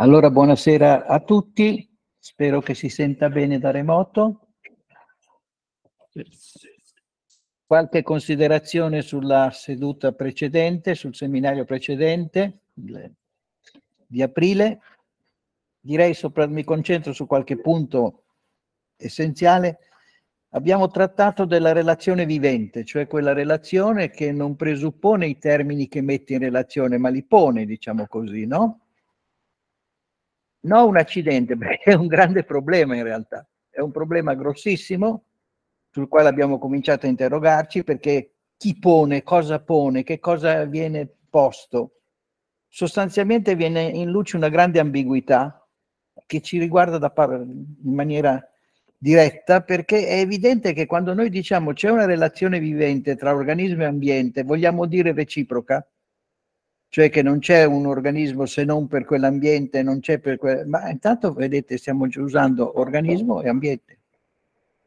Allora, buonasera a tutti, spero che si senta bene da remoto. Qualche considerazione sulla seduta precedente, sul seminario precedente di aprile. Direi, sopra, mi concentro su qualche punto essenziale. Abbiamo trattato della relazione vivente, cioè quella relazione che non presuppone i termini che mette in relazione, ma li pone, diciamo così, no? no un accidente, perché è un grande problema in realtà, è un problema grossissimo sul quale abbiamo cominciato a interrogarci perché chi pone, cosa pone, che cosa viene posto. Sostanzialmente viene in luce una grande ambiguità che ci riguarda in maniera diretta perché è evidente che quando noi diciamo c'è una relazione vivente tra organismo e ambiente, vogliamo dire reciproca, cioè che non c'è un organismo se non per quell'ambiente, non c'è per quel... ma intanto vedete stiamo usando organismo e ambiente.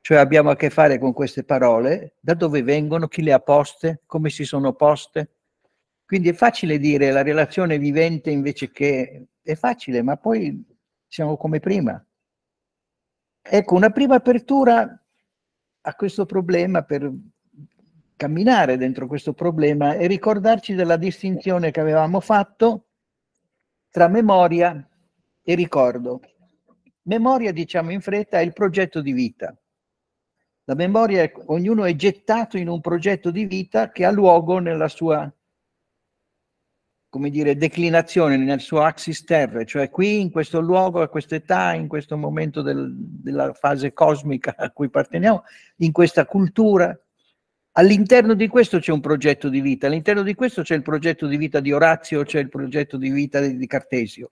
Cioè abbiamo a che fare con queste parole, da dove vengono, chi le ha poste, come si sono poste. Quindi è facile dire la relazione vivente invece che è facile, ma poi siamo come prima. Ecco, una prima apertura a questo problema per camminare dentro questo problema e ricordarci della distinzione che avevamo fatto tra memoria e ricordo. Memoria, diciamo in fretta, è il progetto di vita. La memoria, è, ognuno è gettato in un progetto di vita che ha luogo nella sua, come dire, declinazione, nel suo axis terra, cioè qui, in questo luogo, a questa età, in questo momento del, della fase cosmica a cui apparteniamo, in questa cultura, All'interno di questo c'è un progetto di vita, all'interno di questo c'è il progetto di vita di Orazio, c'è il progetto di vita di Cartesio.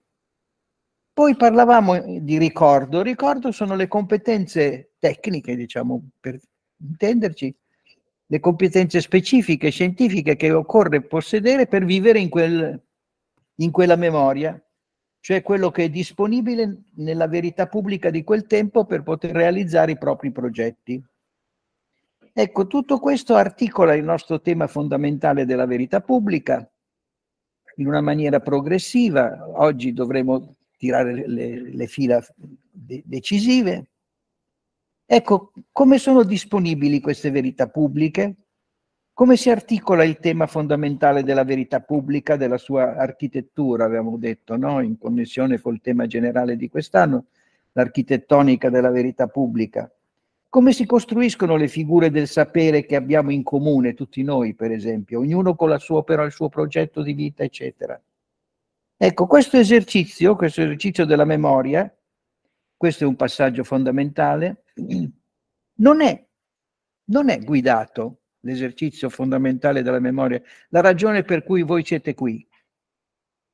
Poi parlavamo eh, di ricordo, ricordo sono le competenze tecniche, diciamo, per intenderci, le competenze specifiche, scientifiche che occorre possedere per vivere in, quel, in quella memoria, cioè quello che è disponibile nella verità pubblica di quel tempo per poter realizzare i propri progetti. Ecco, tutto questo articola il nostro tema fondamentale della verità pubblica in una maniera progressiva. Oggi dovremo tirare le, le fila de decisive. Ecco, come sono disponibili queste verità pubbliche? Come si articola il tema fondamentale della verità pubblica, della sua architettura, abbiamo detto, no? in connessione col tema generale di quest'anno, l'architettonica della verità pubblica? Come si costruiscono le figure del sapere che abbiamo in comune, tutti noi per esempio, ognuno con la sua opera, il suo progetto di vita, eccetera. Ecco, questo esercizio, questo esercizio della memoria, questo è un passaggio fondamentale, non è, non è guidato l'esercizio fondamentale della memoria, la ragione per cui voi siete qui,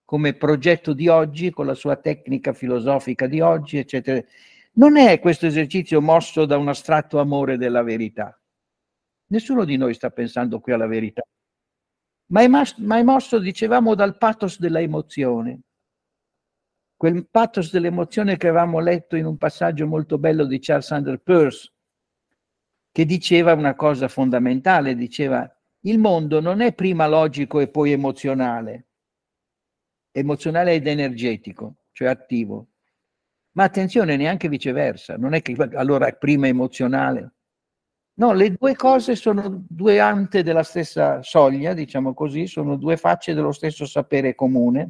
come progetto di oggi, con la sua tecnica filosofica di oggi, eccetera. Non è questo esercizio mosso da un astratto amore della verità. Nessuno di noi sta pensando qui alla verità, ma è, mas- ma è mosso, dicevamo, dal pathos della emozione. Quel pathos dell'emozione che avevamo letto in un passaggio molto bello di Charles Sander Peirce, che diceva una cosa fondamentale, diceva il mondo non è prima logico e poi emozionale, emozionale ed energetico, cioè attivo, ma attenzione, neanche viceversa, non è che allora prima emozionale. No, le due cose sono due ante della stessa soglia, diciamo così, sono due facce dello stesso sapere comune.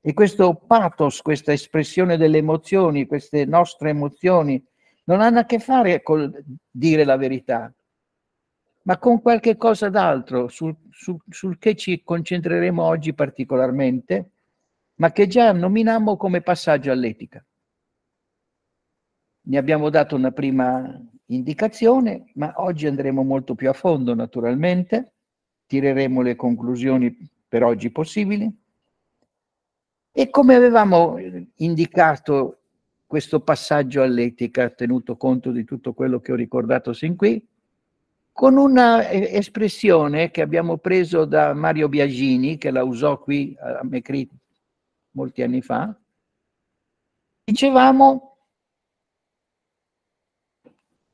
E questo pathos, questa espressione delle emozioni, queste nostre emozioni, non hanno a che fare col dire la verità, ma con qualche cosa d'altro sul, sul, sul che ci concentreremo oggi particolarmente, ma che già nominammo come passaggio all'etica. Ne abbiamo dato una prima indicazione, ma oggi andremo molto più a fondo naturalmente, tireremo le conclusioni per oggi possibili. E come avevamo indicato questo passaggio all'etica, tenuto conto di tutto quello che ho ricordato sin qui, con una eh, espressione che abbiamo preso da Mario Biagini, che la usò qui a Mecri molti anni fa, dicevamo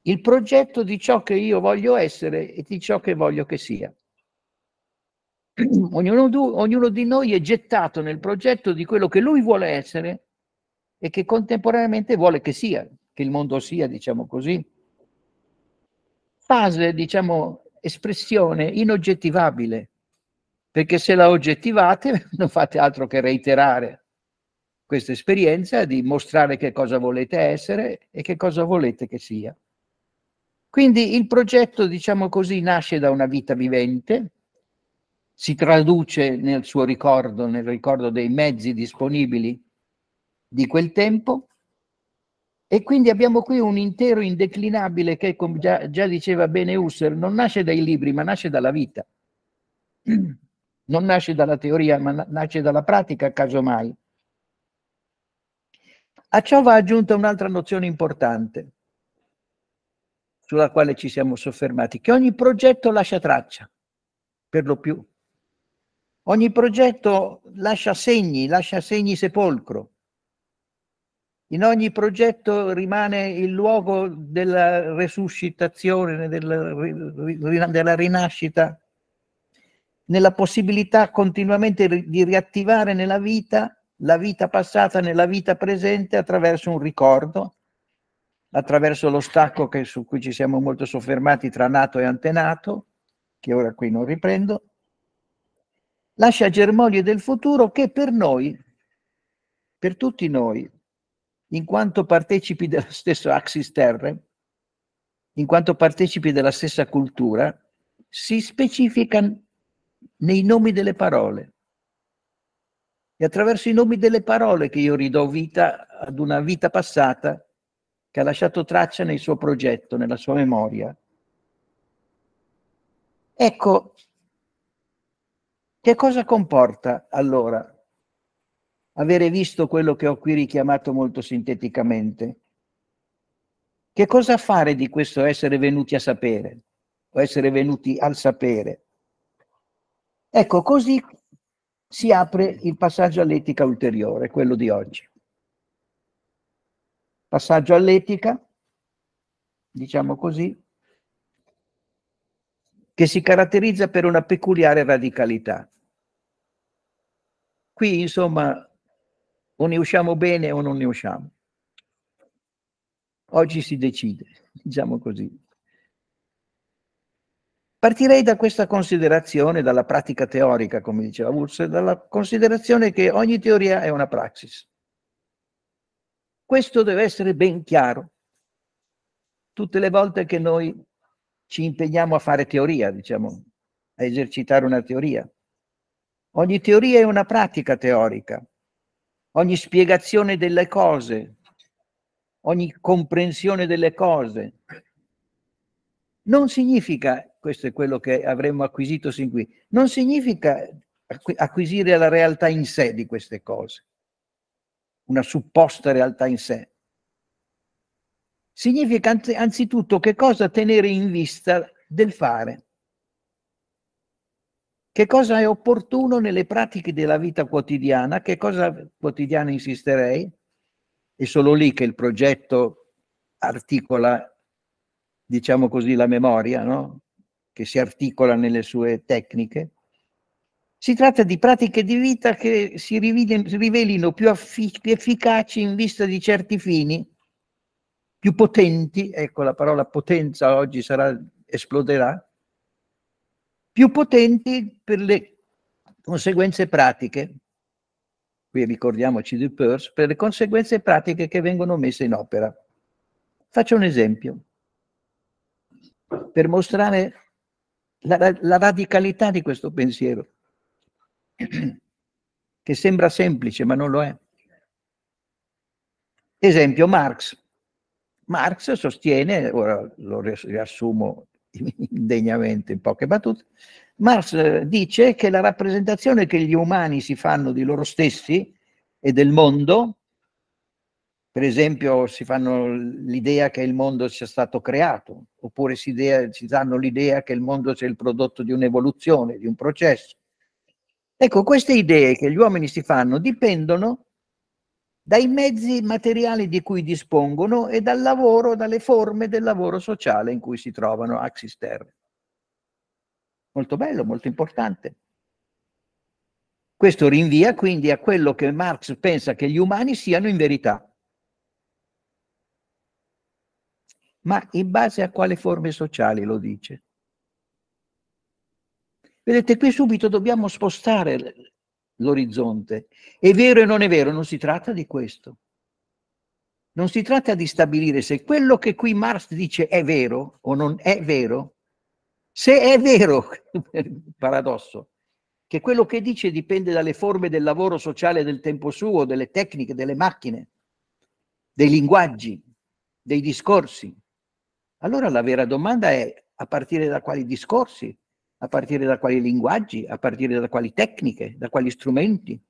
il progetto di ciò che io voglio essere e di ciò che voglio che sia. Ognuno, ognuno di noi è gettato nel progetto di quello che lui vuole essere e che contemporaneamente vuole che sia, che il mondo sia, diciamo così. Fase, diciamo, espressione inoggettivabile, perché se la oggettivate non fate altro che reiterare questa esperienza di mostrare che cosa volete essere e che cosa volete che sia. Quindi il progetto, diciamo così, nasce da una vita vivente, si traduce nel suo ricordo, nel ricordo dei mezzi disponibili di quel tempo, e quindi abbiamo qui un intero indeclinabile che, come già, già, diceva bene Husserl, non nasce dai libri, ma nasce dalla vita. Non nasce dalla teoria, ma nasce dalla pratica, casomai. A ciò va aggiunta un'altra nozione importante, sulla quale ci siamo soffermati, che ogni progetto lascia traccia, per lo più. Ogni progetto lascia segni, lascia segni sepolcro. In ogni progetto rimane il luogo della resuscitazione, della, della rinascita, nella possibilità continuamente di riattivare nella vita la vita passata nella vita presente attraverso un ricordo, attraverso lo stacco che, su cui ci siamo molto soffermati tra nato e antenato, che ora qui non riprendo, lascia germogli del futuro che per noi, per tutti noi, in quanto partecipi dello stesso Axis Terre, in quanto partecipi della stessa cultura, si specifica nei nomi delle parole. E attraverso i nomi delle parole che io ridò vita ad una vita passata che ha lasciato traccia nel suo progetto, nella sua memoria. Ecco, che cosa comporta allora avere visto quello che ho qui richiamato molto sinteticamente? Che cosa fare di questo essere venuti a sapere o essere venuti al sapere? Ecco, così si apre il passaggio all'etica ulteriore, quello di oggi passaggio all'etica, diciamo così, che si caratterizza per una peculiare radicalità. Qui, insomma, o ne usciamo bene o non ne usciamo. Oggi si decide, diciamo così. Partirei da questa considerazione, dalla pratica teorica, come diceva Wurz, dalla considerazione che ogni teoria è una praxis. Questo deve essere ben chiaro. Tutte le volte che noi ci impegniamo a fare teoria, diciamo, a esercitare una teoria. Ogni teoria è una pratica teorica, ogni spiegazione delle cose, ogni comprensione delle cose. Non significa, questo è quello che avremmo acquisito sin qui, non significa acquisire la realtà in sé di queste cose una supposta realtà in sé. Significa anzitutto che cosa tenere in vista del fare, che cosa è opportuno nelle pratiche della vita quotidiana, che cosa quotidiana insisterei, è solo lì che il progetto articola, diciamo così, la memoria, no? che si articola nelle sue tecniche si tratta di pratiche di vita che si rivelino più efficaci in vista di certi fini, più potenti, ecco la parola potenza oggi sarà, esploderà, più potenti per le conseguenze pratiche, qui ricordiamoci di Peirce, per le conseguenze pratiche che vengono messe in opera. Faccio un esempio per mostrare la, la radicalità di questo pensiero. che sembra semplice ma non lo è. Esempio Marx. Marx sostiene, ora lo riassumo indegnamente in poche battute, Marx eh, dice che la rappresentazione che gli umani si fanno di loro stessi e del mondo, per esempio si fanno l'idea che il mondo sia stato creato, oppure si, idea, si danno l'idea che il mondo sia il prodotto di un'evoluzione, di un processo, Ecco, queste idee che gli uomini si fanno dipendono dai mezzi materiali di cui dispongono e dal lavoro, dalle forme del lavoro sociale in cui si trovano axis Terre. Molto bello, molto importante. Questo rinvia quindi a quello che Marx pensa che gli umani siano in verità. Ma in base a quale forme sociali lo dice? Vedete, qui subito dobbiamo spostare l'orizzonte. È vero e non è vero, non si tratta di questo. Non si tratta di stabilire se quello che qui Marx dice è vero o non è vero. Se è vero, paradosso, che quello che dice dipende dalle forme del lavoro sociale del tempo suo, delle tecniche, delle macchine, dei linguaggi, dei discorsi. Allora la vera domanda è a partire da quali discorsi a partire da quali linguaggi, a partire da quali tecniche, da quali strumenti,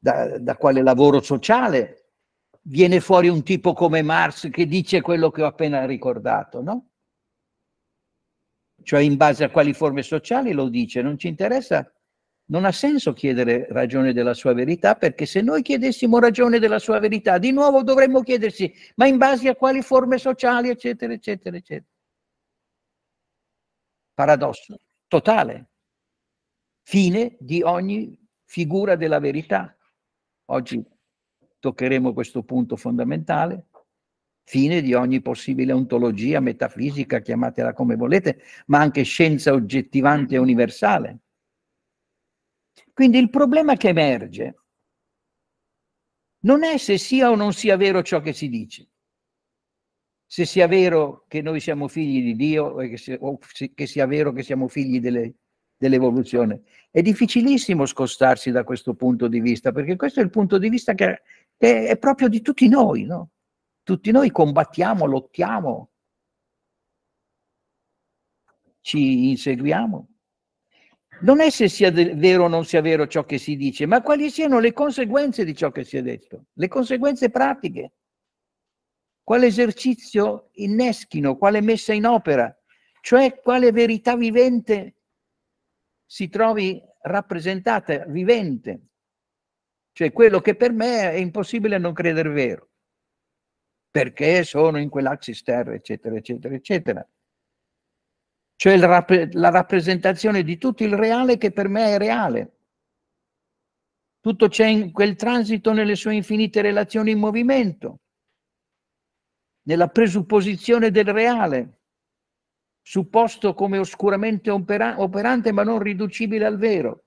da, da quale lavoro sociale viene fuori un tipo come Marx che dice quello che ho appena ricordato, no? Cioè in base a quali forme sociali lo dice, non ci interessa, non ha senso chiedere ragione della sua verità perché se noi chiedessimo ragione della sua verità, di nuovo dovremmo chiedersi ma in base a quali forme sociali, eccetera, eccetera, eccetera. Paradosso totale. Fine di ogni figura della verità. Oggi toccheremo questo punto fondamentale. Fine di ogni possibile ontologia, metafisica, chiamatela come volete, ma anche scienza oggettivante universale. Quindi il problema che emerge non è se sia o non sia vero ciò che si dice se sia vero che noi siamo figli di Dio e che sia, che sia vero che siamo figli delle, dell'evoluzione. È difficilissimo scostarsi da questo punto di vista, perché questo è il punto di vista che è, è proprio di tutti noi, no? Tutti noi combattiamo, lottiamo, ci inseguiamo. Non è se sia vero o non sia vero ciò che si dice, ma quali siano le conseguenze di ciò che si è detto, le conseguenze pratiche quale esercizio inneschino, quale messa in opera, cioè quale verità vivente si trovi rappresentata, vivente. Cioè quello che per me è impossibile non credere vero, perché sono in quell'axis terra, eccetera, eccetera, eccetera. Cioè la, rappresentazione di tutto il reale che per me è reale. Tutto c'è in quel transito nelle sue infinite relazioni in movimento nella presupposizione del reale, supposto come oscuramente opera operante ma non riducibile al vero.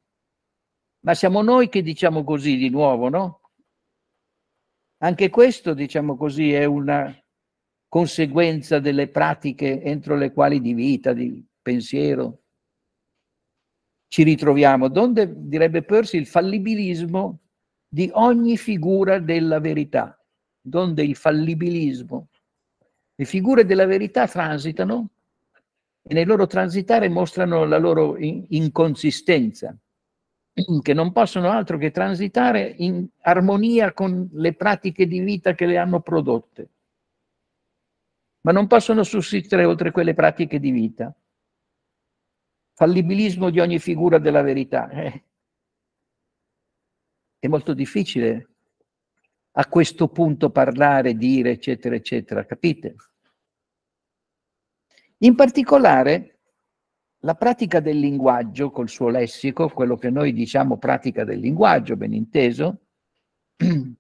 Ma siamo noi che diciamo così di nuovo, no? Anche questo, diciamo così, è una conseguenza delle pratiche entro le quali di vita, di pensiero, ci ritroviamo, donde, direbbe Percy, il fallibilismo di ogni figura della verità, donde il fallibilismo le figure della verità transitano e nel loro transitare mostrano la loro in inconsistenza, che non possono altro che transitare in armonia con le pratiche di vita che le hanno prodotte, ma non possono sussistere oltre quelle pratiche di vita. Fallibilismo di ogni figura della verità. Eh. È molto difficile a questo punto parlare, dire, eccetera, eccetera, capite? In particolare, la pratica del linguaggio col suo lessico, quello che noi diciamo pratica del linguaggio, ben inteso,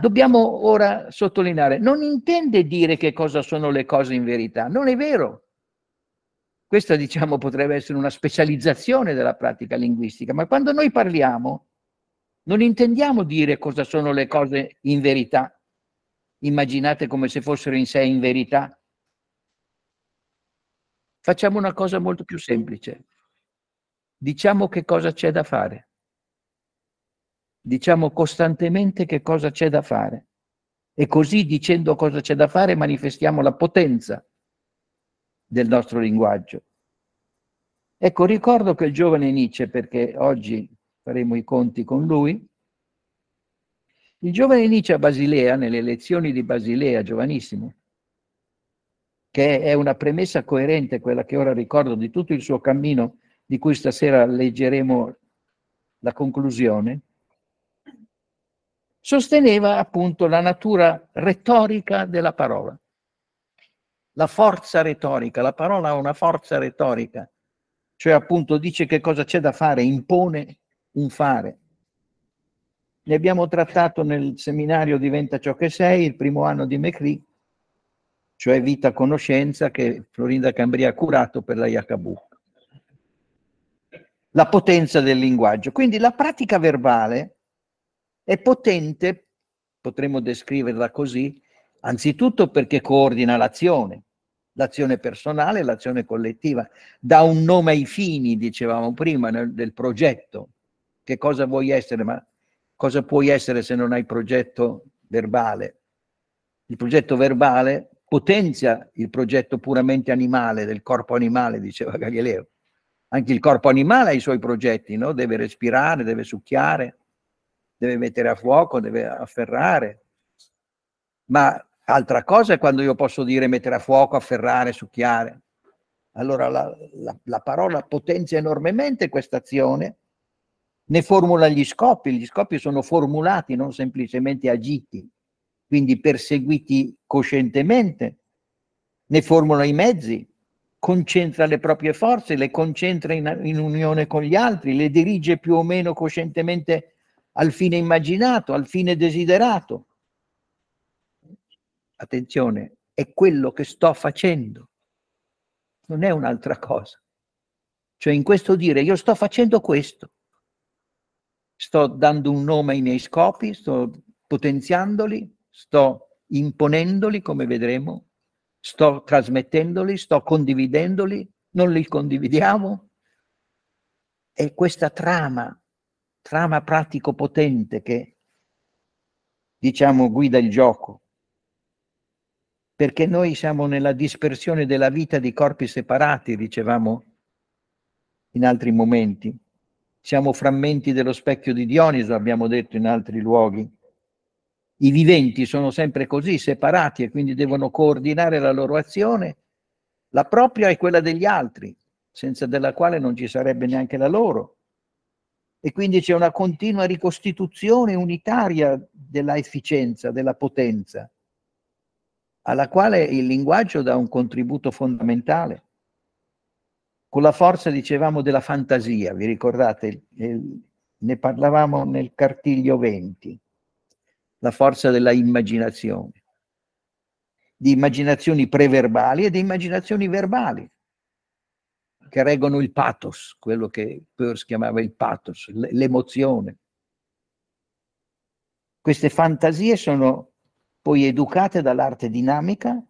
dobbiamo ora sottolineare, non intende dire che cosa sono le cose in verità, non è vero. Questa, diciamo, potrebbe essere una specializzazione della pratica linguistica, ma quando noi parliamo non intendiamo dire cosa sono le cose in verità, immaginate come se fossero in sé in verità, Facciamo una cosa molto più semplice. Diciamo che cosa c'è da fare. Diciamo costantemente che cosa c'è da fare. E così dicendo cosa c'è da fare manifestiamo la potenza del nostro linguaggio. Ecco, ricordo che il giovane Nietzsche, perché oggi faremo i conti con lui, il giovane Nietzsche a Basilea, nelle lezioni di Basilea, giovanissimo, che è una premessa coerente, quella che ora ricordo, di tutto il suo cammino, di cui stasera leggeremo la conclusione, sosteneva appunto la natura retorica della parola, la forza retorica, la parola ha una forza retorica, cioè appunto dice che cosa c'è da fare, impone un fare. Ne abbiamo trattato nel seminario Diventa ciò che sei, il primo anno di McCree, cioè Vita Conoscenza che Florinda Cambria ha curato per la Jacobu. La potenza del linguaggio. Quindi la pratica verbale è potente, potremmo descriverla così, anzitutto perché coordina l'azione, l'azione personale e l'azione collettiva. Dà un nome ai fini, dicevamo prima, nel, del progetto. Che cosa vuoi essere, ma cosa puoi essere se non hai progetto verbale? Il progetto verbale potenzia il progetto puramente animale, del corpo animale, diceva Galileo. Anche il corpo animale ha i suoi progetti, no? deve respirare, deve succhiare, deve mettere a fuoco, deve afferrare. Ma altra cosa è quando io posso dire mettere a fuoco, afferrare, succhiare. Allora la, la, la parola potenzia enormemente questa azione, ne formula gli scopi, gli scopi sono formulati, non semplicemente agiti quindi perseguiti coscientemente, ne formula i mezzi, concentra le proprie forze, le concentra in, in, unione con gli altri, le dirige più o meno coscientemente al fine immaginato, al fine desiderato. Attenzione, è quello che sto facendo, non è un'altra cosa. Cioè in questo dire io sto facendo questo, sto dando un nome ai miei scopi, sto potenziandoli, sto imponendoli, come vedremo, sto trasmettendoli, sto condividendoli, non li condividiamo. E questa trama, trama pratico potente che, diciamo, guida il gioco. Perché noi siamo nella dispersione della vita di corpi separati, dicevamo in altri momenti. Siamo frammenti dello specchio di Dioniso, abbiamo detto in altri luoghi i viventi sono sempre così, separati e quindi devono coordinare la loro azione, la propria e quella degli altri, senza della quale non ci sarebbe neanche la loro. E quindi c'è una continua ricostituzione unitaria della efficienza, della potenza, alla quale il linguaggio dà un contributo fondamentale. Con la forza, dicevamo, della fantasia, vi ricordate? ne parlavamo nel cartiglio 20 la forza della immaginazione, di immaginazioni preverbali e di immaginazioni verbali, che reggono il pathos, quello che Peirce chiamava il pathos, l'emozione. Queste fantasie sono poi educate dall'arte dinamica,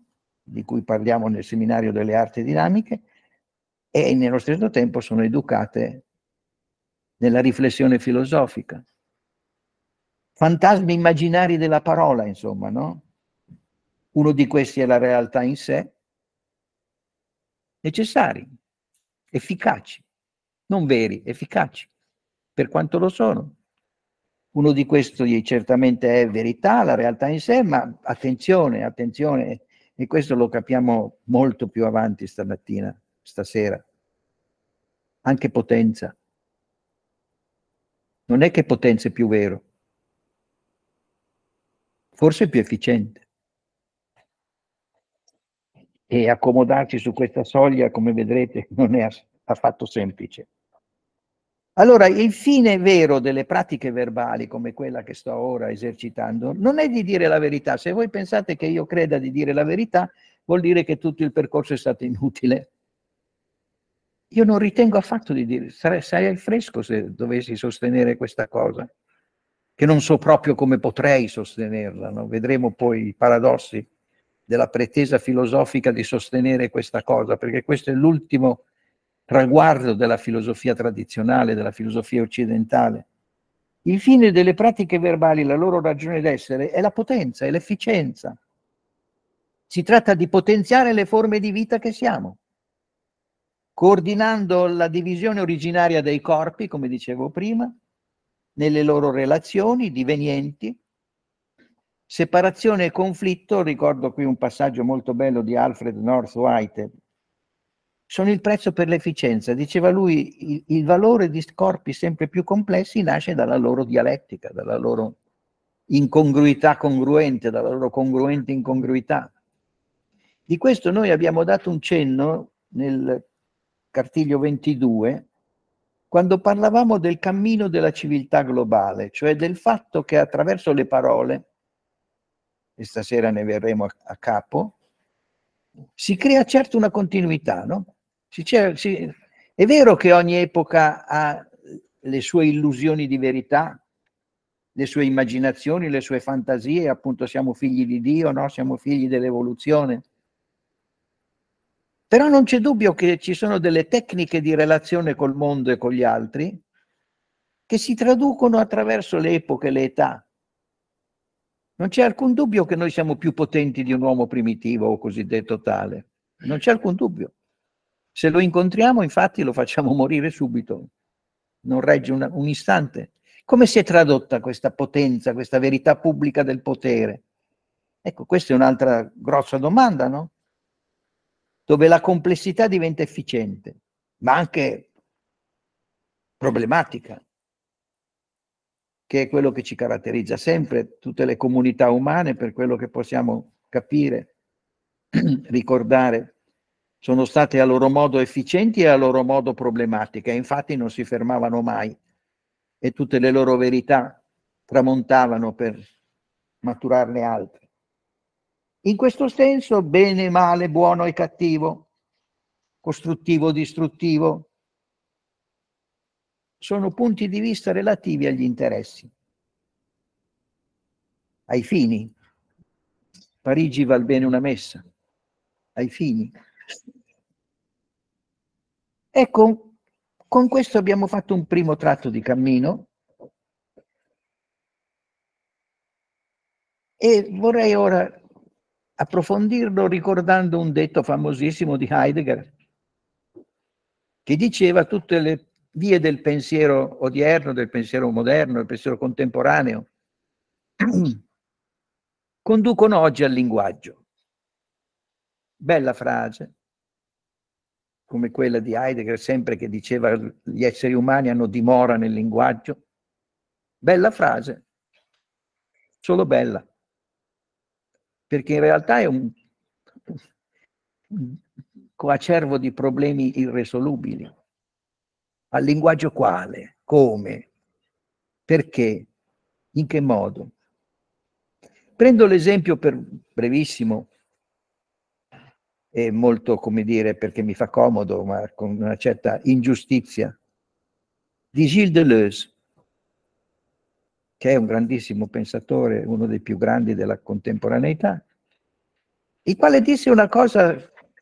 di cui parliamo nel seminario delle arti dinamiche, e nello stesso tempo sono educate nella riflessione filosofica fantasmi immaginari della parola, insomma, no? Uno di questi è la realtà in sé, necessari, efficaci, non veri, efficaci, per quanto lo sono. Uno di questi certamente è verità, la realtà in sé, ma attenzione, attenzione, e questo lo capiamo molto più avanti stamattina, stasera. Anche potenza. Non è che potenza è più vero, forse più efficiente. E accomodarci su questa soglia, come vedrete, non è affatto semplice. Allora, il fine vero delle pratiche verbali, come quella che sto ora esercitando, non è di dire la verità. Se voi pensate che io creda di dire la verità, vuol dire che tutto il percorso è stato inutile. Io non ritengo affatto di dire, sarei, sarei al fresco se dovessi sostenere questa cosa che non so proprio come potrei sostenerla. No? Vedremo poi i paradossi della pretesa filosofica di sostenere questa cosa, perché questo è l'ultimo traguardo della filosofia tradizionale, della filosofia occidentale. Il fine delle pratiche verbali, la loro ragione d'essere, è la potenza, è l'efficienza. Si tratta di potenziare le forme di vita che siamo, coordinando la divisione originaria dei corpi, come dicevo prima, nelle loro relazioni divenienti. Separazione e conflitto, ricordo qui un passaggio molto bello di Alfred North White, sono il prezzo per l'efficienza. Diceva lui, il, il valore di corpi sempre più complessi nasce dalla loro dialettica, dalla loro incongruità congruente, dalla loro congruente incongruità. Di questo noi abbiamo dato un cenno nel cartiglio 22, quando parlavamo del cammino della civiltà globale, cioè del fatto che attraverso le parole, e stasera ne verremo a, a capo, si crea certo una continuità, no? Si, si, è vero che ogni epoca ha le sue illusioni di verità, le sue immaginazioni, le sue fantasie, appunto siamo figli di Dio, no? siamo figli dell'evoluzione, però non c'è dubbio che ci sono delle tecniche di relazione col mondo e con gli altri che si traducono attraverso le epoche, le età. Non c'è alcun dubbio che noi siamo più potenti di un uomo primitivo o cosiddetto tale. Non c'è alcun dubbio. Se lo incontriamo, infatti, lo facciamo morire subito. Non regge una, un istante. Come si è tradotta questa potenza, questa verità pubblica del potere? Ecco, questa è un'altra grossa domanda, no? dove la complessità diventa efficiente, ma anche problematica, che è quello che ci caratterizza sempre tutte le comunità umane per quello che possiamo capire, ricordare. Sono state a loro modo efficienti e a loro modo problematiche, infatti non si fermavano mai e tutte le loro verità tramontavano per maturarne altre. In questo senso bene, male, buono e cattivo, costruttivo, distruttivo, sono punti di vista relativi agli interessi, ai fini. Parigi val bene una messa, ai fini. Ecco, con questo abbiamo fatto un primo tratto di cammino e vorrei ora approfondirlo ricordando un detto famosissimo di Heidegger, che diceva tutte le vie del pensiero odierno, del pensiero moderno, del pensiero contemporaneo, conducono oggi al linguaggio. Bella frase, come quella di Heidegger, sempre che diceva gli esseri umani hanno dimora nel linguaggio. Bella frase, solo bella perché in realtà è un, coacervo di problemi irresolubili. Al linguaggio quale? Come? Perché? In che modo? Prendo l'esempio per brevissimo, e molto come dire perché mi fa comodo, ma con una certa ingiustizia, di Gilles Deleuze, che è un grandissimo pensatore, uno dei più grandi della contemporaneità, il quale disse una cosa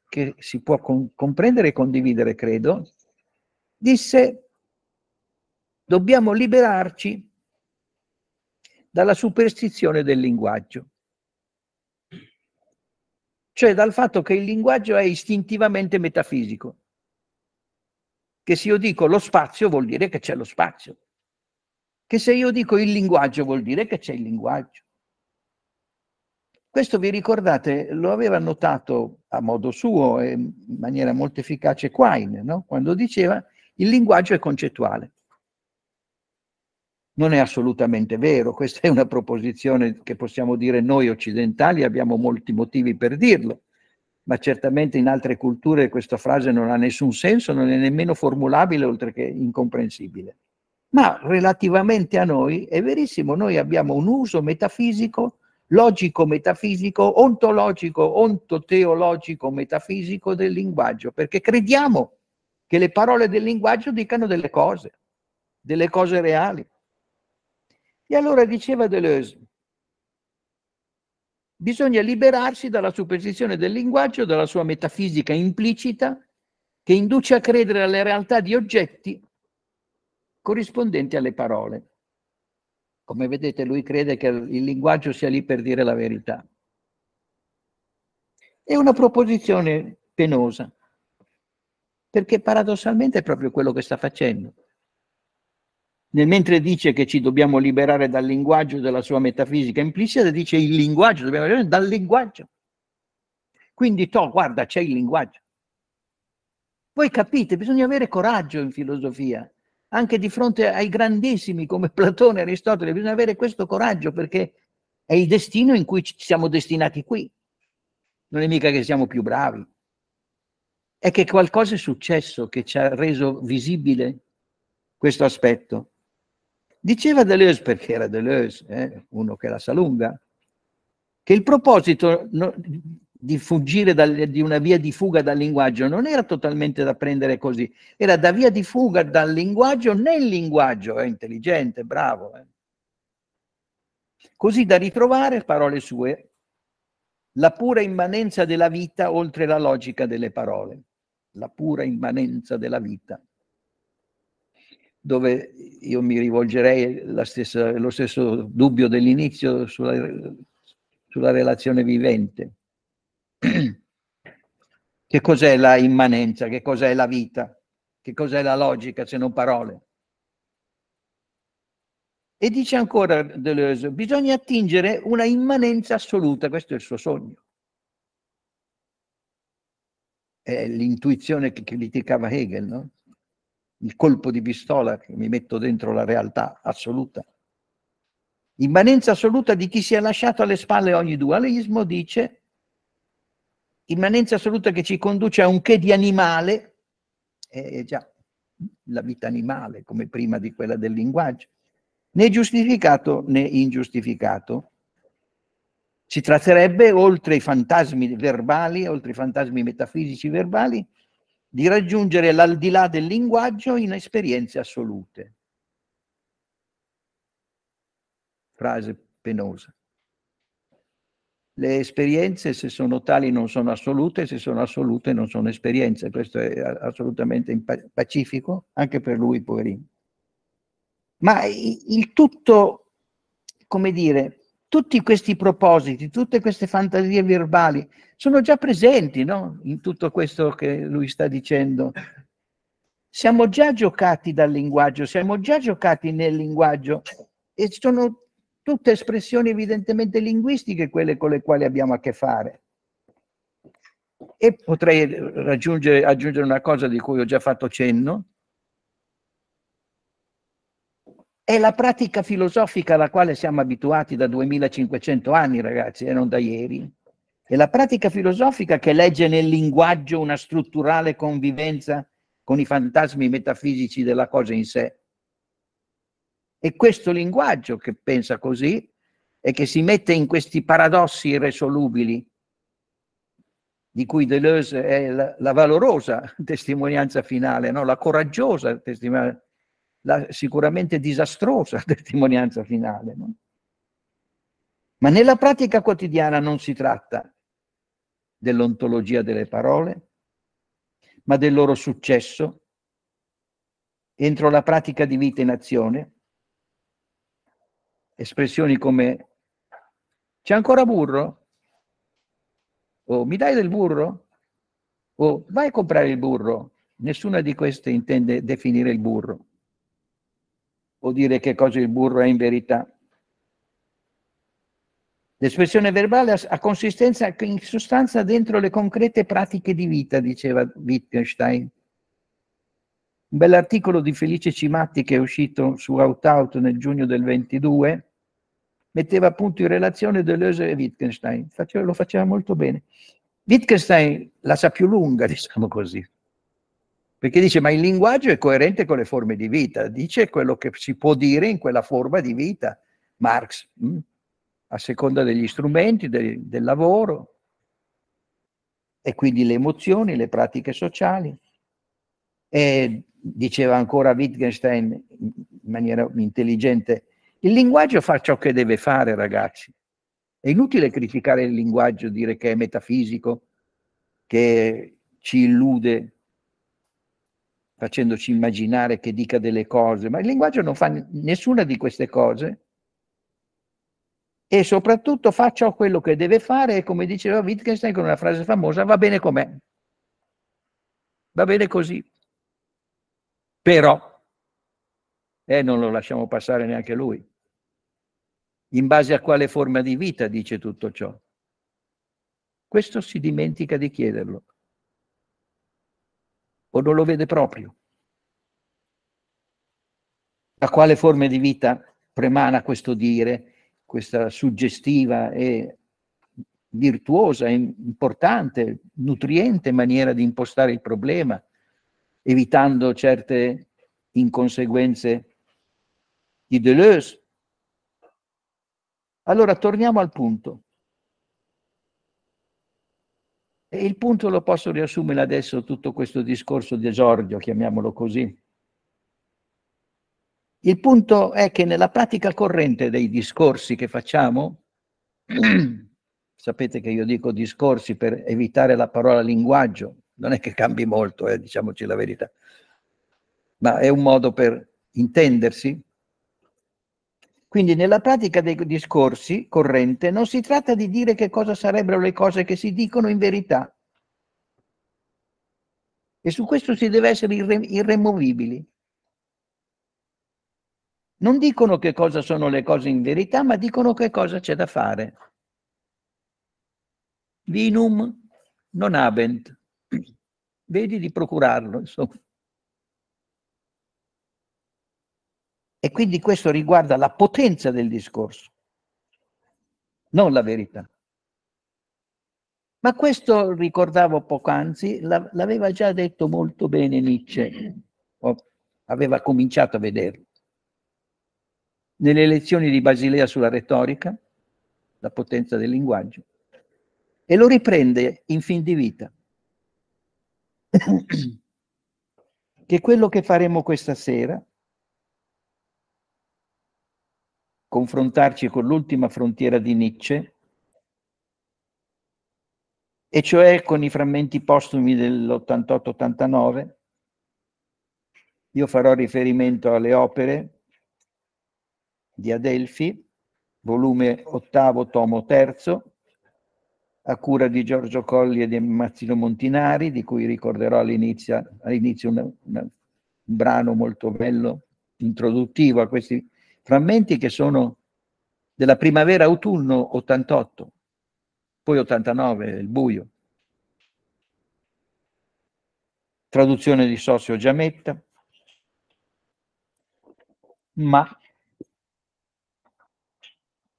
che si può comprendere e condividere, credo, disse dobbiamo liberarci dalla superstizione del linguaggio, cioè dal fatto che il linguaggio è istintivamente metafisico, che se io dico lo spazio vuol dire che c'è lo spazio, che se io dico il linguaggio vuol dire che c'è il linguaggio. Questo vi ricordate, lo aveva notato a modo suo e in maniera molto efficace Quine, no? quando diceva il linguaggio è concettuale. Non è assolutamente vero, questa è una proposizione che possiamo dire noi occidentali, abbiamo molti motivi per dirlo, ma certamente in altre culture questa frase non ha nessun senso, non è nemmeno formulabile oltre che incomprensibile ma relativamente a noi è verissimo, noi abbiamo un uso metafisico, logico-metafisico, ontologico, ontoteologico, metafisico del linguaggio, perché crediamo che le parole del linguaggio dicano delle cose, delle cose reali. E allora diceva Deleuze, bisogna liberarsi dalla superstizione del linguaggio, dalla sua metafisica implicita, che induce a credere alle realtà di oggetti corrispondenti alle parole. Come vedete, lui crede che il linguaggio sia lì per dire la verità. È una proposizione penosa, perché paradossalmente è proprio quello che sta facendo. Nel mentre dice che ci dobbiamo liberare dal linguaggio della sua metafisica implicita, dice il linguaggio, dobbiamo liberare dal linguaggio. Quindi, to, guarda, c'è il linguaggio. Voi capite, bisogna avere coraggio in filosofia, anche di fronte ai grandissimi come Platone e Aristotele, bisogna avere questo coraggio perché è il destino in cui ci siamo destinati qui. Non è mica che siamo più bravi. È che qualcosa è successo che ci ha reso visibile questo aspetto. Diceva Deleuze, perché era Deleuze, eh, uno che la sa lunga, che il proposito di fuggire dal, di una via di fuga dal linguaggio non era totalmente da prendere così, era da via di fuga dal linguaggio nel linguaggio, è eh, intelligente, bravo. Eh. Così da ritrovare, parole sue, la pura immanenza della vita oltre la logica delle parole, la pura immanenza della vita, dove io mi rivolgerei stessa, lo stesso dubbio dell'inizio sulla, sulla relazione vivente Che cos'è la immanenza? Che cos'è la vita? Che cos'è la logica se non parole? E dice ancora Deleuze, bisogna attingere una immanenza assoluta, questo è il suo sogno. È l'intuizione che criticava Hegel, no? il colpo di pistola che mi metto dentro la realtà assoluta. Immanenza assoluta di chi si è lasciato alle spalle ogni dualismo, dice, immanenza assoluta che ci conduce a un che di animale, è già la vita animale, come prima di quella del linguaggio, né giustificato né ingiustificato. Si tratterebbe, oltre i fantasmi verbali, oltre i fantasmi metafisici verbali, di raggiungere l'aldilà del linguaggio in esperienze assolute. Frase penosa le esperienze se sono tali non sono assolute, se sono assolute non sono esperienze, questo è assolutamente pacifico, anche per lui poverino. Ma il tutto, come dire, tutti questi propositi, tutte queste fantasie verbali sono già presenti no? in tutto questo che lui sta dicendo. Siamo già giocati dal linguaggio, siamo già giocati nel linguaggio e sono tutte espressioni evidentemente linguistiche quelle con le quali abbiamo a che fare. E potrei aggiungere una cosa di cui ho già fatto cenno, è la pratica filosofica alla quale siamo abituati da 2500 anni, ragazzi, e non da ieri. È la pratica filosofica che legge nel linguaggio una strutturale convivenza con i fantasmi metafisici della cosa in sé. È questo linguaggio che pensa così e che si mette in questi paradossi irresolubili, di cui Deleuze è la, la valorosa testimonianza finale, no? la coraggiosa testimonianza, la sicuramente disastrosa testimonianza finale. No? Ma nella pratica quotidiana non si tratta dell'ontologia delle parole, ma del loro successo entro la pratica di vita in azione, espressioni come c'è ancora burro? O mi dai del burro? O vai a comprare il burro? Nessuna di queste intende definire il burro o dire che cosa il burro è in verità. L'espressione verbale ha consistenza in sostanza dentro le concrete pratiche di vita, diceva Wittgenstein. Un bell'articolo di Felice Cimatti che è uscito su Out nel giugno del 22 metteva appunto in relazione Deleuze e Wittgenstein, faceva, lo faceva molto bene. Wittgenstein la sa più lunga, diciamo così, perché dice ma il linguaggio è coerente con le forme di vita, dice quello che si può dire in quella forma di vita, Marx, mh? Mm, a seconda degli strumenti, de, del lavoro e quindi le emozioni, le pratiche sociali. E diceva ancora Wittgenstein in maniera intelligente, il linguaggio fa ciò che deve fare, ragazzi. È inutile criticare il linguaggio, dire che è metafisico, che ci illude facendoci immaginare che dica delle cose, ma il linguaggio non fa nessuna di queste cose e soprattutto fa ciò quello che deve fare e come diceva Wittgenstein con una frase famosa, va bene com'è, va bene così. Però, eh, non lo lasciamo passare neanche lui. In base a quale forma di vita dice tutto ciò? Questo si dimentica di chiederlo. O non lo vede proprio. Da quale forma di vita premana questo dire, questa suggestiva e virtuosa, importante, nutriente maniera di impostare il problema? evitando certe inconseguenze di Deleuze. Allora torniamo al punto. E il punto lo posso riassumere adesso tutto questo discorso di esordio, chiamiamolo così. Il punto è che nella pratica corrente dei discorsi che facciamo, sapete che io dico discorsi per evitare la parola linguaggio, non è che cambi molto, eh, diciamoci la verità, ma è un modo per intendersi. Quindi nella pratica dei discorsi corrente non si tratta di dire che cosa sarebbero le cose che si dicono in verità. E su questo si deve essere irre irremovibili. Non dicono che cosa sono le cose in verità, ma dicono che cosa c'è da fare. Vinum non habent, vedi di procurarlo. Insomma. E quindi questo riguarda la potenza del discorso, non la verità. Ma questo, ricordavo poc'anzi, l'aveva già detto molto bene Nietzsche, oh, aveva cominciato a vederlo. Nelle lezioni di Basilea sulla retorica, la potenza del linguaggio, e lo riprende in fin di vita. che quello che faremo questa sera, confrontarci con l'ultima frontiera di Nietzsche, e cioè con i frammenti postumi dell'88-89, io farò riferimento alle opere di Adelfi, volume ottavo, tomo terzo, a cura di Giorgio Colli e di Mazzino Montinari, di cui ricorderò all'inizio, all'inizio una, un brano molto bello introduttivo a questi frammenti che sono della primavera-autunno 88, poi 89, il buio. Traduzione di Sosio Giametta. Ma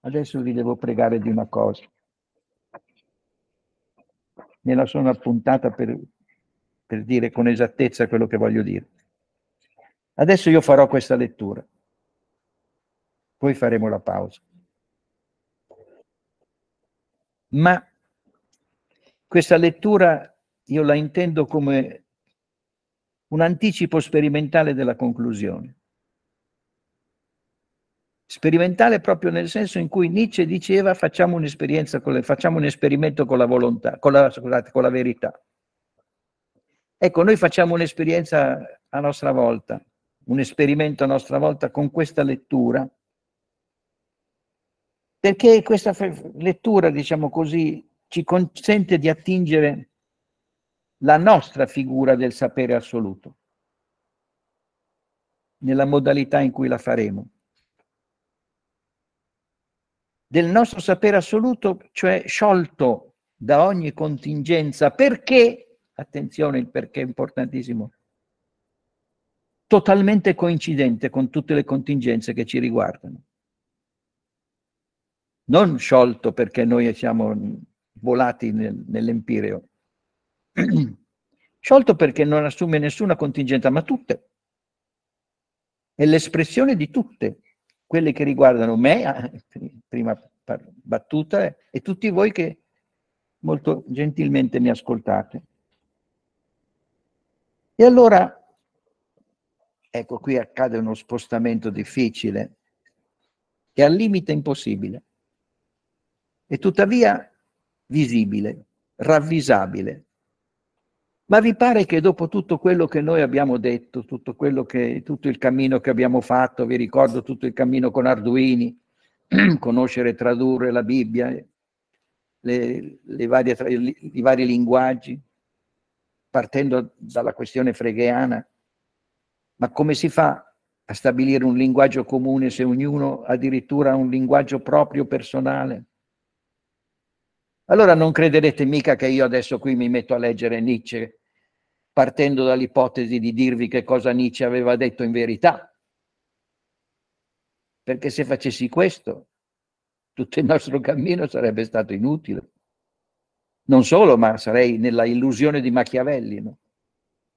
adesso vi devo pregare di una cosa me la sono appuntata per, per dire con esattezza quello che voglio dire. Adesso io farò questa lettura, poi faremo la pausa. Ma questa lettura io la intendo come un anticipo sperimentale della conclusione. Sperimentale proprio nel senso in cui Nietzsche diceva facciamo un'esperienza, con le, facciamo un esperimento con la volontà, con la, scusate, con la verità. Ecco, noi facciamo un'esperienza a nostra volta, un esperimento a nostra volta con questa lettura, perché questa lettura, diciamo così, ci consente di attingere la nostra figura del sapere assoluto, nella modalità in cui la faremo del nostro sapere assoluto, cioè sciolto da ogni contingenza, perché, attenzione il perché è importantissimo, totalmente coincidente con tutte le contingenze che ci riguardano. Non sciolto perché noi siamo volati nel, nell'empireo, sciolto perché non assume nessuna contingenza, ma tutte. È l'espressione di tutte quelle che riguardano me, prima battuta, e tutti voi che molto gentilmente mi ascoltate. E allora, ecco qui accade uno spostamento difficile che al limite impossibile, e tuttavia visibile, ravvisabile, ma vi pare che dopo tutto quello che noi abbiamo detto, tutto, che, tutto il cammino che abbiamo fatto, vi ricordo tutto il cammino con Arduini, conoscere e tradurre la Bibbia, le, le varie, i vari linguaggi, partendo dalla questione fregheana, ma come si fa a stabilire un linguaggio comune se ognuno addirittura ha un linguaggio proprio personale? Allora non crederete mica che io adesso qui mi metto a leggere Nietzsche partendo dall'ipotesi di dirvi che cosa Nietzsche aveva detto in verità. Perché se facessi questo, tutto il nostro cammino sarebbe stato inutile. Non solo, ma sarei nella illusione di Machiavelli. No?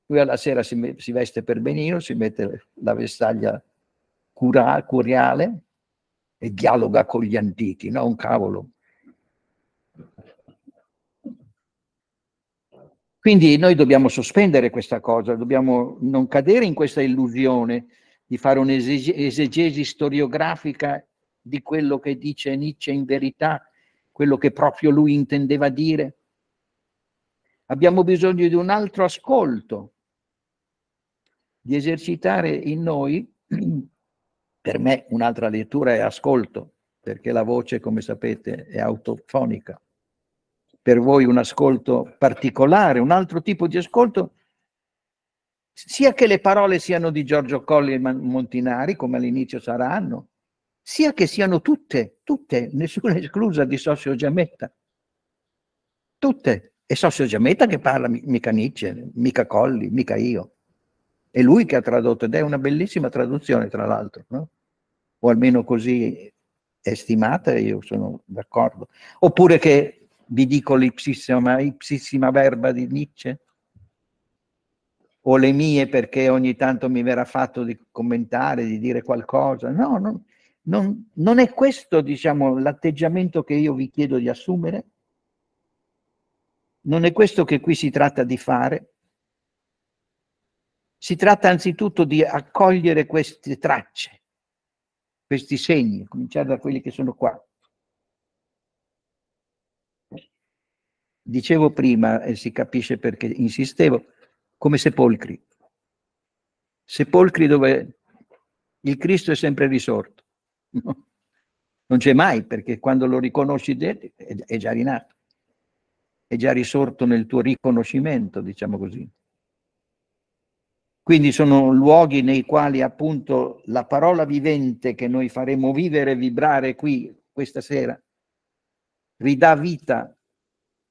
Lui alla sera si, si, veste per benino, si mette la vestaglia cura, curiale e dialoga con gli antichi, no? Un cavolo. Quindi noi dobbiamo sospendere questa cosa, dobbiamo non cadere in questa illusione di fare un'esegesi storiografica di quello che dice Nietzsche in verità, quello che proprio lui intendeva dire. Abbiamo bisogno di un altro ascolto, di esercitare in noi, per me un'altra lettura è ascolto, perché la voce, come sapete, è autofonica per voi un ascolto particolare, un altro tipo di ascolto, sia che le parole siano di Giorgio Colli e Montinari, come all'inizio saranno, sia che siano tutte, tutte, nessuna esclusa di Socio Giametta. Tutte. E Socio Giametta che parla, mica Nietzsche, mica Colli, mica io. È lui che ha tradotto ed è una bellissima traduzione, tra l'altro, no? o almeno così è stimata, io sono d'accordo. Oppure che vi dico l'ipsissima, ipsissima verba di Nietzsche? O le mie perché ogni tanto mi verrà fatto di commentare, di dire qualcosa? No, non, non, non è questo, diciamo, l'atteggiamento che io vi chiedo di assumere? Non è questo che qui si tratta di fare? Si tratta anzitutto di accogliere queste tracce, questi segni, cominciare da quelli che sono qua, dicevo prima, e si capisce perché insistevo, come sepolcri. Sepolcri dove il Cristo è sempre risorto. Non c'è mai, perché quando lo riconosci è già rinato, è già risorto nel tuo riconoscimento, diciamo così. Quindi sono luoghi nei quali appunto la parola vivente che noi faremo vivere e vibrare qui questa sera ridà vita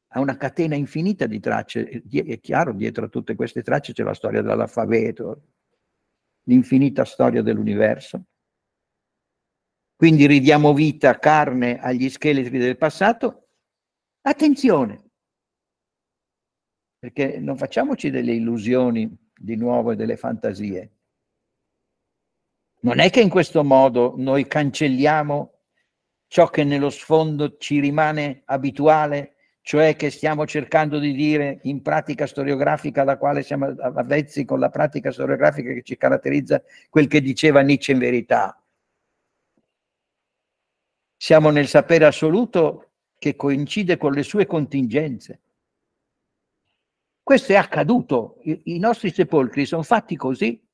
ha una catena infinita di tracce, è chiaro, dietro a tutte queste tracce c'è la storia dell'alfabeto, l'infinita storia dell'universo. Quindi ridiamo vita, carne agli scheletri del passato. Attenzione, perché non facciamoci delle illusioni di nuovo e delle fantasie. Non è che in questo modo noi cancelliamo ciò che nello sfondo ci rimane abituale cioè che stiamo cercando di dire in pratica storiografica alla quale siamo avvezzi con la pratica storiografica che ci caratterizza quel che diceva Nietzsche in verità. Siamo nel sapere assoluto che coincide con le sue contingenze. Questo è accaduto, I, i nostri sepolcri sono fatti così.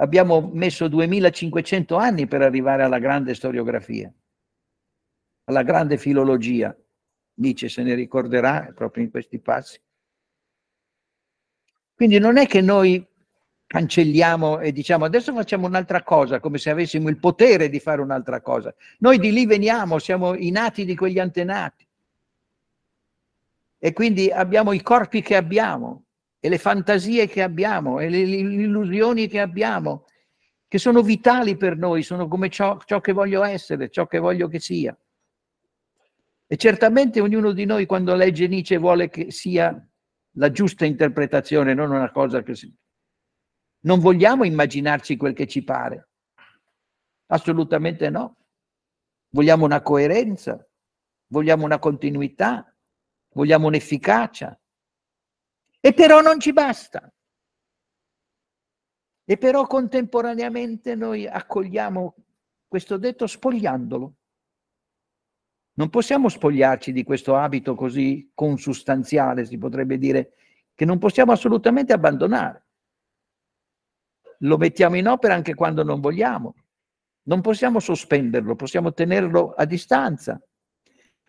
Abbiamo messo 2500 anni per arrivare alla grande storiografia, alla grande filologia dice se ne ricorderà proprio in questi passi. Quindi non è che noi cancelliamo e diciamo adesso facciamo un'altra cosa, come se avessimo il potere di fare un'altra cosa. Noi di lì veniamo, siamo i nati di quegli antenati. E quindi abbiamo i corpi che abbiamo, e le fantasie che abbiamo, e le, illusioni che abbiamo, che sono vitali per noi, sono come ciò, ciò che voglio essere, ciò che voglio che sia. E certamente ognuno di noi quando legge Nietzsche vuole che sia la giusta interpretazione, non una cosa che... Si... Non vogliamo immaginarci quel che ci pare. Assolutamente no. Vogliamo una coerenza, vogliamo una continuità, vogliamo un'efficacia. E però non ci basta. E però contemporaneamente noi accogliamo questo detto spogliandolo. Non possiamo spogliarci di questo abito così consustanziale, si potrebbe dire, che non possiamo assolutamente abbandonare. Lo mettiamo in opera anche quando non vogliamo. Non possiamo sospenderlo, possiamo tenerlo a distanza,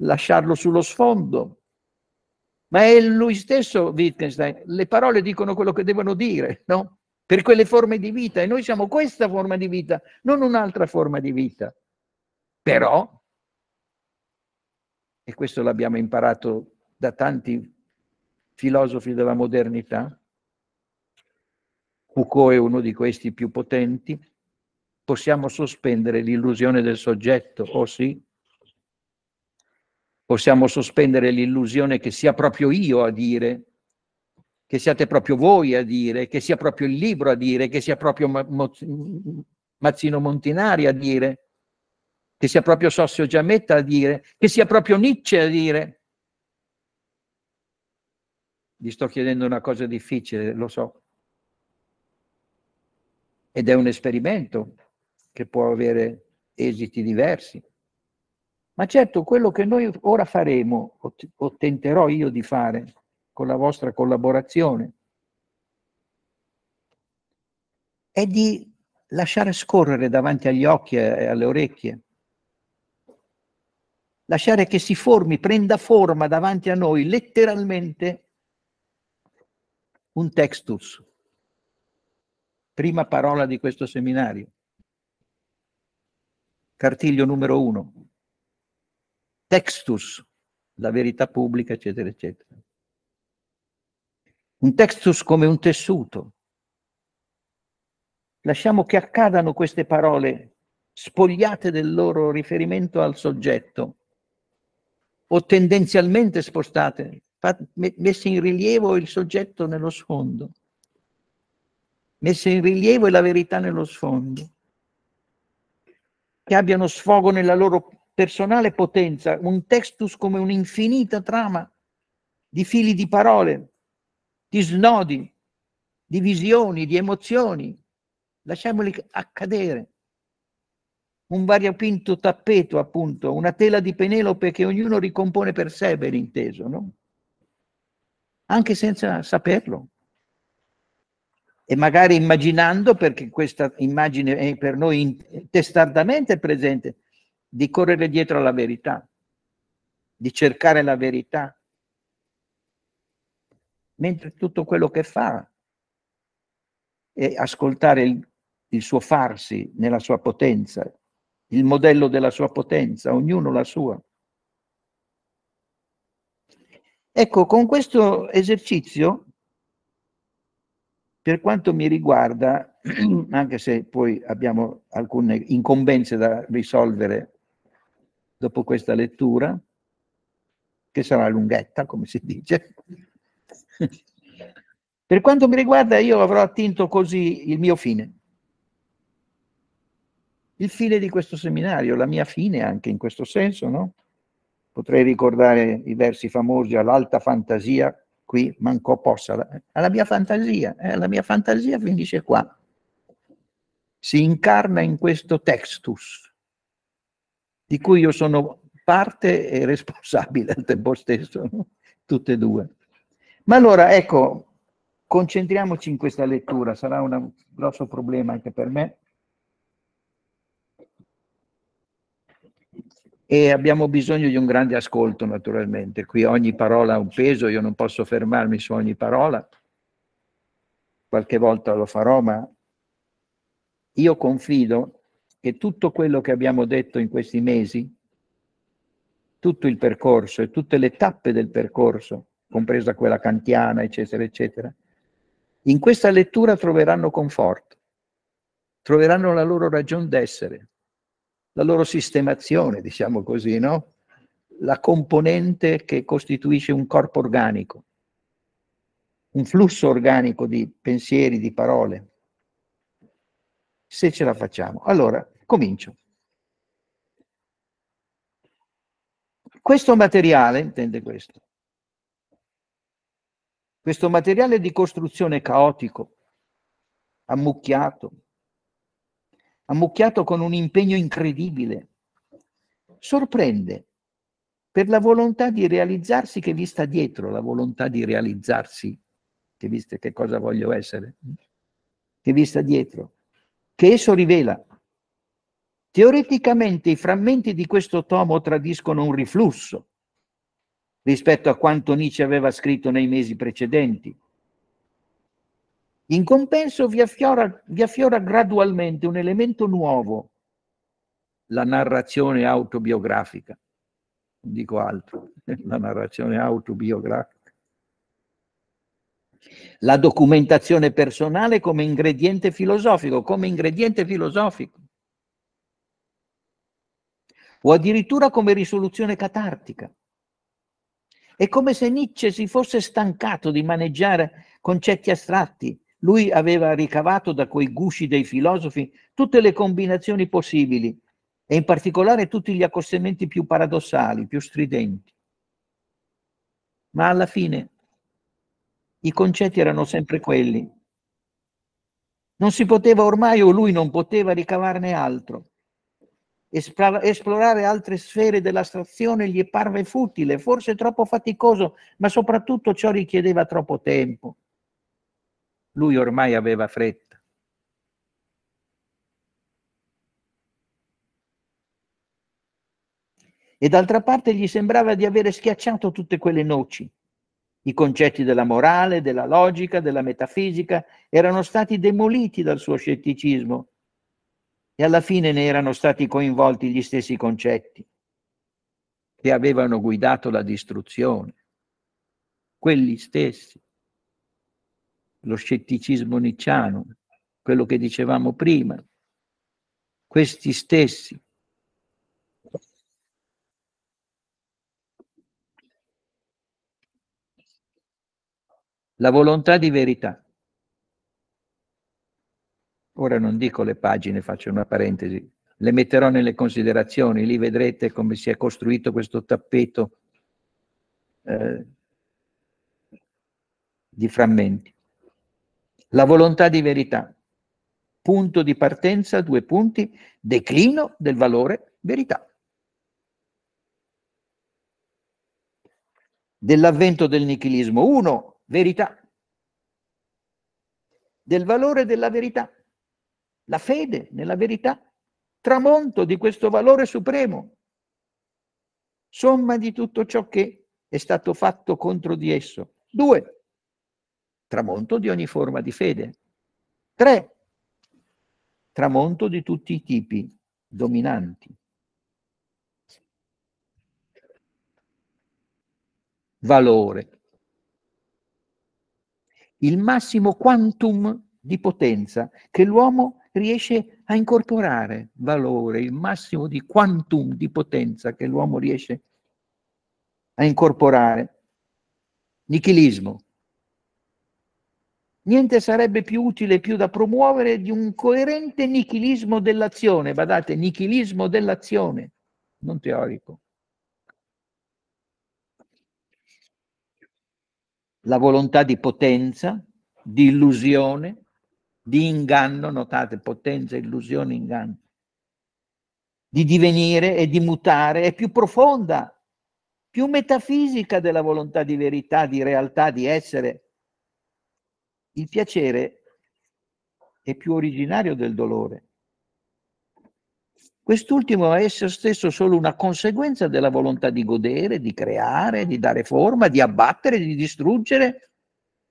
lasciarlo sullo sfondo. Ma è lui stesso Wittgenstein, le parole dicono quello che devono dire, no? Per quelle forme di vita e noi siamo questa forma di vita, non un'altra forma di vita. Però e questo l'abbiamo imparato da tanti filosofi della modernità, Foucault è uno di questi più potenti, possiamo sospendere l'illusione del soggetto, o oh sì, possiamo sospendere l'illusione che sia proprio io a dire, che siate proprio voi a dire, che sia proprio il libro a dire, che sia proprio Mazzino Montinari a dire, che sia proprio Sossio Giametta a dire, che sia proprio Nietzsche a dire. Gli sto chiedendo una cosa difficile, lo so. Ed è un esperimento che può avere esiti diversi. Ma certo, quello che noi ora faremo, o tenterò io di fare, con la vostra collaborazione, è di lasciare scorrere davanti agli occhi e alle orecchie lasciare che si formi, prenda forma davanti a noi letteralmente un textus, prima parola di questo seminario, cartiglio numero uno, textus, la verità pubblica, eccetera, eccetera. Un textus come un tessuto. Lasciamo che accadano queste parole spogliate del loro riferimento al soggetto o tendenzialmente spostate, messe in rilievo il soggetto nello sfondo, messe in rilievo la verità nello sfondo, che abbiano sfogo nella loro personale potenza, un textus come un'infinita trama di fili di parole, di snodi, di visioni, di emozioni. Lasciamoli accadere un variopinto tappeto, appunto, una tela di Penelope che ognuno ricompone per sé, ben inteso, no? Anche senza saperlo. E magari immaginando, perché questa immagine è per noi testardamente presente, di correre dietro alla verità, di cercare la verità, mentre tutto quello che fa è ascoltare il, il suo farsi nella sua potenza, il modello della sua potenza, ognuno la sua. Ecco, con questo esercizio, per quanto mi riguarda, anche se poi abbiamo alcune incombenze da risolvere dopo questa lettura, che sarà lunghetta, come si dice, per quanto mi riguarda io avrò attinto così il mio fine il fine di questo seminario, la mia fine anche in questo senso, no? Potrei ricordare i versi famosi all'alta fantasia, qui mancò possa, alla mia fantasia, eh, la mia fantasia finisce qua. Si incarna in questo textus, di cui io sono parte e responsabile al tempo stesso, no? tutte e due. Ma allora, ecco, concentriamoci in questa lettura, sarà un grosso problema anche per me e abbiamo bisogno di un grande ascolto naturalmente. Qui ogni parola ha un peso, io non posso fermarmi su ogni parola, qualche volta lo farò, ma io confido che tutto quello che abbiamo detto in questi mesi, tutto il percorso e tutte le tappe del percorso, compresa quella kantiana, eccetera, eccetera, in questa lettura troveranno conforto, troveranno la loro ragion d'essere, la loro sistemazione, diciamo così, no? la componente che costituisce un corpo organico, un flusso organico di pensieri, di parole. Se ce la facciamo. Allora, comincio. Questo materiale, intende questo, questo materiale di costruzione caotico, ammucchiato, ammucchiato con un impegno incredibile. Sorprende per la volontà di realizzarsi che vi sta dietro, la volontà di realizzarsi, che viste che cosa voglio essere, che vi sta dietro, che esso rivela. Teoreticamente i frammenti di questo tomo tradiscono un riflusso rispetto a quanto Nietzsche aveva scritto nei mesi precedenti, in compenso vi affiora, vi affiora gradualmente un elemento nuovo, la narrazione autobiografica. Non dico altro, la narrazione autobiografica. La documentazione personale come ingrediente filosofico, come ingrediente filosofico. O addirittura come risoluzione catartica. È come se Nietzsche si fosse stancato di maneggiare concetti astratti, lui aveva ricavato da quei gusci dei filosofi tutte le combinazioni possibili e in particolare tutti gli accostamenti più paradossali, più stridenti. Ma alla fine i concetti erano sempre quelli. Non si poteva ormai o lui non poteva ricavarne altro. Esplorare altre sfere dell'astrazione gli parve futile, forse troppo faticoso, ma soprattutto ciò richiedeva troppo tempo lui ormai aveva fretta. E d'altra parte gli sembrava di avere schiacciato tutte quelle noci. I concetti della morale, della logica, della metafisica erano stati demoliti dal suo scetticismo e alla fine ne erano stati coinvolti gli stessi concetti che avevano guidato la distruzione. Quelli stessi lo scetticismo nicciano, quello che dicevamo prima, questi stessi. La volontà di verità. Ora non dico le pagine, faccio una parentesi, le metterò nelle considerazioni, lì vedrete come si è costruito questo tappeto eh, di frammenti. La volontà di verità. Punto di partenza, due punti, declino del valore verità. Dell'avvento del nichilismo. Uno, verità. Del valore della verità. La fede nella verità. Tramonto di questo valore supremo. Somma di tutto ciò che è stato fatto contro di esso. Due, tramonto di ogni forma di fede. 3. Tramonto di tutti i tipi dominanti. Valore. Il massimo quantum di potenza che l'uomo riesce a incorporare, valore, il massimo di quantum di potenza che l'uomo riesce a incorporare. Nichilismo, Niente sarebbe più utile, più da promuovere di un coerente nichilismo dell'azione, badate, nichilismo dell'azione, non teorico. La volontà di potenza, di illusione, di inganno, notate, potenza, illusione, inganno, di divenire e di mutare è più profonda, più metafisica della volontà di verità, di realtà, di essere, il piacere è più originario del dolore. Quest'ultimo è esso stesso solo una conseguenza della volontà di godere, di creare, di dare forma, di abbattere, di distruggere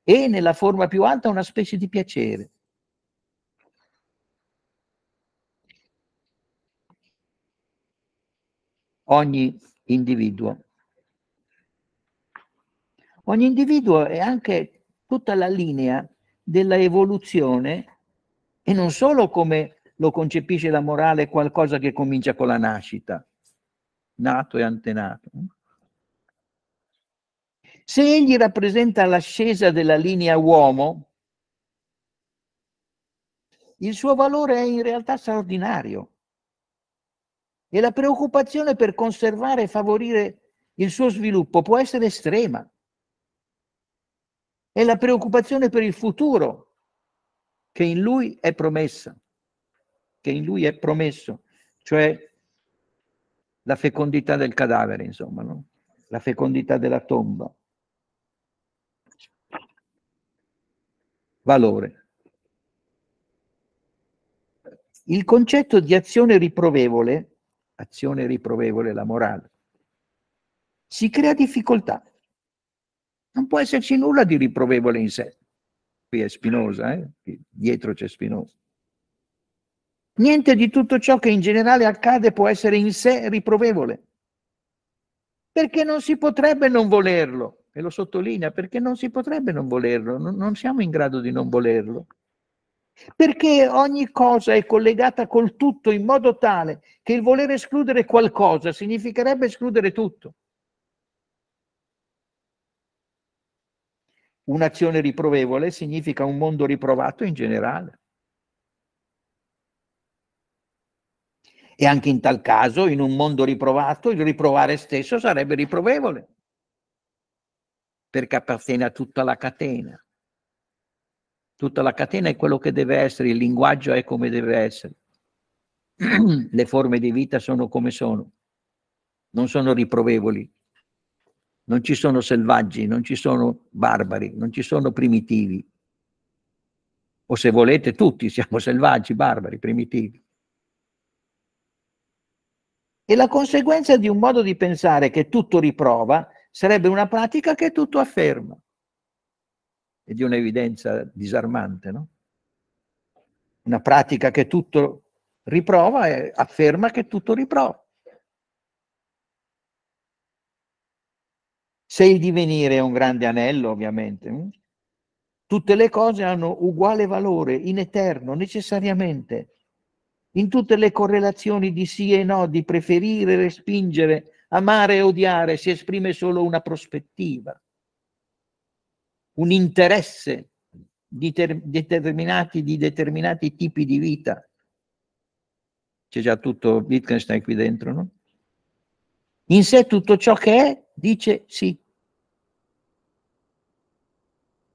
e nella forma più alta una specie di piacere. Ogni individuo. Ogni individuo è anche tutta la linea della evoluzione e non solo come lo concepisce la morale qualcosa che comincia con la nascita, nato e antenato. Se egli rappresenta l'ascesa della linea uomo, il suo valore è in realtà straordinario e la preoccupazione per conservare e favorire il suo sviluppo può essere estrema. È la preoccupazione per il futuro che in lui è promessa, che in lui è promesso, cioè la fecondità del cadavere, insomma, no? la fecondità della tomba. Valore. Il concetto di azione riprovevole, azione riprovevole, la morale, si crea difficoltà non può esserci nulla di riprovevole in sé. Qui è Spinosa, eh? dietro c'è Spinosa. Niente di tutto ciò che in generale accade può essere in sé riprovevole, perché non si potrebbe non volerlo, e lo sottolinea, perché non si potrebbe non volerlo, non siamo in grado di non volerlo perché ogni cosa è collegata col tutto in modo tale che il voler escludere qualcosa significherebbe escludere tutto. Un'azione riprovevole significa un mondo riprovato in generale. E anche in tal caso, in un mondo riprovato, il riprovare stesso sarebbe riprovevole, perché appartiene a tutta la catena. Tutta la catena è quello che deve essere, il linguaggio è come deve essere. Le forme di vita sono come sono, non sono riprovevoli, non ci sono selvaggi, non ci sono barbari, non ci sono primitivi. O se volete tutti siamo selvaggi, barbari, primitivi. E la conseguenza di un modo di pensare che tutto riprova sarebbe una pratica che tutto afferma. È di un'evidenza disarmante, no? Una pratica che tutto riprova e afferma che tutto riprova. se il divenire è un grande anello, ovviamente, mm, tutte le cose hanno uguale valore in eterno, necessariamente, in tutte le correlazioni di sì e no, di preferire, respingere, amare e odiare, si esprime solo una prospettiva, un interesse di determinati, di determinati tipi di vita. C'è già tutto Wittgenstein qui dentro, no? In sé tutto ciò che è dice sì.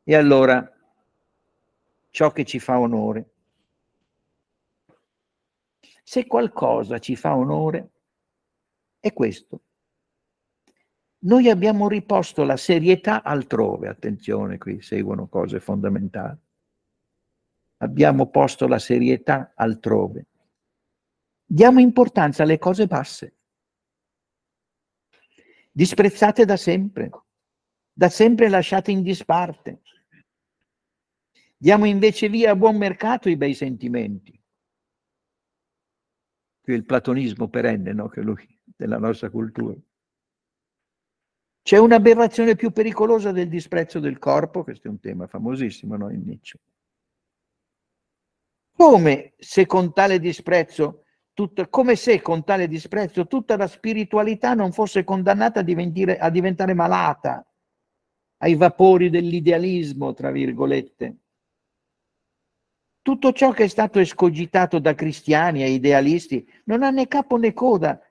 E allora ciò che ci fa onore. Se qualcosa ci fa onore, è questo. Noi abbiamo riposto la serietà altrove, attenzione qui seguono cose fondamentali. Abbiamo posto la serietà altrove. Diamo importanza alle cose basse, disprezzate da sempre, da sempre lasciate in disparte, Diamo invece via a buon mercato i bei sentimenti. Qui il platonismo perenne no, lui, della nostra cultura. C'è un'aberrazione più pericolosa del disprezzo del corpo, questo è un tema famosissimo no, in Nietzsche. Come se con tale disprezzo Tutta, come se con tale disprezzo tutta la spiritualità non fosse condannata a a diventare malata ai vapori dell'idealismo, tra virgolette, tutto ciò che è stato escogitato da cristiani e idealisti non ha né capo né coda.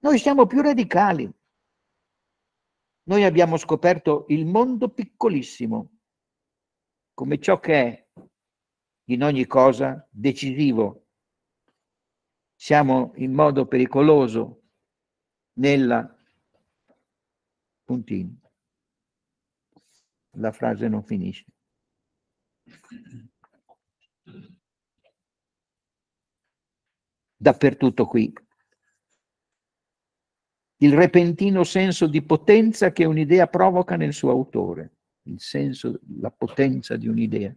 Noi siamo più radicali. Noi abbiamo scoperto il mondo piccolissimo come ciò che è in ogni cosa decisivo. Siamo in modo pericoloso nella puntino. La frase non finisce. dappertutto qui. Il repentino senso di potenza che un'idea provoca nel suo autore, il senso, la potenza di un'idea.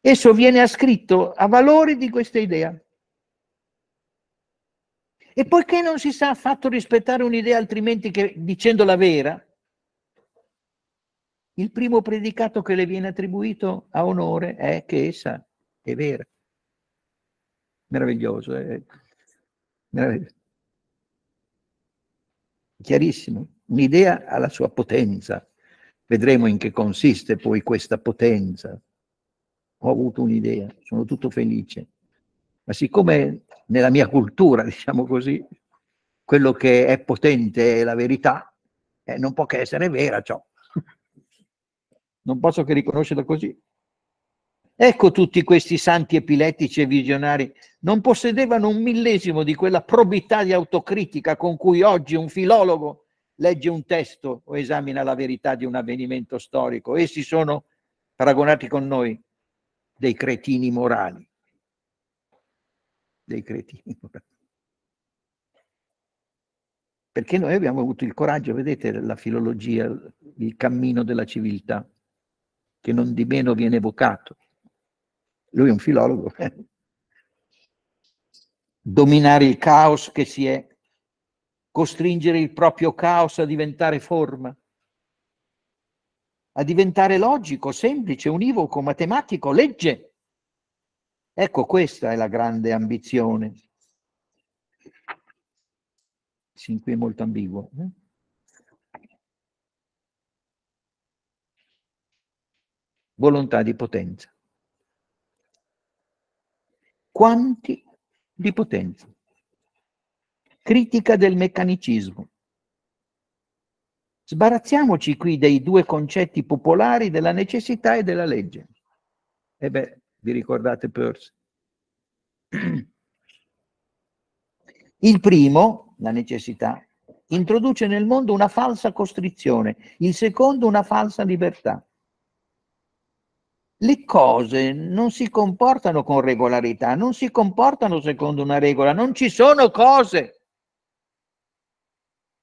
Esso viene ascritto a valori di questa idea. E poiché non si sa affatto rispettare un'idea altrimenti che dicendola vera, il primo predicato che le viene attribuito a onore è che essa è vera meraviglioso. È eh, eh. meraviglioso. Chiarissimo, un'idea ha la sua potenza. Vedremo in che consiste poi questa potenza. Ho avuto un'idea, sono tutto felice. Ma siccome nella mia cultura, diciamo così, quello che è potente è la verità, eh, non può che essere vera ciò. Non posso che riconoscerlo così, Ecco tutti questi santi epilettici e visionari, non possedevano un millesimo di quella probità di autocritica con cui oggi un filologo legge un testo o esamina la verità di un avvenimento storico. Essi sono, paragonati con noi, dei cretini morali. Dei cretini morali. Perché noi abbiamo avuto il coraggio, vedete, la filologia, il cammino della civiltà, che non di meno viene evocato lui è un filologo. Dominare il caos che si è, costringere il proprio caos a diventare forma, a diventare logico, semplice, univoco, matematico, legge. Ecco, questa è la grande ambizione. Sin qui è molto ambiguo. Eh? Volontà di potenza quanti di potenza. Critica del meccanicismo. Sbarazziamoci qui dei due concetti popolari della necessità e della legge. E eh beh, vi ricordate Peirce? Il primo, la necessità, introduce nel mondo una falsa costrizione, il secondo una falsa libertà le cose non si comportano con regolarità, non si comportano secondo una regola, non ci sono cose.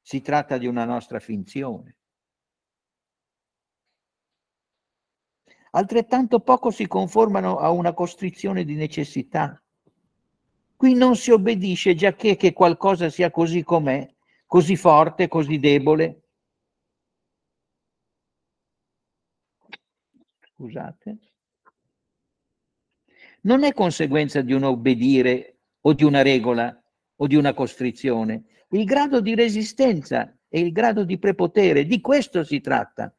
Si tratta di una nostra finzione. Altrettanto poco si conformano a una costrizione di necessità. Qui non si obbedisce giacché che qualcosa sia così com'è, così forte, così debole, scusate non è conseguenza di un obbedire o di una regola o di una costrizione. Il grado di resistenza e il grado di prepotere, di questo si tratta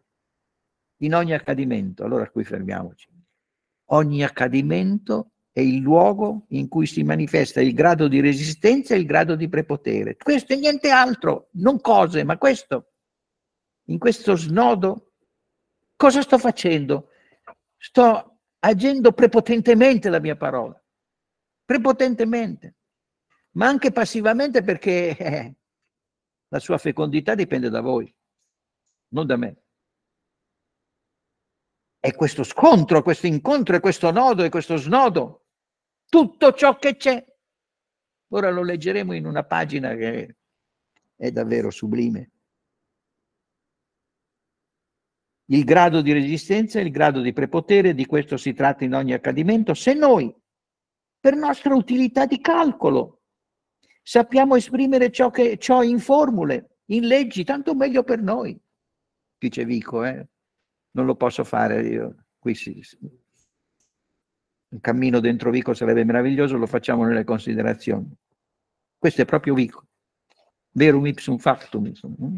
in ogni accadimento. Allora qui fermiamoci. Ogni accadimento è il luogo in cui si manifesta il grado di resistenza e il grado di prepotere. Questo e niente altro, non cose, ma questo. In questo snodo, cosa sto facendo? Sto agendo prepotentemente la mia parola, prepotentemente, ma anche passivamente perché eh, la sua fecondità dipende da voi, non da me. E questo scontro, questo incontro, e questo nodo, e questo snodo, tutto ciò che c'è. Ora lo leggeremo in una pagina che è davvero sublime. il grado di resistenza e il grado di prepotere, di questo si tratta in ogni accadimento, se noi, per nostra utilità di calcolo, sappiamo esprimere ciò, che, ciò in formule, in leggi, tanto meglio per noi. Dice Vico, eh? non lo posso fare io, qui si, un cammino dentro Vico sarebbe meraviglioso, lo facciamo nelle considerazioni. Questo è proprio Vico, verum ipsum factum. Insomma.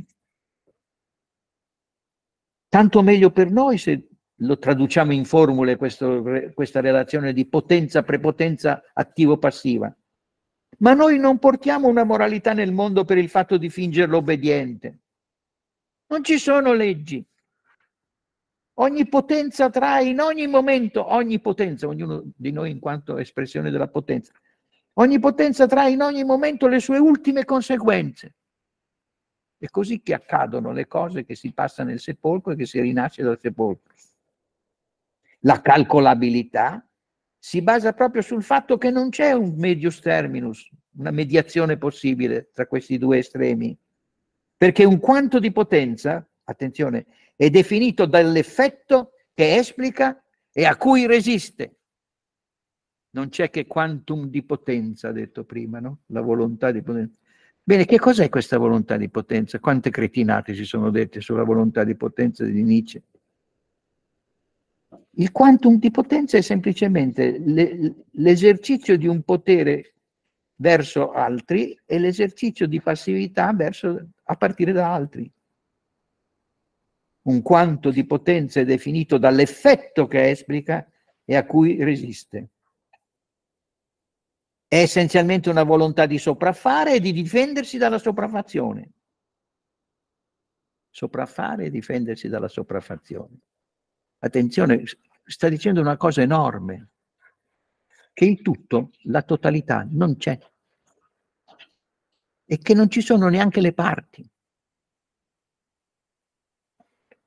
Tanto meglio per noi se lo traduciamo in formule questo, questa relazione di potenza, prepotenza, attivo-passiva. Ma noi non portiamo una moralità nel mondo per il fatto di fingerlo obbediente. Non ci sono leggi. Ogni potenza trae in ogni momento, ogni potenza, ognuno di noi in quanto espressione della potenza, ogni potenza trae in ogni momento le sue ultime conseguenze. È così che accadono le cose che si passa nel sepolcro e che si rinasce dal sepolcro. La calcolabilità si basa proprio sul fatto che non c'è un medius terminus, una mediazione possibile tra questi due estremi, perché un quanto di potenza, attenzione, è definito dall'effetto che esplica e a cui resiste. Non c'è che quantum di potenza, detto prima, no? La volontà di potenza. Bene, che cos'è questa volontà di potenza? Quante cretinate si sono dette sulla volontà di potenza di Nietzsche? Il quantum di potenza è semplicemente l'esercizio di un potere verso altri e l'esercizio di passività verso, a partire da altri. Un quanto di potenza è definito dall'effetto che esplica e a cui resiste è essenzialmente una volontà di sopraffare e di difendersi dalla sopraffazione. Sopraffare e difendersi dalla sopraffazione. Attenzione, sta dicendo una cosa enorme, che il tutto, la totalità, non c'è e che non ci sono neanche le parti.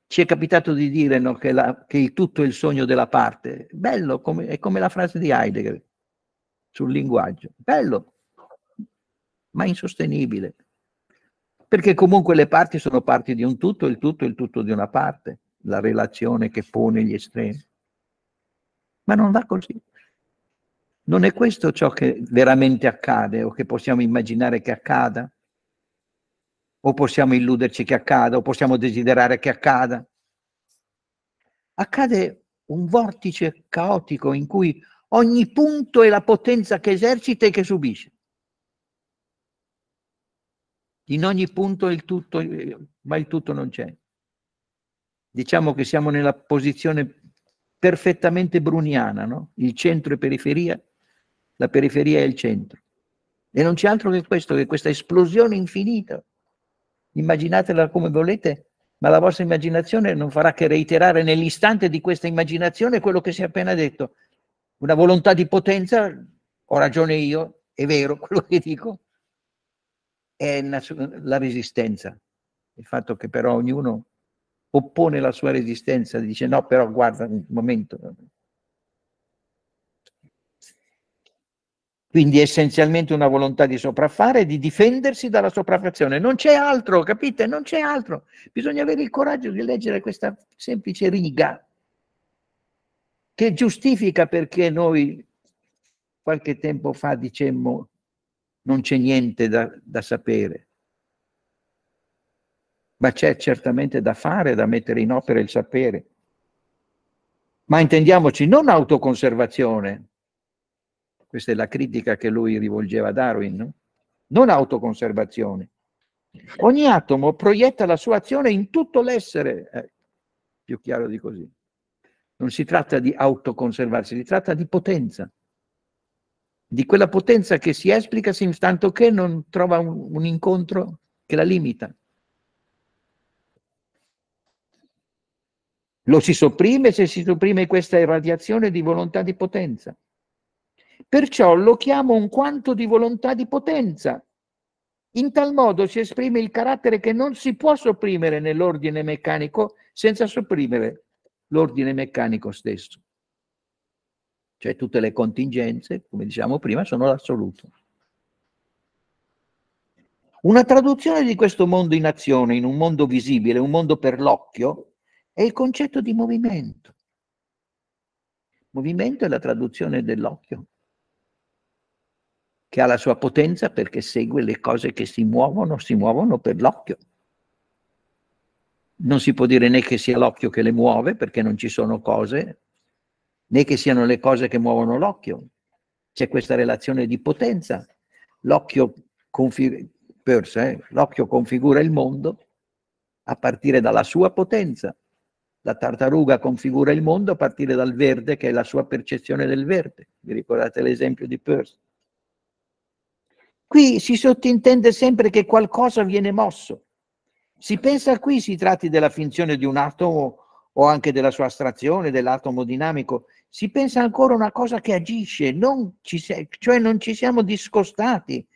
Ci è capitato di dire no, che, la, che, il tutto è il sogno della parte. Bello, come, è come la frase di Heidegger sul linguaggio. Bello, ma insostenibile, perché comunque le parti sono parti di un tutto, il tutto è il tutto di una parte, la relazione che pone gli estremi. Ma non va così. Non è questo ciò che veramente accade o che possiamo immaginare che accada? O possiamo illuderci che accada, o possiamo desiderare che accada? Accade un vortice caotico in cui Ogni punto è la potenza che esercita e che subisce. In ogni punto il tutto, ma il tutto non c'è. Diciamo che siamo nella posizione perfettamente bruniana, no? Il centro e periferia, la periferia è il centro. E non c'è altro che questo, che questa esplosione infinita. Immaginatela come volete, ma la vostra immaginazione non farà che reiterare nell'istante di questa immaginazione quello che si è appena detto. Una volontà di potenza, ho ragione io, è vero quello che dico, è la resistenza. Il fatto che però ognuno oppone la sua resistenza, dice no, però guarda un momento. Quindi è essenzialmente una volontà di sopraffare, di difendersi dalla sopraffazione. Non c'è altro, capite? Non c'è altro. Bisogna avere il coraggio di leggere questa semplice riga che giustifica perché noi qualche tempo fa dicemmo non c'è niente da, da sapere, ma c'è certamente da fare, da mettere in opera il sapere. Ma intendiamoci, non autoconservazione, questa è la critica che lui rivolgeva a Darwin, no? non autoconservazione. Ogni atomo proietta la sua azione in tutto l'essere, eh, più chiaro di così non si tratta di autoconservarsi, si tratta di potenza, di quella potenza che si esplica sin tanto che non trova un, un incontro che la limita. Lo si sopprime se si sopprime questa irradiazione di volontà di potenza. Perciò lo chiamo un quanto di volontà di potenza. In tal modo si esprime il carattere che non si può sopprimere nell'ordine meccanico senza sopprimere l'ordine meccanico stesso. Cioè tutte le contingenze, come diciamo prima, sono l'assoluto. Una traduzione di questo mondo in azione, in un mondo visibile, un mondo per l'occhio, è il concetto di movimento. Movimento è la traduzione dell'occhio, che ha la sua potenza perché segue le cose che si muovono, si muovono per l'occhio non si può dire né che sia l'occhio che le muove, perché non ci sono cose, né che siano le cose che muovono l'occhio. C'è questa relazione di potenza. L'occhio, config- persa, eh? l'occhio configura il mondo a partire dalla sua potenza. La tartaruga configura il mondo a partire dal verde, che è la sua percezione del verde. Vi ricordate l'esempio di Peirce? Qui si sottintende sempre che qualcosa viene mosso si pensa qui si tratti della finzione di un atomo o anche della sua astrazione, dell'atomo dinamico, si pensa ancora a una cosa che agisce, non se- cioè non ci siamo discostati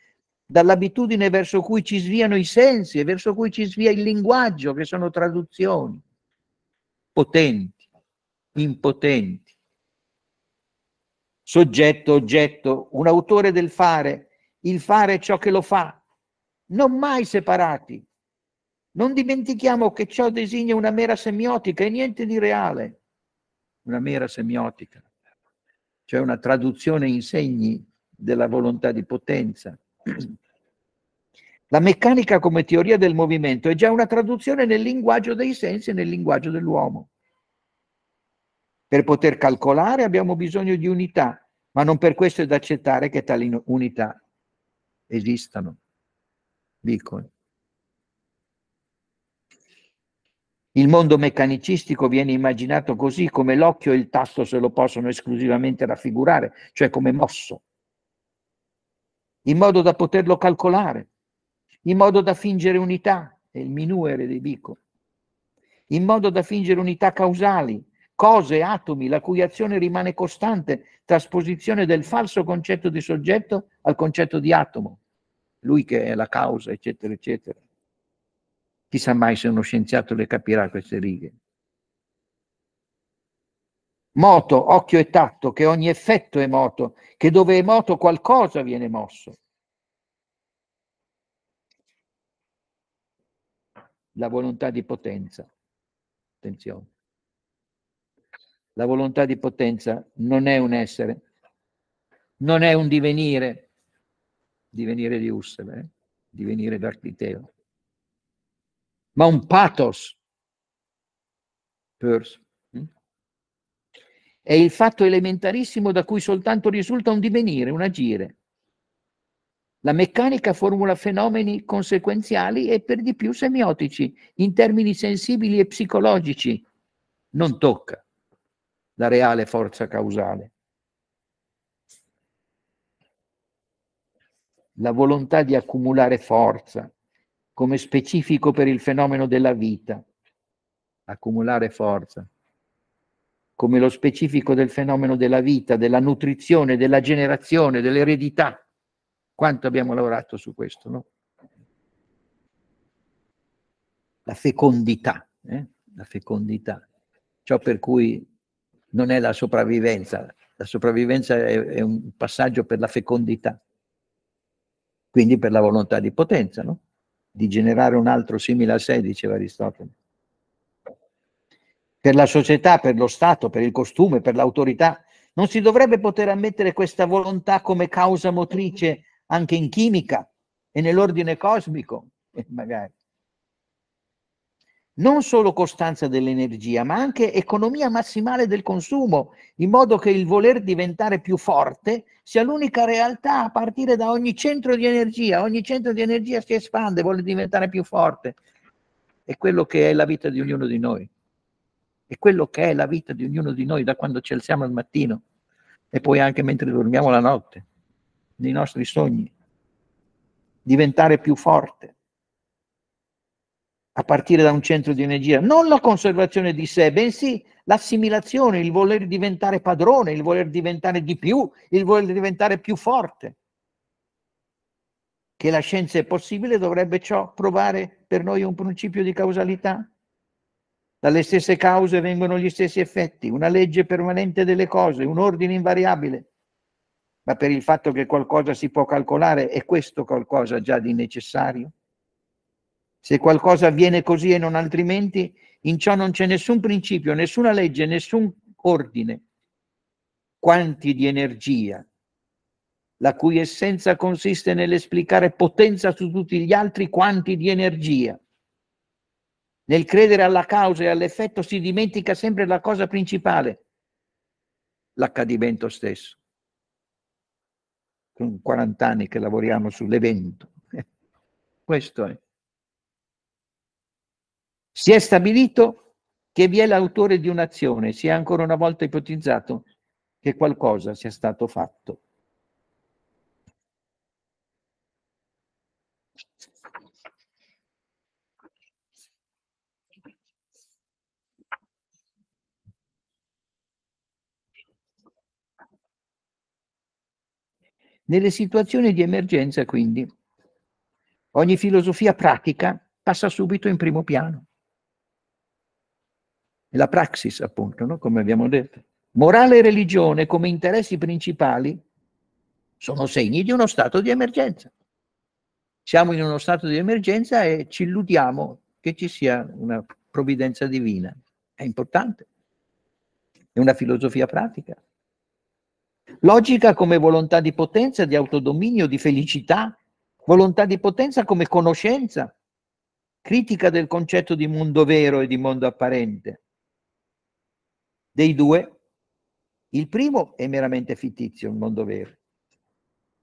dall'abitudine verso cui ci sviano i sensi e verso cui ci svia il linguaggio, che sono traduzioni potenti, impotenti. Soggetto, oggetto, un autore del fare, il fare è ciò che lo fa, non mai separati, non dimentichiamo che ciò designa una mera semiotica e niente di reale. Una mera semiotica, cioè una traduzione in segni della volontà di potenza. La meccanica come teoria del movimento è già una traduzione nel linguaggio dei sensi e nel linguaggio dell'uomo. Per poter calcolare abbiamo bisogno di unità, ma non per questo è da accettare che tali unità esistano. Dico. Il mondo meccanicistico viene immaginato così come l'occhio e il tasto se lo possono esclusivamente raffigurare, cioè come mosso, in modo da poterlo calcolare, in modo da fingere unità, è il minuere dei Bico, in modo da fingere unità causali, cose, atomi, la cui azione rimane costante, trasposizione del falso concetto di soggetto al concetto di atomo, lui che è la causa, eccetera, eccetera. Chissà mai se uno scienziato le capirà queste righe. Moto, occhio e tatto, che ogni effetto è moto, che dove è moto qualcosa viene mosso. La volontà di potenza. Attenzione. La volontà di potenza non è un essere, non è un divenire, divenire di Ussele, eh? divenire d'Arcriteo ma un pathos Peirce. Mm. È il fatto elementarissimo da cui soltanto risulta un divenire, un agire. La meccanica formula fenomeni conseguenziali e per di più semiotici, in termini sensibili e psicologici. Non tocca la reale forza causale. La volontà di accumulare forza, come specifico per il fenomeno della vita, accumulare forza, come lo specifico del fenomeno della vita, della nutrizione, della generazione, dell'eredità. Quanto abbiamo lavorato su questo, no? La fecondità, eh? la fecondità, ciò per cui non è la sopravvivenza, la sopravvivenza è, è un passaggio per la fecondità, quindi per la volontà di potenza, no? di generare un altro simile a sé, diceva Aristotele. Per la società, per lo Stato, per il costume, per l'autorità, non si dovrebbe poter ammettere questa volontà come causa motrice anche in chimica e nell'ordine cosmico, magari non solo costanza dell'energia, ma anche economia massimale del consumo, in modo che il voler diventare più forte sia l'unica realtà a partire da ogni centro di energia, ogni centro di energia si espande, vuole diventare più forte. È quello che è la vita di ognuno di noi. È quello che è la vita di ognuno di noi da quando ci alziamo al mattino e poi anche mentre dormiamo la notte, nei nostri sogni. Diventare più forte a partire da un centro di energia, non la conservazione di sé, bensì l'assimilazione, il voler diventare padrone, il voler diventare di più, il voler diventare più forte. Che la scienza è possibile dovrebbe ciò provare per noi un principio di causalità. Dalle stesse cause vengono gli stessi effetti, una legge permanente delle cose, un ordine invariabile. Ma per il fatto che qualcosa si può calcolare, è questo qualcosa già di necessario? Se qualcosa avviene così e non altrimenti, in ciò non c'è nessun principio, nessuna legge, nessun ordine. Quanti di energia, la cui essenza consiste nell'esplicare potenza su tutti gli altri quanti di energia. Nel credere alla causa e all'effetto si dimentica sempre la cosa principale, l'accadimento stesso. Sono 40 anni che lavoriamo sull'evento. Questo è. Si è stabilito che vi è l'autore di un'azione, si è ancora una volta ipotizzato che qualcosa sia stato fatto. Nelle situazioni di emergenza, quindi, ogni filosofia pratica passa subito in primo piano la praxis appunto, no? come abbiamo detto. Morale e religione come interessi principali sono segni di uno stato di emergenza. Siamo in uno stato di emergenza e ci illudiamo che ci sia una provvidenza divina. È importante. È una filosofia pratica. Logica come volontà di potenza, di autodominio, di felicità. Volontà di potenza come conoscenza. Critica del concetto di mondo vero e di mondo apparente dei due, il primo è meramente fittizio, il mondo vero,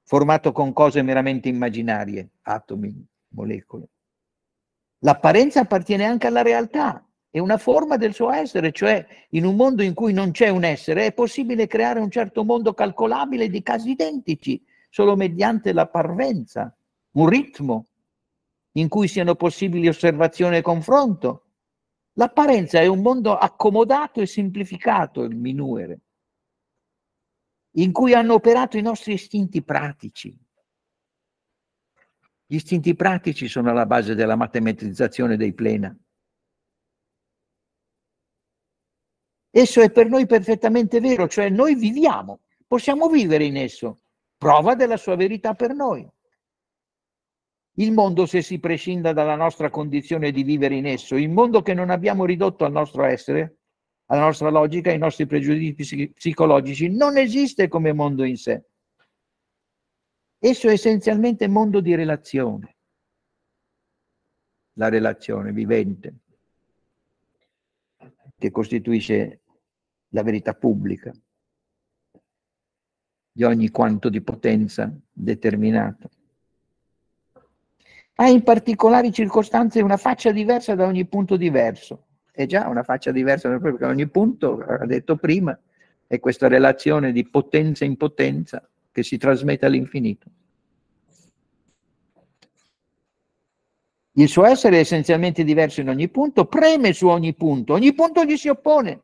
formato con cose meramente immaginarie, atomi, molecole. L'apparenza appartiene anche alla realtà, è una forma del suo essere, cioè in un mondo in cui non c'è un essere è possibile creare un certo mondo calcolabile di casi identici, solo mediante la parvenza, un ritmo in cui siano possibili osservazione e confronto, L'apparenza è un mondo accomodato e semplificato, il minuere, in cui hanno operato i nostri istinti pratici. Gli istinti pratici sono alla base della matematizzazione dei plena. Esso è per noi perfettamente vero, cioè noi viviamo, possiamo vivere in esso, prova della sua verità per noi. Il mondo se si prescinda dalla nostra condizione di vivere in esso, il mondo che non abbiamo ridotto al nostro essere, alla nostra logica, ai nostri pregiudizi psicologici, non esiste come mondo in sé. Esso è essenzialmente mondo di relazione, la relazione vivente, che costituisce la verità pubblica di ogni quanto di potenza determinata ha in particolari circostanze una faccia diversa da ogni punto diverso. È già una faccia diversa perché ogni punto, ha detto prima, è questa relazione di potenza in potenza che si trasmette all'infinito. Il suo essere è essenzialmente diverso in ogni punto, preme su ogni punto, ogni punto gli si oppone.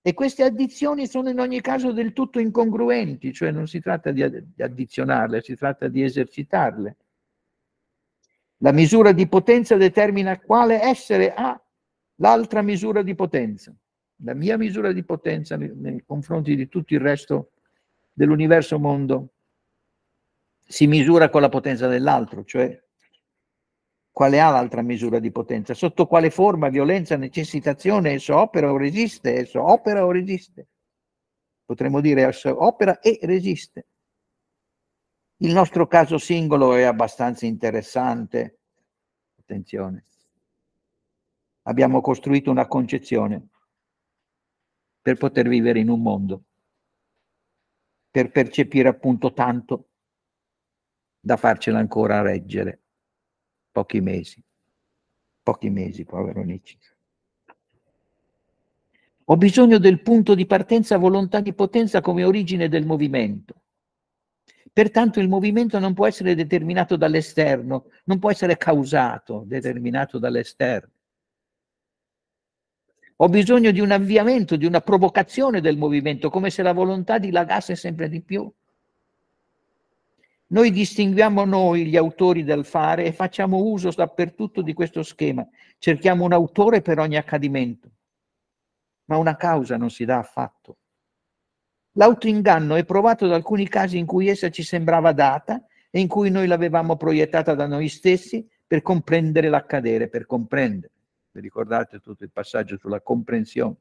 E queste addizioni sono in ogni caso del tutto incongruenti, cioè non si tratta di addizionarle, si tratta di esercitarle. La misura di potenza determina quale essere ha l'altra misura di potenza. La mia misura di potenza nei, nei confronti di tutto il resto dell'universo mondo si misura con la potenza dell'altro, cioè quale ha l'altra misura di potenza, sotto quale forma, violenza, necessitazione esso opera o resiste, esso opera o resiste. Potremmo dire esso opera e resiste. Il nostro caso singolo è abbastanza interessante. Attenzione. Abbiamo costruito una concezione per poter vivere in un mondo, per percepire appunto tanto da farcela ancora reggere. Pochi mesi, pochi mesi, povero Nietzsche. Ho bisogno del punto di partenza volontà di potenza come origine del movimento Pertanto il movimento non può essere determinato dall'esterno, non può essere causato, determinato dall'esterno. Ho bisogno di un avviamento, di una provocazione del movimento, come se la volontà dilagasse sempre di più. Noi distinguiamo noi gli autori del fare e facciamo uso dappertutto di questo schema. Cerchiamo un autore per ogni accadimento, ma una causa non si dà affatto. L'autoinganno è provato da alcuni casi in cui essa ci sembrava data e in cui noi l'avevamo proiettata da noi stessi per comprendere l'accadere, per comprendere. Vi ricordate tutto il passaggio sulla comprensione?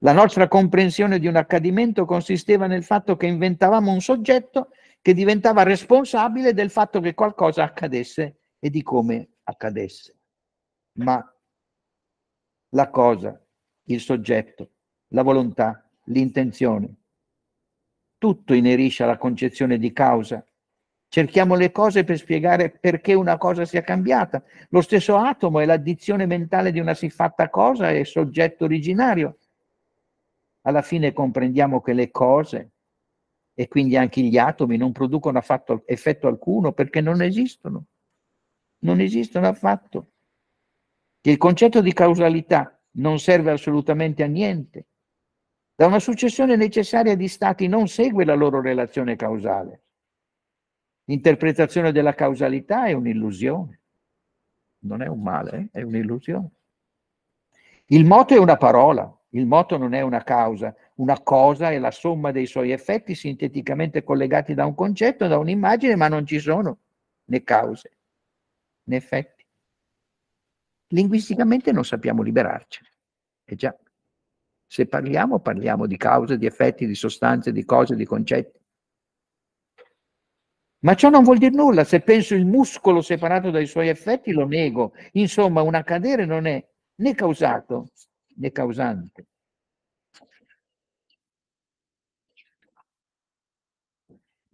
La nostra comprensione di un accadimento consisteva nel fatto che inventavamo un soggetto che diventava responsabile del fatto che qualcosa accadesse e di come accadesse. Ma la cosa, il soggetto, la volontà l'intenzione. Tutto inerisce alla concezione di causa. Cerchiamo le cose per spiegare perché una cosa sia cambiata. Lo stesso atomo è l'addizione mentale di una siffatta cosa e soggetto originario. Alla fine comprendiamo che le cose, e quindi anche gli atomi, non producono affatto effetto alcuno perché non esistono. Non esistono affatto. Che il concetto di causalità non serve assolutamente a niente da una successione necessaria di stati non segue la loro relazione causale. L'interpretazione della causalità è un'illusione, non è un male, è un'illusione. Il moto è una parola, il moto non è una causa, una cosa è la somma dei suoi effetti sinteticamente collegati da un concetto, da un'immagine, ma non ci sono né cause né effetti. Linguisticamente non sappiamo liberarcene. Eh già. Se parliamo, parliamo di cause, di effetti, di sostanze, di cose, di concetti. Ma ciò non vuol dire nulla, se penso il muscolo separato dai suoi effetti lo nego. Insomma, un accadere non è né causato né causante.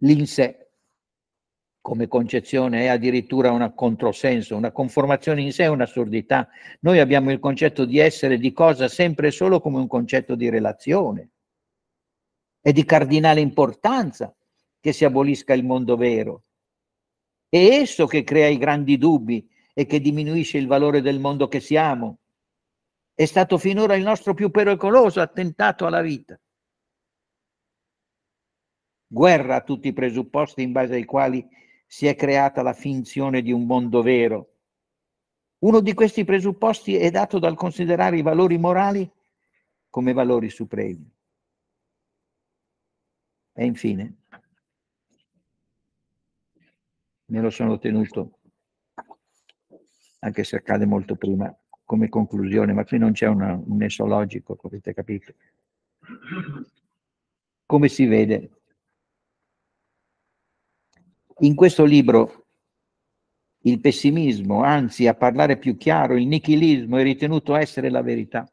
L'in sé come concezione è addirittura un controsenso, una conformazione in sé un'assurdità. Noi abbiamo il concetto di essere, di cosa, sempre e solo come un concetto di relazione. È di cardinale importanza che si abolisca il mondo vero. È esso che crea i grandi dubbi e che diminuisce il valore del mondo che siamo. È stato finora il nostro più pericoloso attentato alla vita guerra a tutti i presupposti in base ai quali si è creata la finzione di un mondo vero. Uno di questi presupposti è dato dal considerare i valori morali come valori supremi. E infine, me lo sono tenuto, anche se accade molto prima, come conclusione, ma qui non c'è una, un nesso logico, avete capito. Come si vede, in questo libro il pessimismo, anzi a parlare più chiaro, il nichilismo è ritenuto essere la verità.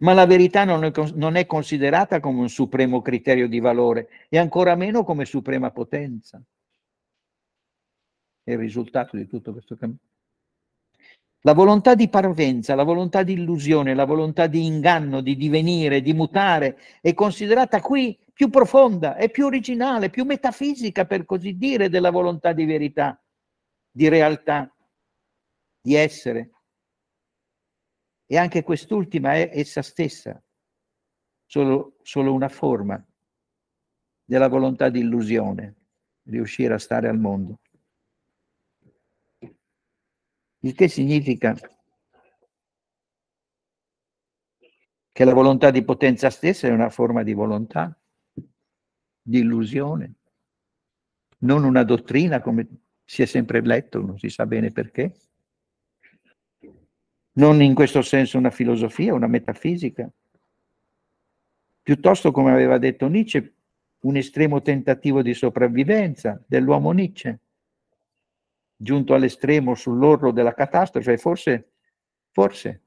Ma la verità non è, non è considerata come un supremo criterio di valore e ancora meno come suprema potenza. È il risultato di tutto questo cammino. La volontà di parvenza, la volontà di illusione, la volontà di inganno, di divenire, di mutare, è considerata qui più profonda, è più originale, più metafisica, per così dire, della volontà di verità, di realtà, di essere. E anche quest'ultima è essa stessa, solo, solo una forma della volontà di illusione, riuscire a stare al mondo. Il che significa che la volontà di potenza stessa è una forma di volontà di illusione, non una dottrina come si è sempre letto, non si sa bene perché, non in questo senso una filosofia, una metafisica, piuttosto come aveva detto Nietzsche, un estremo tentativo di sopravvivenza dell'uomo Nietzsche, giunto all'estremo sull'orlo della catastrofe, cioè forse, forse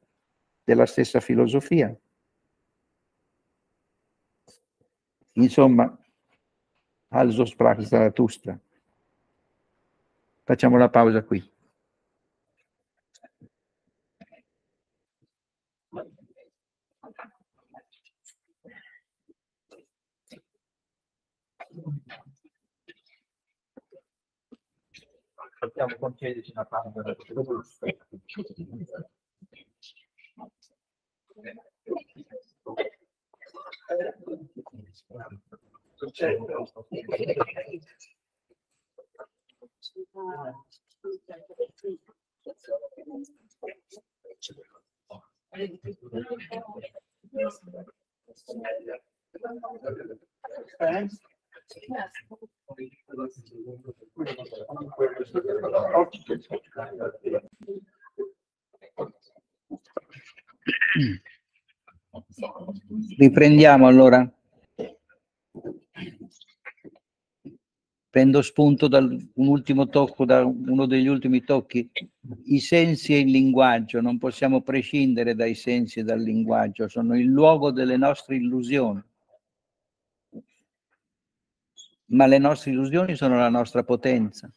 della stessa filosofia. Insomma, Alzo Sprach Zarathustra. Facciamo la pausa qui. Possiamo concederci una pausa. Thank you. Riprendiamo allora. prendo spunto da un ultimo tocco, da uno degli ultimi tocchi, i sensi e il linguaggio, non possiamo prescindere dai sensi e dal linguaggio, sono il luogo delle nostre illusioni. Ma le nostre illusioni sono la nostra potenza.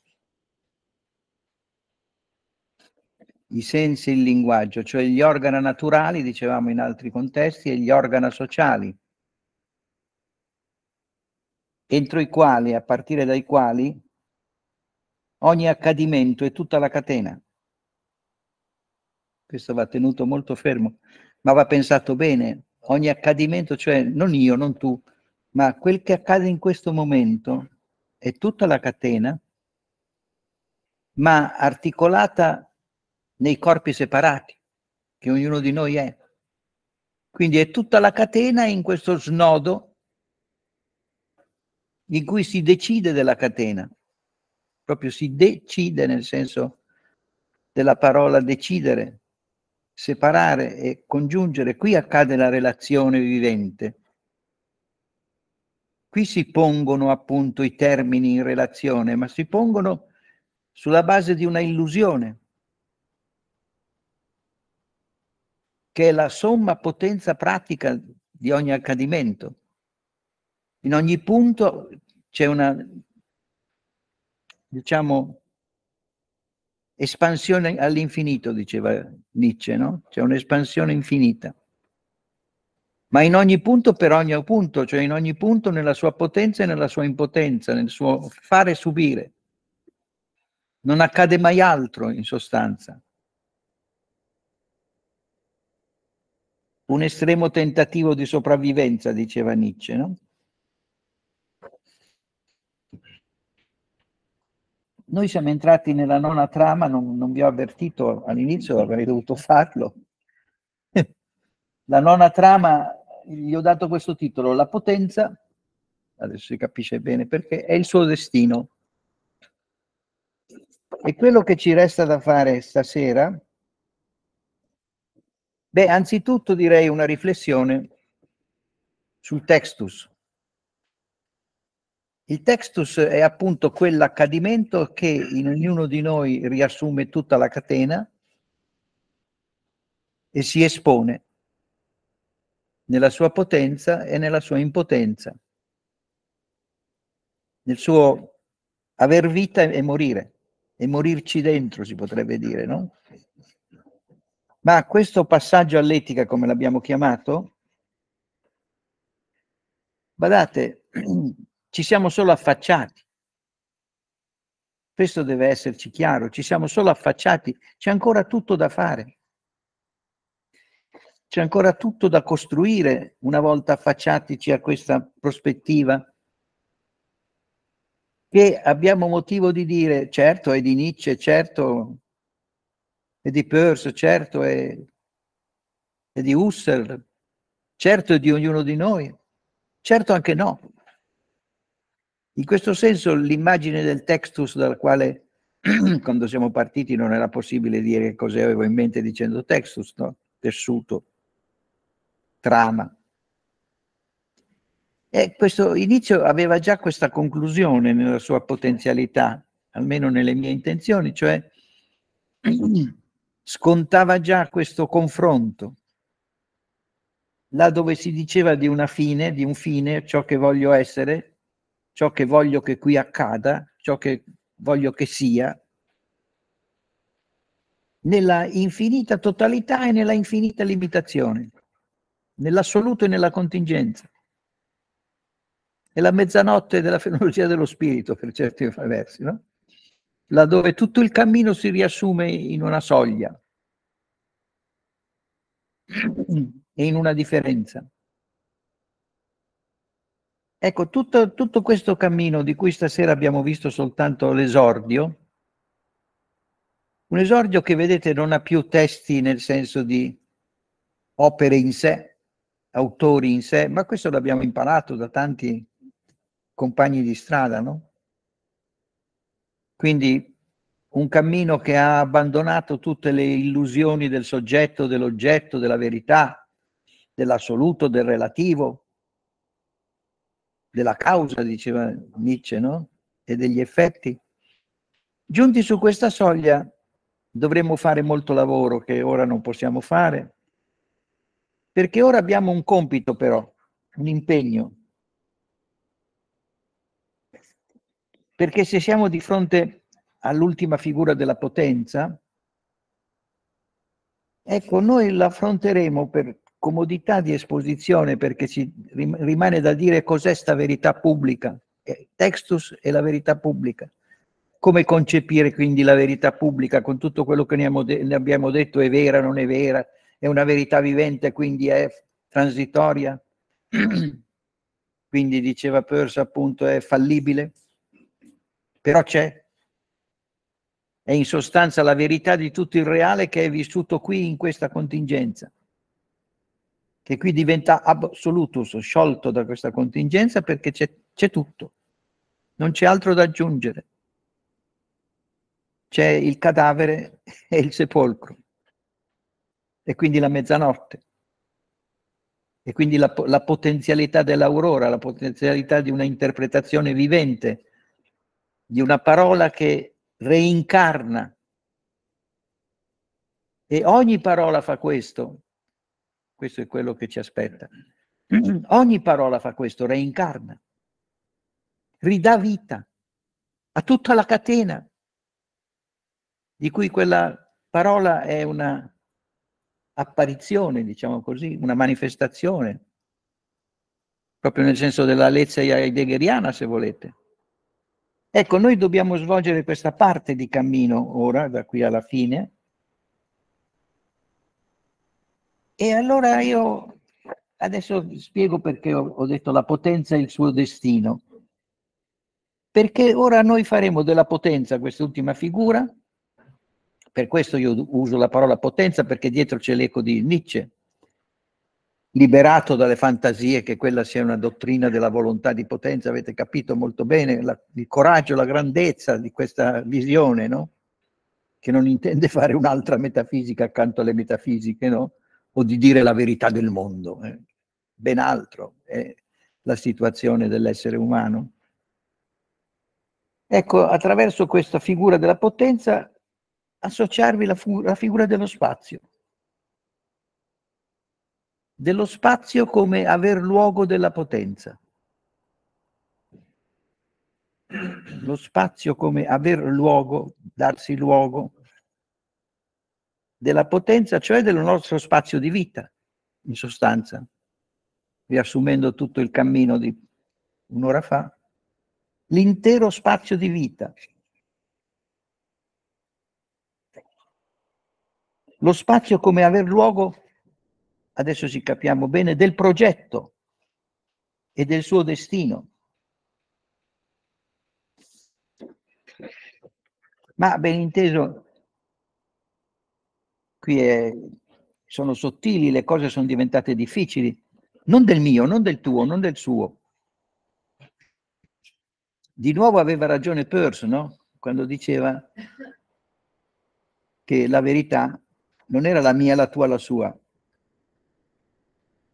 I sensi e il linguaggio, cioè gli organi naturali, dicevamo in altri contesti, e gli organi sociali, entro i quali, a partire dai quali, ogni accadimento è tutta la catena. Questo va tenuto molto fermo, ma va pensato bene. Ogni accadimento, cioè non io, non tu, ma quel che accade in questo momento è tutta la catena, ma articolata nei corpi separati, che ognuno di noi è. Quindi è tutta la catena in questo snodo in cui si decide della catena, proprio si decide nel senso della parola decidere, separare e congiungere. Qui accade la relazione vivente. Qui si pongono appunto i termini in relazione, ma si pongono sulla base di una illusione, che è la somma potenza pratica di ogni accadimento. In ogni punto c'è una, diciamo, espansione all'infinito, diceva Nietzsche, no? C'è un'espansione infinita. Ma in ogni punto per ogni punto, cioè in ogni punto nella sua potenza e nella sua impotenza, nel suo fare e subire. Non accade mai altro, in sostanza. Un estremo tentativo di sopravvivenza, diceva Nietzsche, no? Noi siamo entrati nella nona trama, non, non vi ho avvertito all'inizio, avrei dovuto farlo. La nona trama, gli ho dato questo titolo, La potenza, adesso si capisce bene perché, è il suo destino. E quello che ci resta da fare stasera, beh, anzitutto direi una riflessione sul textus, il textus è appunto quell'accadimento che in ognuno di noi riassume tutta la catena e si espone nella sua potenza e nella sua impotenza, nel suo aver vita e morire, e morirci dentro si potrebbe dire, no? Ma questo passaggio all'etica, come l'abbiamo chiamato, badate, Ci siamo solo affacciati. Questo deve esserci chiaro, ci siamo solo affacciati, c'è ancora tutto da fare. C'è ancora tutto da costruire una volta affacciatici a questa prospettiva che abbiamo motivo di dire, certo è di Nietzsche, certo è di Peirce, certo è, è di Husserl, certo è di ognuno di noi, certo anche no. In questo senso l'immagine del textus dal quale quando siamo partiti non era possibile dire che cosa avevo in mente dicendo textus, no? tessuto, trama. E questo inizio aveva già questa conclusione nella sua potenzialità, almeno nelle mie intenzioni, cioè scontava già questo confronto. Là dove si diceva di una fine, di un fine, ciò che voglio essere, ciò che voglio che qui accada, ciò che voglio che sia, nella infinita totalità e nella infinita limitazione, nell'assoluto e nella contingenza. È la mezzanotte della fenologia dello spirito, per certi versi, no? laddove tutto il cammino si riassume in una soglia e in una differenza. Ecco, tutto, tutto questo cammino di cui stasera abbiamo visto soltanto l'esordio, un esordio che vedete non ha più testi nel senso di opere in sé, autori in sé, ma questo l'abbiamo imparato da tanti compagni di strada, no? Quindi un cammino che ha abbandonato tutte le illusioni del soggetto, dell'oggetto, della verità, dell'assoluto, del relativo, della causa, diceva Nietzsche, no? e degli effetti. Giunti su questa soglia dovremmo fare molto lavoro che ora non possiamo fare, perché ora abbiamo un compito però, un impegno. Perché se siamo di fronte all'ultima figura della potenza, ecco, noi l'affronteremo per comodità di esposizione perché ci rimane da dire cos'è sta verità pubblica. Eh, textus è la verità pubblica. Come concepire quindi la verità pubblica con tutto quello che ne abbiamo detto è vera, non è vera, è una verità vivente, quindi è transitoria? quindi diceva Peirce appunto è fallibile, però c'è. È in sostanza la verità di tutto il reale che è vissuto qui in questa contingenza che qui diventa absolutus, sciolto da questa contingenza perché c'è tutto, non c'è altro da aggiungere. C'è il cadavere e il sepolcro, e quindi la mezzanotte, e quindi la, la potenzialità dell'aurora, la potenzialità di una interpretazione vivente, di una parola che reincarna. E ogni parola fa questo, questo è quello che ci aspetta. Ogni parola fa questo, reincarna, ridà vita a tutta la catena di cui quella parola è una apparizione, diciamo così, una manifestazione, proprio nel senso della lezza heideggeriana, se volete. Ecco, noi dobbiamo svolgere questa parte di cammino ora, da qui alla fine, E allora io adesso spiego perché ho, ho detto la potenza e il suo destino. Perché ora noi faremo della potenza quest'ultima figura, per questo io uso la parola potenza perché dietro c'è l'eco di Nietzsche, liberato dalle fantasie che quella sia una dottrina della volontà di potenza, avete capito molto bene la, il coraggio, la grandezza di questa visione, no? che non intende fare un'altra metafisica accanto alle metafisiche, no? o di dire la verità del mondo. Eh. Ben altro è la situazione dell'essere umano. Ecco, attraverso questa figura della potenza associarvi la, la figura dello spazio. Dello spazio come aver luogo della potenza. Lo spazio come aver luogo, darsi luogo della potenza, cioè del nostro spazio di vita, in sostanza, riassumendo tutto il cammino di un'ora fa, l'intero spazio di vita. Lo spazio come aver luogo, adesso ci capiamo bene, del progetto e del suo destino. Ma ben inteso, qui è, sono sottili, le cose sono diventate difficili, non del mio, non del tuo, non del suo. Di nuovo aveva ragione Peirce, no? Quando diceva che la verità non era la mia, la tua, la sua.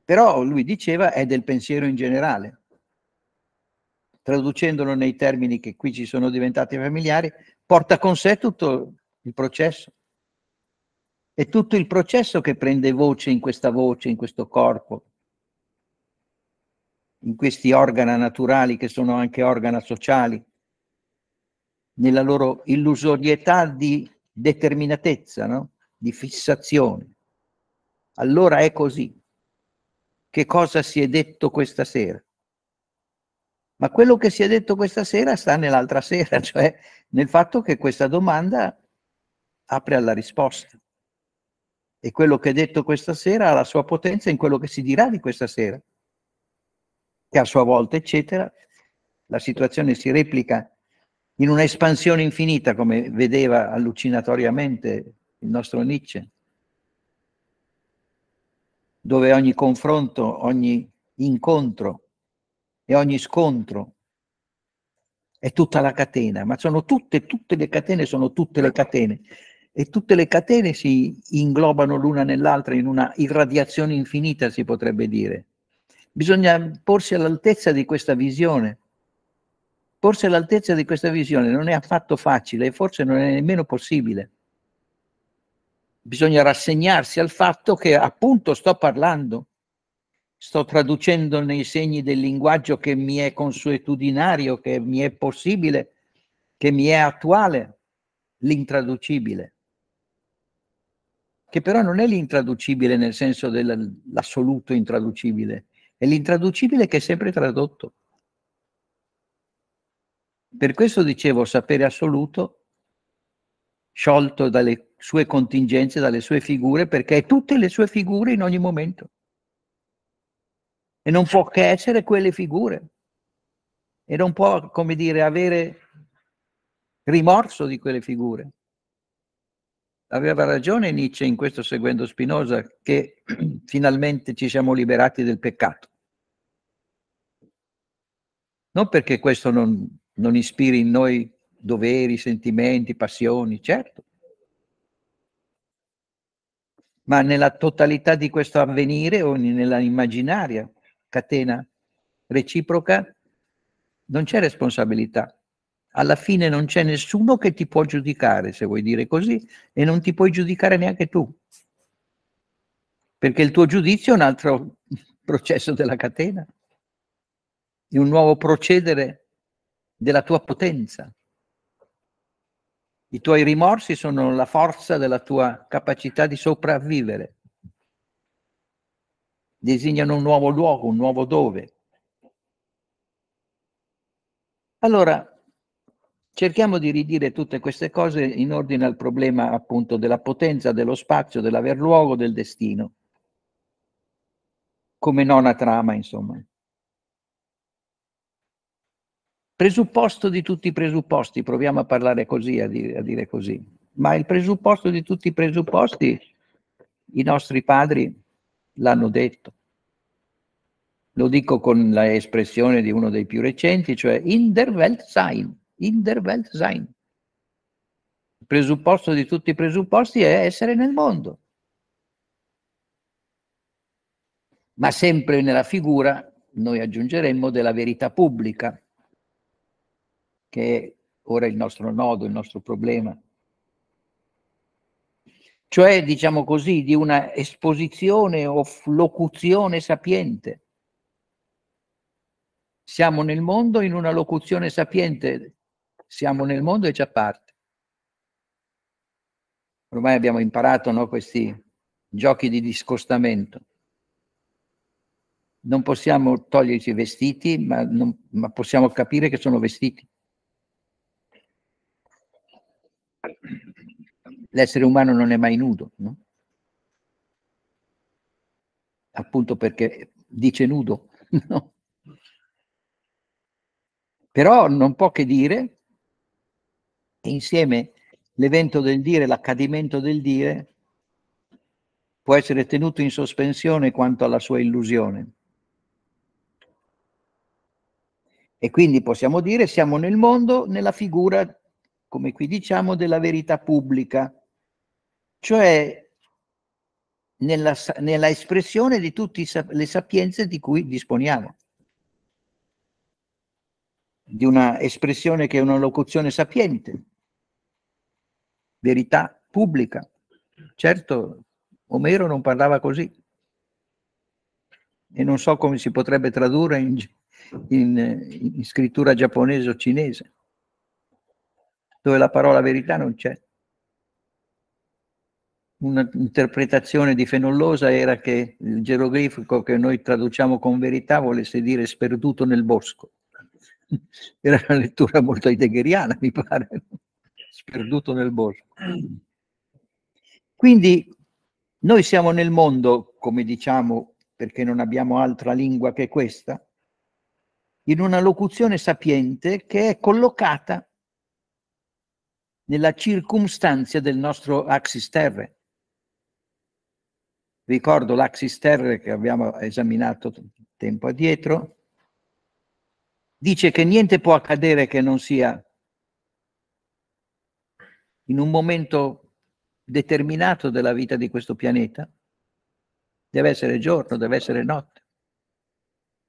Però lui diceva è del pensiero in generale. Traducendolo nei termini che qui ci sono diventati familiari, porta con sé tutto il processo. È tutto il processo che prende voce in questa voce, in questo corpo, in questi organi naturali che sono anche organi sociali, nella loro illusorietà di determinatezza, no? di fissazione. Allora è così. Che cosa si è detto questa sera? Ma quello che si è detto questa sera sta nell'altra sera, cioè nel fatto che questa domanda apre alla risposta. E quello che è detto questa sera ha la sua potenza in quello che si dirà di questa sera, che a sua volta, eccetera, la situazione si replica in un'espansione infinita, come vedeva allucinatoriamente il nostro Nietzsche, dove ogni confronto, ogni incontro e ogni scontro è tutta la catena, ma sono tutte, tutte le catene sono tutte le catene, e tutte le catene si inglobano l'una nell'altra in una irradiazione infinita, si potrebbe dire. Bisogna porsi all'altezza di questa visione. Porsi all'altezza di questa visione non è affatto facile e forse non è nemmeno possibile. Bisogna rassegnarsi al fatto che appunto sto parlando, sto traducendo nei segni del linguaggio che mi è consuetudinario, che mi è possibile, che mi è attuale, l'intraducibile che però non è l'intraducibile nel senso dell'assoluto intraducibile, è l'intraducibile che è sempre tradotto. Per questo dicevo sapere assoluto, sciolto dalle sue contingenze, dalle sue figure, perché è tutte le sue figure in ogni momento. E non può che essere quelle figure. E non può, come dire, avere rimorso di quelle figure. Aveva ragione Nietzsche in questo seguendo Spinoza che finalmente ci siamo liberati del peccato. Non perché questo non, non ispiri in noi doveri, sentimenti, passioni, certo, ma nella totalità di questo avvenire o nella immaginaria catena reciproca non c'è responsabilità alla fine non c'è nessuno che ti può giudicare, se vuoi dire così, e non ti puoi giudicare neanche tu. Perché il tuo giudizio è un altro processo della catena, è un nuovo procedere della tua potenza. I tuoi rimorsi sono la forza della tua capacità di sopravvivere. Designano un nuovo luogo, un nuovo dove. Allora, Cerchiamo di ridire tutte queste cose in ordine al problema appunto della potenza, dello spazio, dell'aver luogo, del destino, come nona trama insomma. Presupposto di tutti i presupposti, proviamo a parlare così, a dire, a dire così, ma il presupposto di tutti i presupposti, i nostri padri l'hanno detto. Lo dico con l'espressione di uno dei più recenti, cioè in der Welt sein in der Welt sein. Il presupposto di tutti i presupposti è essere nel mondo, ma sempre nella figura, noi aggiungeremmo, della verità pubblica, che è ora il nostro nodo, il nostro problema. Cioè, diciamo così, di una esposizione o locuzione sapiente siamo nel mondo in una locuzione sapiente siamo nel mondo e già parte. Ormai abbiamo imparato no, questi giochi di discostamento. Non possiamo toglierci i vestiti, ma, non, ma possiamo capire che sono vestiti. L'essere umano non è mai nudo, no? appunto perché dice nudo. No? Però non può che dire insieme l'evento del dire, l'accadimento del dire, può essere tenuto in sospensione quanto alla sua illusione. E quindi possiamo dire siamo nel mondo nella figura, come qui diciamo, della verità pubblica, cioè nella, nella espressione di tutte le sapienze di cui disponiamo di una espressione che è una locuzione sapiente, verità pubblica. Certo, Omero non parlava così e non so come si potrebbe tradurre in, in, in scrittura giapponese o cinese, dove la parola verità non c'è. Un'interpretazione di Fenollosa era che il geroglifico che noi traduciamo con verità volesse dire sperduto nel bosco. Era una lettura molto heideggeriana, mi pare sperduto nel bosco. Quindi noi siamo nel mondo, come diciamo, perché non abbiamo altra lingua che questa, in una locuzione sapiente che è collocata nella circostanza del nostro axis terre. Ricordo l'axis terre che abbiamo esaminato tempo addietro, dice che niente può accadere che non sia in un momento determinato della vita di questo pianeta. Deve essere giorno, deve essere notte.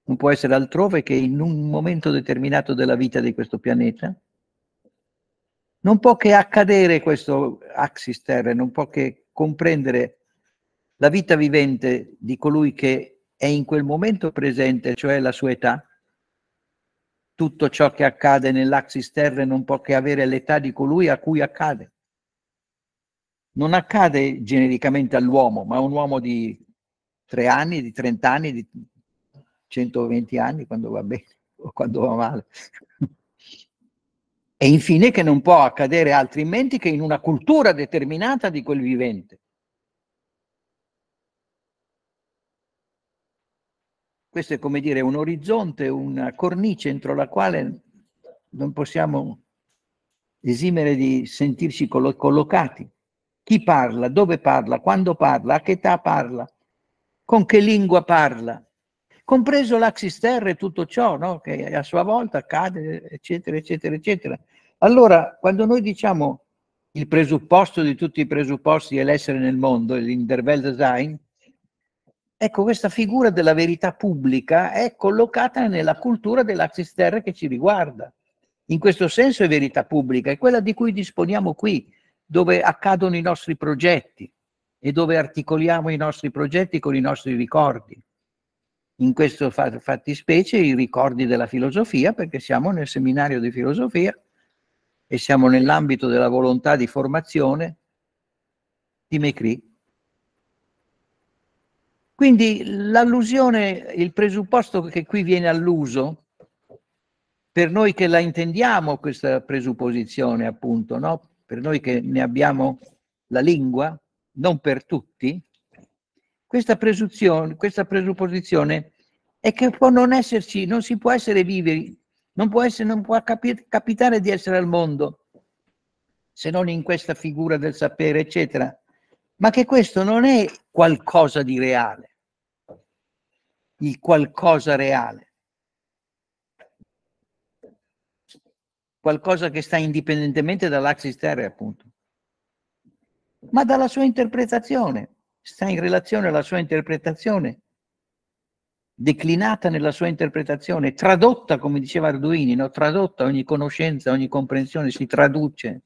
Non può essere altrove che in un momento determinato della vita di questo pianeta. Non può che accadere questo axis terra, non può che comprendere la vita vivente di colui che è in quel momento presente, cioè la sua età, tutto ciò che accade nell'axis terre non può che avere l'età di colui a cui accade. Non accade genericamente all'uomo, ma a un uomo di tre anni, di 30 anni, di 120 anni, quando va bene o quando va male. e infine che non può accadere altrimenti che in una cultura determinata di quel vivente. Questo è come dire un orizzonte, una cornice entro la quale non possiamo esimere di sentirci collo collocati. Chi parla, dove parla, quando parla, a che età parla, con che lingua parla, compreso l'axis terra e tutto ciò no? che a sua volta accade, eccetera, eccetera, eccetera. Allora, quando noi diciamo il presupposto di tutti i presupposti è l'essere nel mondo, l'intervel design, Ecco, questa figura della verità pubblica è collocata nella cultura dell'axis che ci riguarda. In questo senso è verità pubblica, è quella di cui disponiamo qui, dove accadono i nostri progetti e dove articoliamo i nostri progetti con i nostri ricordi. In questo fattispecie i ricordi della filosofia, perché siamo nel seminario di filosofia e siamo nell'ambito della volontà di formazione di Mecri quindi l'allusione, il presupposto che qui viene alluso, per noi che la intendiamo questa presupposizione appunto, no? per noi che ne abbiamo la lingua, non per tutti, questa, questa presupposizione è che può non esserci, non si può essere vivi, non può, essere, non può capi capitare di essere al mondo se non in questa figura del sapere, eccetera ma che questo non è qualcosa di reale, il qualcosa reale, qualcosa che sta indipendentemente dall'axis terra, appunto, ma dalla sua interpretazione, sta in relazione alla sua interpretazione, declinata nella sua interpretazione, tradotta, come diceva Arduini, no? tradotta ogni conoscenza, ogni comprensione si traduce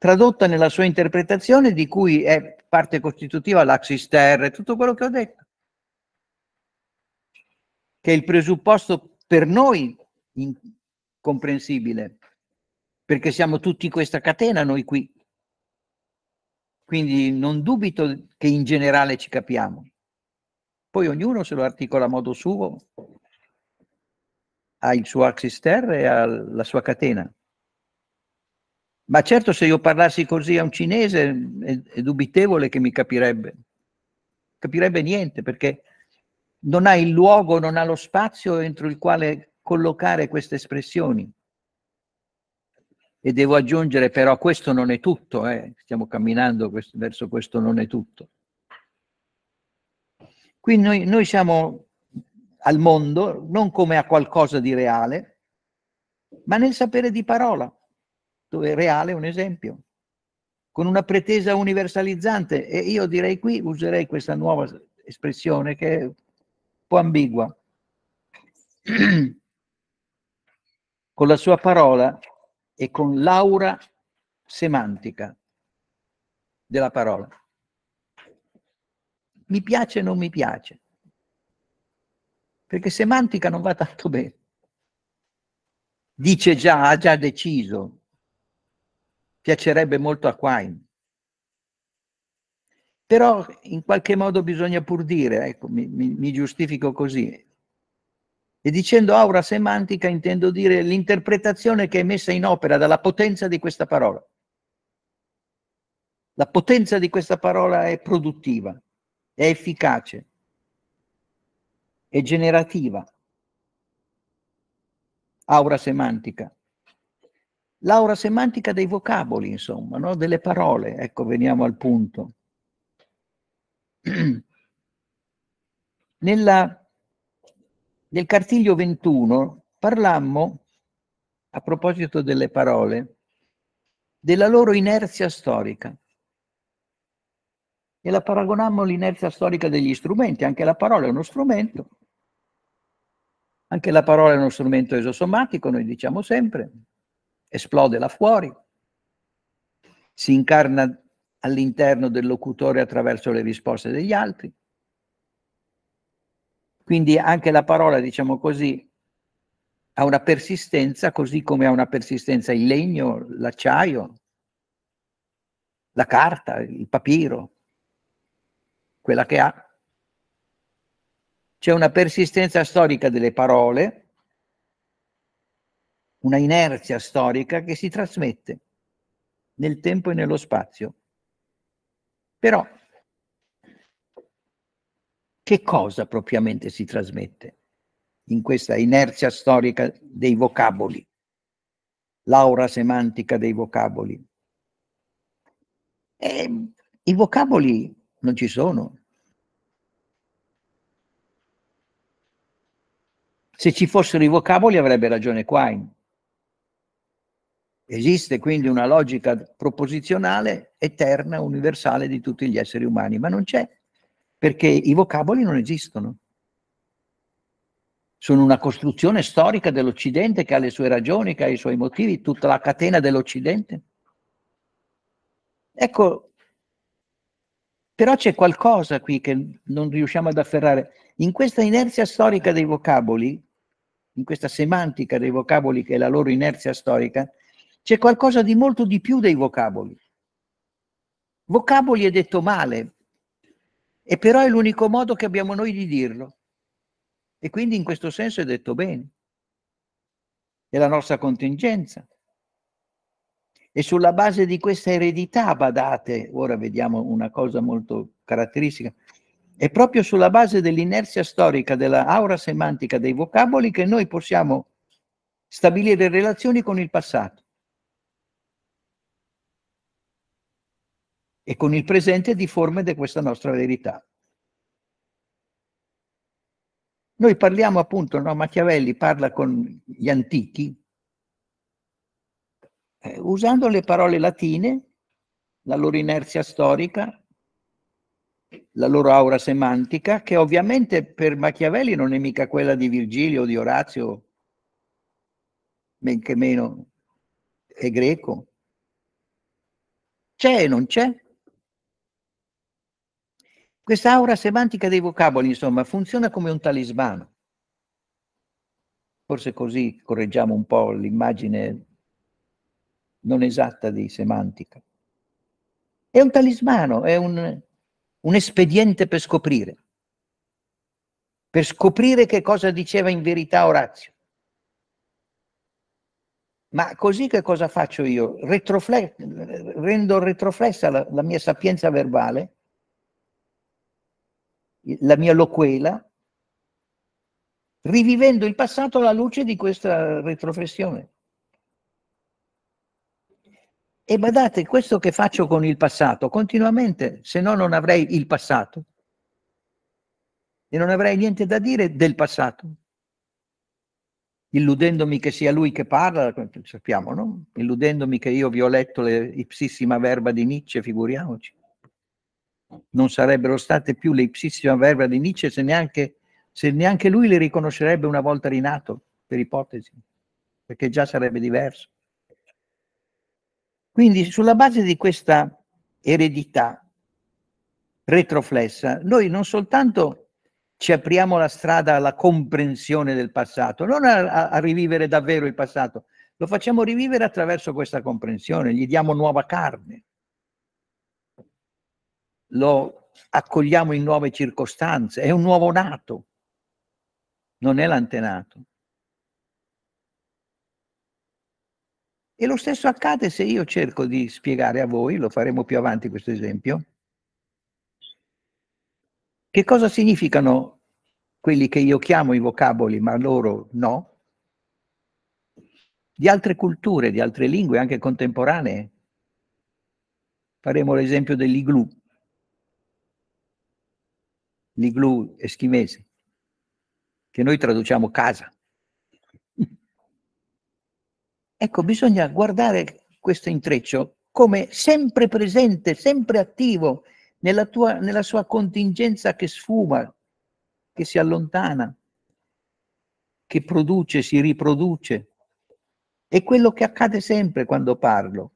tradotta nella sua interpretazione di cui è parte costitutiva l'axis terra e tutto quello che ho detto, che è il presupposto per noi incomprensibile, perché siamo tutti in questa catena noi qui. Quindi non dubito che in generale ci capiamo. Poi ognuno se lo articola a modo suo, ha il suo axis terra e ha la sua catena. Ma certo se io parlassi così a un cinese è, è dubitevole che mi capirebbe. Capirebbe niente perché non ha il luogo, non ha lo spazio entro il quale collocare queste espressioni. E devo aggiungere però questo non è tutto, eh. stiamo camminando questo, verso questo non è tutto. Qui noi, noi, siamo al mondo non come a qualcosa di reale, ma nel sapere di parola dove Reale è un esempio, con una pretesa universalizzante. E io direi qui, userei questa nuova espressione che è un po' ambigua. con la sua parola e con l'aura semantica della parola. Mi piace o non mi piace? Perché semantica non va tanto bene. Dice già, ha già deciso, piacerebbe molto a Quine. Però in qualche modo bisogna pur dire, ecco, mi, mi, mi giustifico così. E dicendo aura semantica intendo dire l'interpretazione che è messa in opera dalla potenza di questa parola. La potenza di questa parola è produttiva, è efficace, è generativa. Aura semantica l'aura semantica dei vocaboli, insomma, no? delle parole. Ecco, veniamo al punto. Nella, nel cartiglio 21 parlammo, a proposito delle parole, della loro inerzia storica. E la paragonammo all'inerzia storica degli strumenti, anche la parola è uno strumento. Anche la parola è uno strumento esosomatico, noi diciamo sempre, esplode là fuori, si incarna all'interno del locutore attraverso le risposte degli altri. Quindi anche la parola, diciamo così, ha una persistenza, così come ha una persistenza il legno, l'acciaio, la carta, il papiro, quella che ha. C'è una persistenza storica delle parole una inerzia storica che si trasmette nel tempo e nello spazio. Però che cosa propriamente si trasmette in questa inerzia storica dei vocaboli, l'aura semantica dei vocaboli? E I vocaboli non ci sono. Se ci fossero i vocaboli avrebbe ragione Quine Esiste quindi una logica proposizionale eterna, universale di tutti gli esseri umani, ma non c'è, perché i vocaboli non esistono. Sono una costruzione storica dell'Occidente che ha le sue ragioni, che ha i suoi motivi, tutta la catena dell'Occidente. Ecco, però c'è qualcosa qui che non riusciamo ad afferrare. In questa inerzia storica dei vocaboli, in questa semantica dei vocaboli che è la loro inerzia storica, c'è qualcosa di molto di più dei vocaboli. Vocaboli è detto male, e però è l'unico modo che abbiamo noi di dirlo. E quindi in questo senso è detto bene. È la nostra contingenza. E sulla base di questa eredità, badate, ora vediamo una cosa molto caratteristica, è proprio sulla base dell'inerzia storica, della aura semantica dei vocaboli che noi possiamo stabilire relazioni con il passato. e con il presente di forme di questa nostra verità. Noi parliamo appunto, no? Machiavelli parla con gli antichi, eh, usando le parole latine, la loro inerzia storica, la loro aura semantica, che ovviamente per Machiavelli non è mica quella di Virgilio, di Orazio, men che meno è greco. C'è e non c'è. Questa aura semantica dei vocaboli, insomma, funziona come un talismano. Forse così correggiamo un po' l'immagine non esatta di semantica. È un talismano, è un, un espediente per scoprire, per scoprire che cosa diceva in verità Orazio. Ma così che cosa faccio io? Retrofle rendo retroflessa la, la mia sapienza verbale la mia loquela, rivivendo il passato alla luce di questa retroflessione. E badate, questo che faccio con il passato, continuamente, se no non avrei il passato e non avrei niente da dire del passato, illudendomi che sia lui che parla, sappiamo, no? Illudendomi che io vi ho letto le ipsissima verba di Nietzsche, figuriamoci non sarebbero state più le ipsissima verba di Nietzsche se neanche, se neanche lui le riconoscerebbe una volta rinato, per ipotesi, perché già sarebbe diverso. Quindi sulla base di questa eredità retroflessa, noi non soltanto ci apriamo la strada alla comprensione del passato, non a, a rivivere davvero il passato, lo facciamo rivivere attraverso questa comprensione, gli diamo nuova carne lo accogliamo in nuove circostanze, è un nuovo nato, non è l'antenato. E lo stesso accade se io cerco di spiegare a voi, lo faremo più avanti questo esempio, che cosa significano quelli che io chiamo i vocaboli, ma loro no, di altre culture, di altre lingue, anche contemporanee. Faremo l'esempio dell'igloo l'iglu eschimese, che noi traduciamo casa. Ecco, bisogna guardare questo intreccio come sempre presente, sempre attivo nella, tua, nella sua contingenza che sfuma, che si allontana, che produce, si riproduce. È quello che accade sempre quando parlo.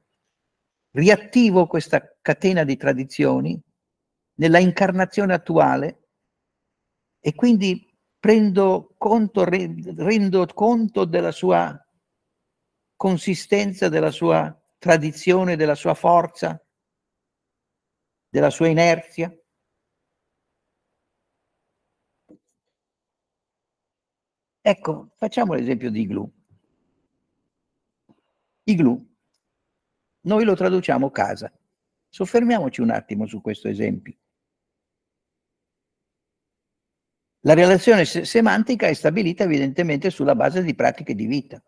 Riattivo questa catena di tradizioni nella incarnazione attuale e quindi prendo conto, rendo conto della sua consistenza, della sua tradizione, della sua forza, della sua inerzia. Ecco, facciamo l'esempio di Iglu. Iglu, noi lo traduciamo casa. Soffermiamoci un attimo su questo esempio. La relazione se semantica è stabilita evidentemente sulla base di pratiche di vita.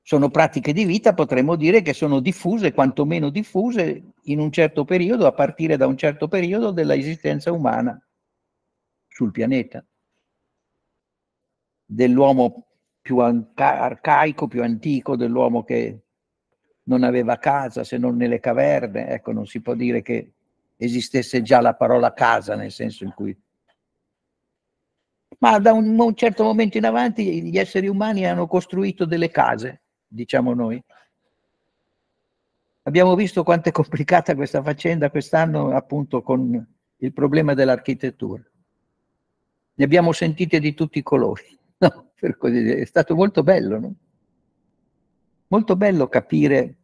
Sono pratiche di vita, potremmo dire, che sono diffuse, quantomeno diffuse, in un certo periodo, a partire da un certo periodo dell'esistenza umana sul pianeta, dell'uomo più arcaico, più antico, dell'uomo che non aveva casa se non nelle caverne, ecco, non si può dire che esistesse già la parola casa, nel senso in cui... Ma da un, un certo momento in avanti gli esseri umani hanno costruito delle case, diciamo noi. Abbiamo visto quanto è complicata questa faccenda quest'anno appunto con il problema dell'architettura. Ne abbiamo sentite di tutti i colori, no? per così dire. è stato molto bello, no? molto bello capire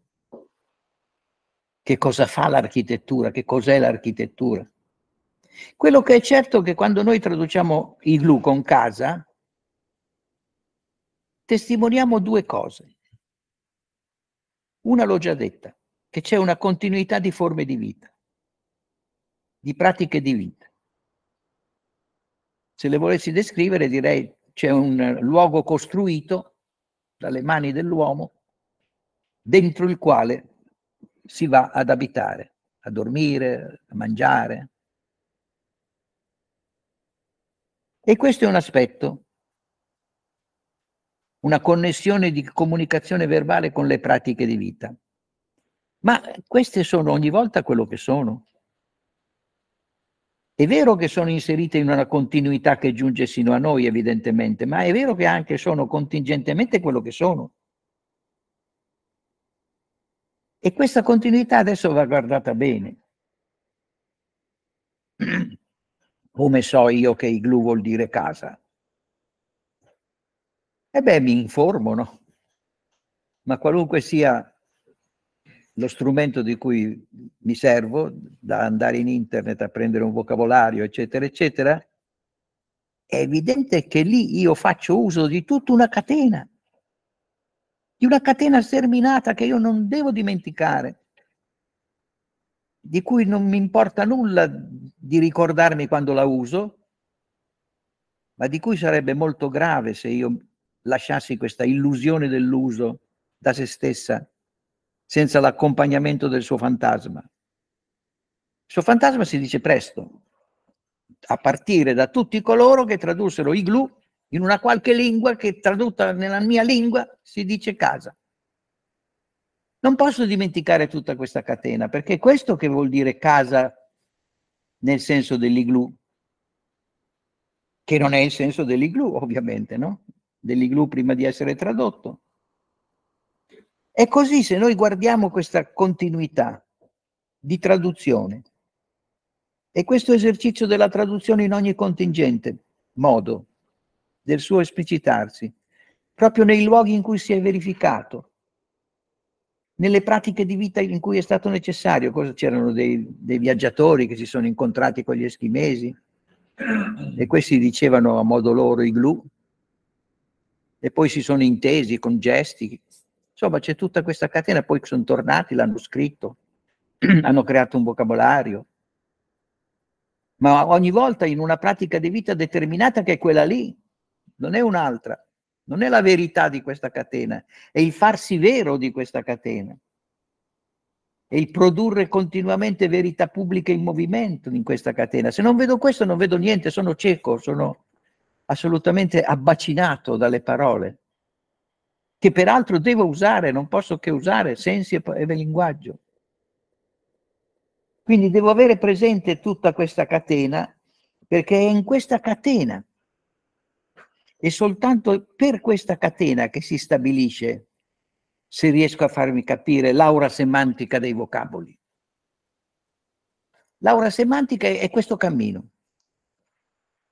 che cosa fa l'architettura, che cos'è l'architettura. Quello che è certo è che quando noi traduciamo iglu con casa, testimoniamo due cose. Una l'ho già detta, che c'è una continuità di forme di vita, di pratiche di vita. Se le volessi descrivere direi c'è un luogo costruito dalle mani dell'uomo dentro il quale si va ad abitare, a dormire, a mangiare. E questo è un aspetto, una connessione di comunicazione verbale con le pratiche di vita. Ma queste sono ogni volta quello che sono. È vero che sono inserite in una continuità che giunge sino a noi, evidentemente, ma è vero che anche sono contingentemente quello che sono. E questa continuità adesso va guardata bene. Come so io che iglu vuol dire casa? E beh, mi informo, no? Ma qualunque sia lo strumento di cui mi servo, da andare in internet a prendere un vocabolario, eccetera, eccetera, è evidente che lì io faccio uso di tutta una catena di una catena sterminata che io non devo dimenticare, di cui non mi importa nulla di ricordarmi quando la uso, ma di cui sarebbe molto grave se io lasciassi questa illusione dell'uso da se stessa, senza l'accompagnamento del suo fantasma. Il suo fantasma si dice presto, a partire da tutti coloro che tradussero i glu in una qualche lingua che tradotta nella mia lingua si dice casa. Non posso dimenticare tutta questa catena, perché è questo che vuol dire casa nel senso dell'iglu, che non è il senso dell'iglu, ovviamente, no? Dell'iglu prima di essere tradotto. È così se noi guardiamo questa continuità di traduzione e questo esercizio della traduzione in ogni contingente modo, del suo esplicitarsi, proprio nei luoghi in cui si è verificato, nelle pratiche di vita in cui è stato necessario. Cosa C'erano dei, dei, viaggiatori che si sono incontrati con gli eschimesi e questi dicevano a modo loro i igloo e poi si sono intesi con gesti. Insomma, c'è tutta questa catena, poi sono tornati, l'hanno scritto, hanno creato un vocabolario. Ma ogni volta in una pratica di vita determinata che è quella lì, non è un'altra, non è la verità di questa catena, è il farsi vero di questa catena, è il produrre continuamente verità pubbliche in movimento in questa catena. Se non vedo questo non vedo niente, sono cieco, sono assolutamente abbacinato dalle parole, che peraltro devo usare, non posso che usare sensi e, e linguaggio. Quindi devo avere presente tutta questa catena, perché è in questa catena e soltanto per questa catena che si stabilisce, se riesco a farmi capire, l'aura semantica dei vocaboli. L'aura semantica è questo cammino,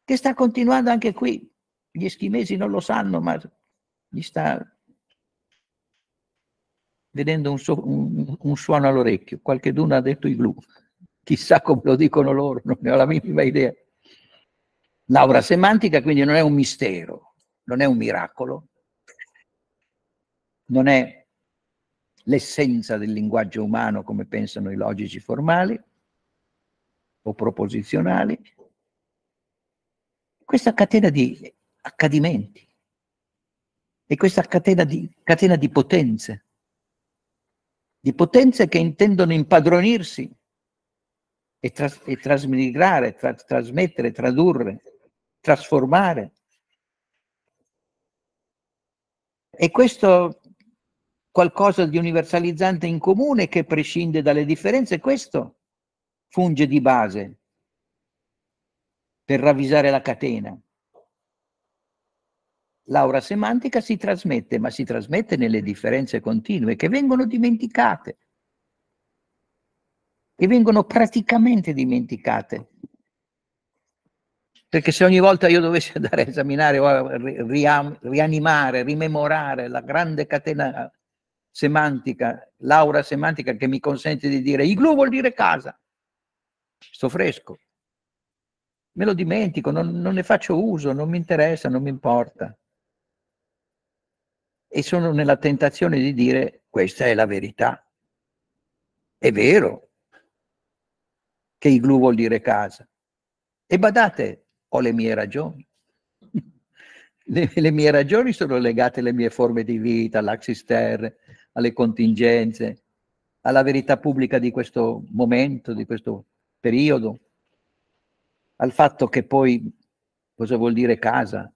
che sta continuando anche qui. Gli eschimesi non lo sanno, ma gli sta vedendo un, su un, un suono all'orecchio. Qualcheduno ha detto i glu. Chissà come lo dicono loro, non ne ho la minima idea. L'aura semantica quindi non è un mistero, non è un miracolo, non è l'essenza del linguaggio umano come pensano i logici formali o proposizionali. Questa catena di accadimenti e questa catena di, catena di potenze, di potenze che intendono impadronirsi e, tras e trasmigrare, tra trasmettere, tradurre trasformare. E questo qualcosa di universalizzante in comune che prescinde dalle differenze, questo funge di base per ravvisare la catena. L'aura semantica si trasmette, ma si trasmette nelle differenze continue che vengono dimenticate, che vengono praticamente dimenticate perché se ogni volta io dovessi andare a esaminare o a rianimare, rimemorare la grande catena semantica, l'aura semantica che mi consente di dire igloo vuol dire casa, sto fresco, me lo dimentico, non, non ne faccio uso, non mi interessa, non mi importa. E sono nella tentazione di dire questa è la verità. È vero che igloo vuol dire casa. E badate, ho le mie ragioni. Le, le, mie ragioni sono legate alle mie forme di vita, all'axis terre, alle contingenze, alla verità pubblica di questo momento, di questo periodo, al fatto che poi cosa vuol dire casa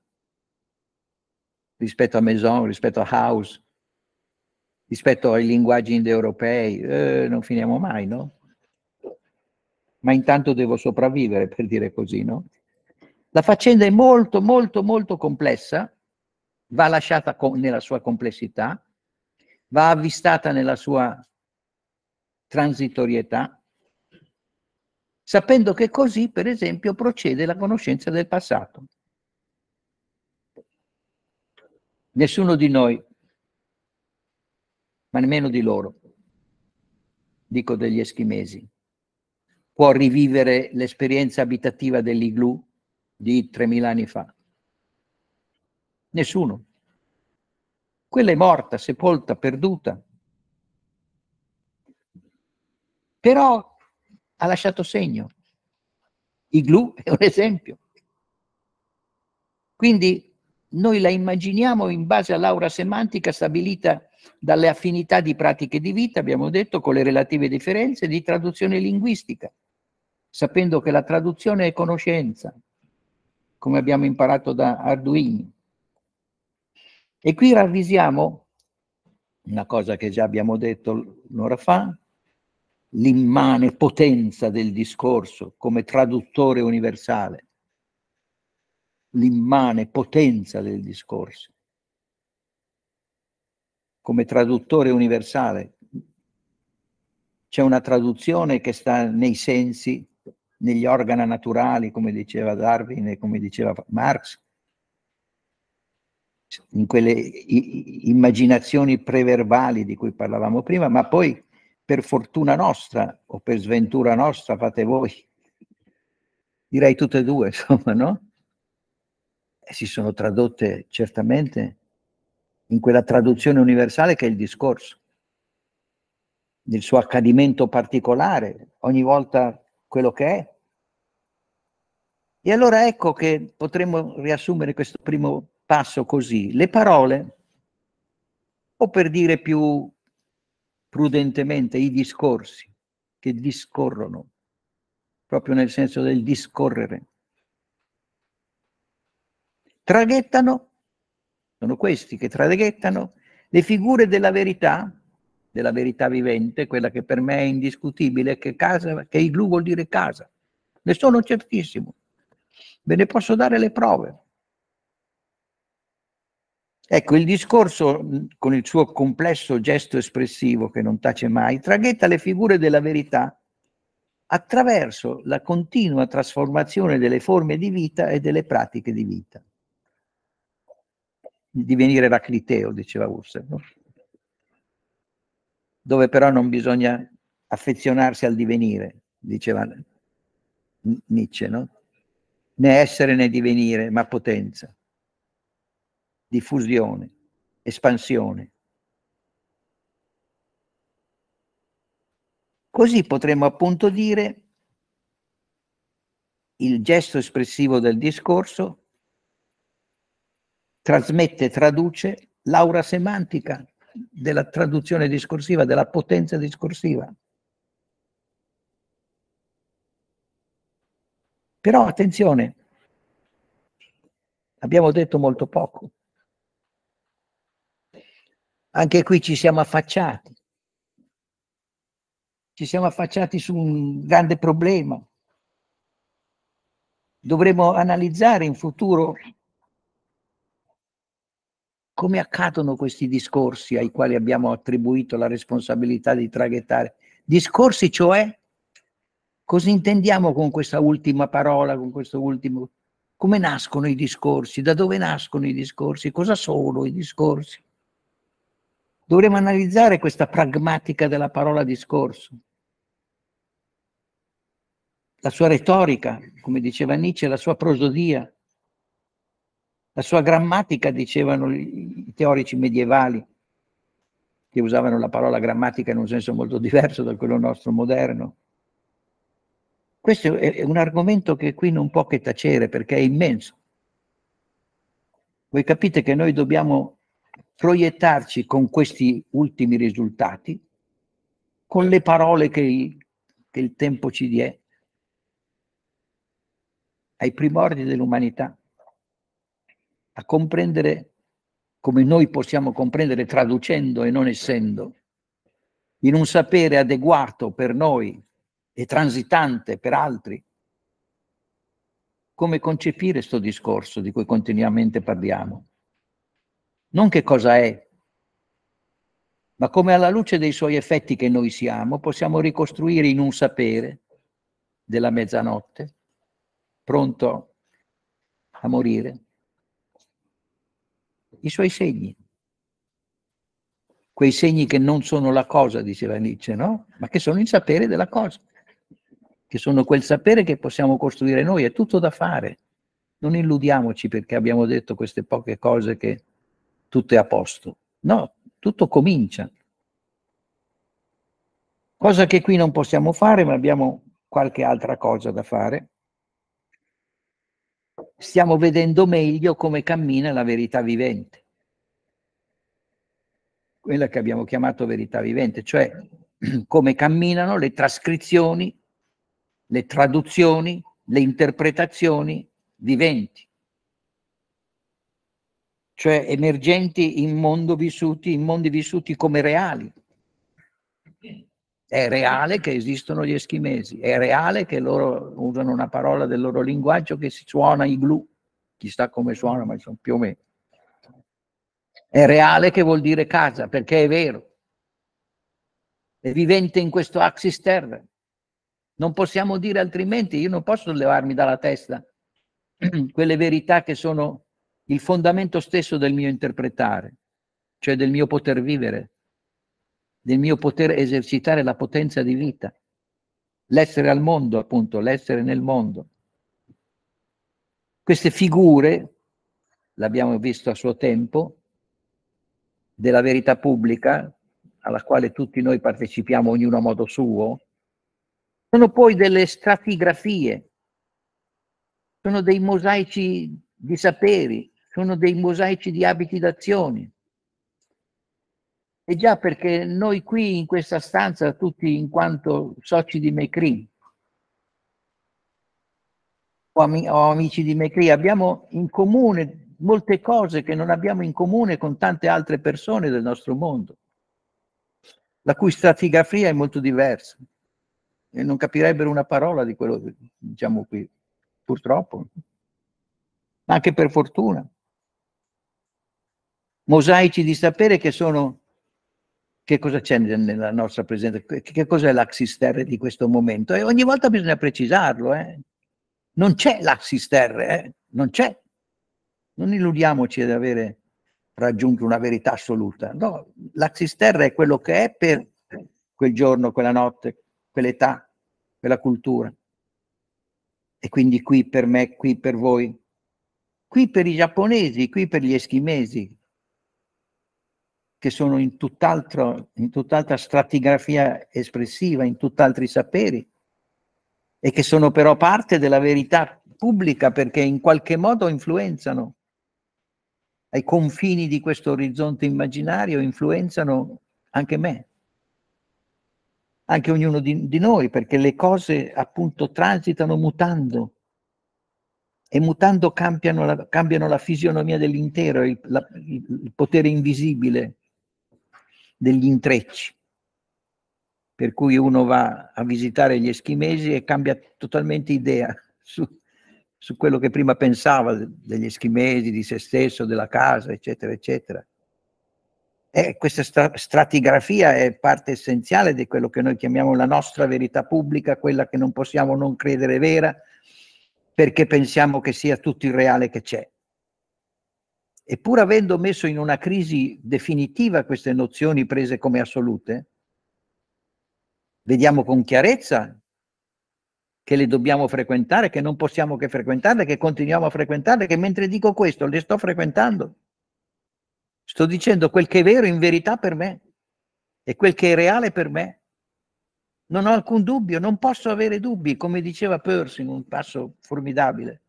rispetto a Maison, rispetto a House, rispetto ai linguaggi indoeuropei, eh, non finiamo mai, no? Ma intanto devo sopravvivere, per dire così, no? La faccenda è molto, molto, molto complessa, va lasciata nella sua complessità, va avvistata nella sua transitorietà, sapendo che così, per esempio, procede la conoscenza del passato. Nessuno di noi, ma nemmeno di loro, dico degli eschimesi, può rivivere l'esperienza abitativa dell'igloo di 3.000 anni fa? Nessuno. Quella è morta, sepolta, perduta. Però ha lasciato segno. Iglu è un esempio. Quindi noi la immaginiamo in base all'aura semantica stabilita dalle affinità di pratiche di vita, abbiamo detto, con le relative differenze di traduzione linguistica, sapendo che la traduzione è conoscenza, come abbiamo imparato da Arduino. E qui ravvisiamo una cosa che già abbiamo detto un'ora fa, l'immane potenza del discorso come traduttore universale, l'immane potenza del discorso come traduttore universale. C'è una traduzione che sta nei sensi, negli organi naturali, come diceva Darwin e come diceva Marx, in quelle immaginazioni preverbali di cui parlavamo prima, ma poi per fortuna nostra o per sventura nostra fate voi, direi tutte e due, insomma, no? E eh, si sono tradotte certamente in quella traduzione universale che è il discorso, nel suo accadimento particolare, ogni volta quello che è, e allora ecco che potremmo riassumere questo primo passo così. Le parole, o per dire più prudentemente, i discorsi che discorrono, proprio nel senso del discorrere, traghettano, sono questi che traghettano, le figure della verità, della verità vivente, quella che per me è indiscutibile, che, casa, che igloo vuol dire casa, ne sono certissimo. Ve ne posso dare le prove. Ecco, il discorso, con il suo complesso gesto espressivo che non tace mai, traghetta le figure della verità attraverso la continua trasformazione delle forme di vita e delle pratiche di vita. Divenire racliteo, diceva Husserl, no? dove però non bisogna affezionarsi al divenire, diceva Nietzsche, no? né essere né divenire, ma potenza, diffusione, espansione. Così potremmo appunto dire il gesto espressivo del discorso trasmette, traduce l'aura semantica della traduzione discorsiva, della potenza discorsiva. Però attenzione, abbiamo detto molto poco. Anche qui ci siamo affacciati. Ci siamo affacciati su un grande problema. Dovremo analizzare in futuro come accadono questi discorsi ai quali abbiamo attribuito la responsabilità di traghettare. Discorsi cioè Cosa intendiamo con questa ultima parola, con questo ultimo? Come nascono i discorsi? Da dove nascono i discorsi? Cosa sono i discorsi? Dovremmo analizzare questa pragmatica della parola discorso. La sua retorica, come diceva Nietzsche, la sua prosodia, la sua grammatica, dicevano i teorici medievali, che usavano la parola grammatica in un senso molto diverso da quello nostro moderno questo è un argomento che qui non può che tacere perché è immenso. Voi capite che noi dobbiamo proiettarci con questi ultimi risultati, con le parole che il, che il tempo ci dia, ai primordi dell'umanità, a comprendere come noi possiamo comprendere traducendo e non essendo, in un sapere adeguato per noi e transitante per altri. Come concepire questo discorso di cui continuamente parliamo? Non che cosa è, ma come alla luce dei suoi effetti che noi siamo possiamo ricostruire in un sapere della mezzanotte, pronto a morire, i suoi segni. Quei segni che non sono la cosa, diceva Nietzsche, no? Ma che sono il sapere della cosa che sono quel sapere che possiamo costruire noi, è tutto da fare. Non illudiamoci perché abbiamo detto queste poche cose che tutto è a posto. No, tutto comincia. Cosa che qui non possiamo fare, ma abbiamo qualche altra cosa da fare. Stiamo vedendo meglio come cammina la verità vivente quella che abbiamo chiamato verità vivente, cioè come camminano le trascrizioni le traduzioni, le interpretazioni viventi, cioè emergenti in, mondo vissuti, in mondi vissuti come reali. È reale che esistono gli eschimesi, è reale che loro usano una parola del loro linguaggio che si suona blu, chissà come suona, ma sono più o meno. È reale che vuol dire casa, perché è vero. È vivente in questo axis terra. Non possiamo dire altrimenti, io non posso levarmi dalla testa quelle verità che sono il fondamento stesso del mio interpretare, cioè del mio poter vivere, del mio poter esercitare la potenza di vita, l'essere al mondo appunto, l'essere nel mondo. Queste figure, l'abbiamo visto a suo tempo, della verità pubblica, alla quale tutti noi partecipiamo ognuno a modo suo, sono poi delle stratigrafie, sono dei mosaici di saperi, sono dei mosaici di abiti d'azioni. E già perché noi qui in questa stanza, tutti in quanto soci di Mecri, o, ami o amici di Mecri, abbiamo in comune molte cose che non abbiamo in comune con tante altre persone del nostro mondo, la cui stratigrafia è molto diversa non capirebbero una parola di quello che diciamo qui, purtroppo, ma anche per fortuna. Mosaici di sapere che sono, che cosa c'è nella nostra presenza, che cos'è l'axis terre di questo momento e ogni volta bisogna precisarlo, eh? non c'è l'axis terre, eh? non c'è. Non illudiamoci ad avere raggiunto una verità assoluta, no, l'axis terre è quello che è per quel giorno, quella notte, quell'età, quella cultura. E quindi qui per me, qui per voi, qui per i giapponesi, qui per gli eschimesi, che sono in, tutt'altro, in tutt'altra stratigrafia espressiva, in tutt'altri saperi, e che sono però parte della verità pubblica perché in qualche modo influenzano ai confini di questo orizzonte immaginario, influenzano anche me anche ognuno di, di noi, perché le cose appunto transitano mutando e mutando cambiano la, cambiano la fisionomia dell'intero, il, la, il potere invisibile degli intrecci per cui uno va a visitare gli eschimesi e cambia totalmente idea su, su, quello che prima pensava degli eschimesi, di se stesso, della casa, eccetera, eccetera. Eh, questa stra- stratigrafia è parte essenziale di quello che noi chiamiamo la nostra verità pubblica, quella che non possiamo non credere vera, perché pensiamo che sia tutto il reale che c'è. E pur avendo messo in una crisi definitiva queste nozioni prese come assolute, vediamo con chiarezza che le dobbiamo frequentare, che non possiamo che frequentarle, che continuiamo a frequentarle, che mentre dico questo le sto frequentando. Sto dicendo quel che è vero in verità per me e quel che è reale per me. Non ho alcun dubbio, non posso avere dubbi, come diceva Peirce in un passo formidabile.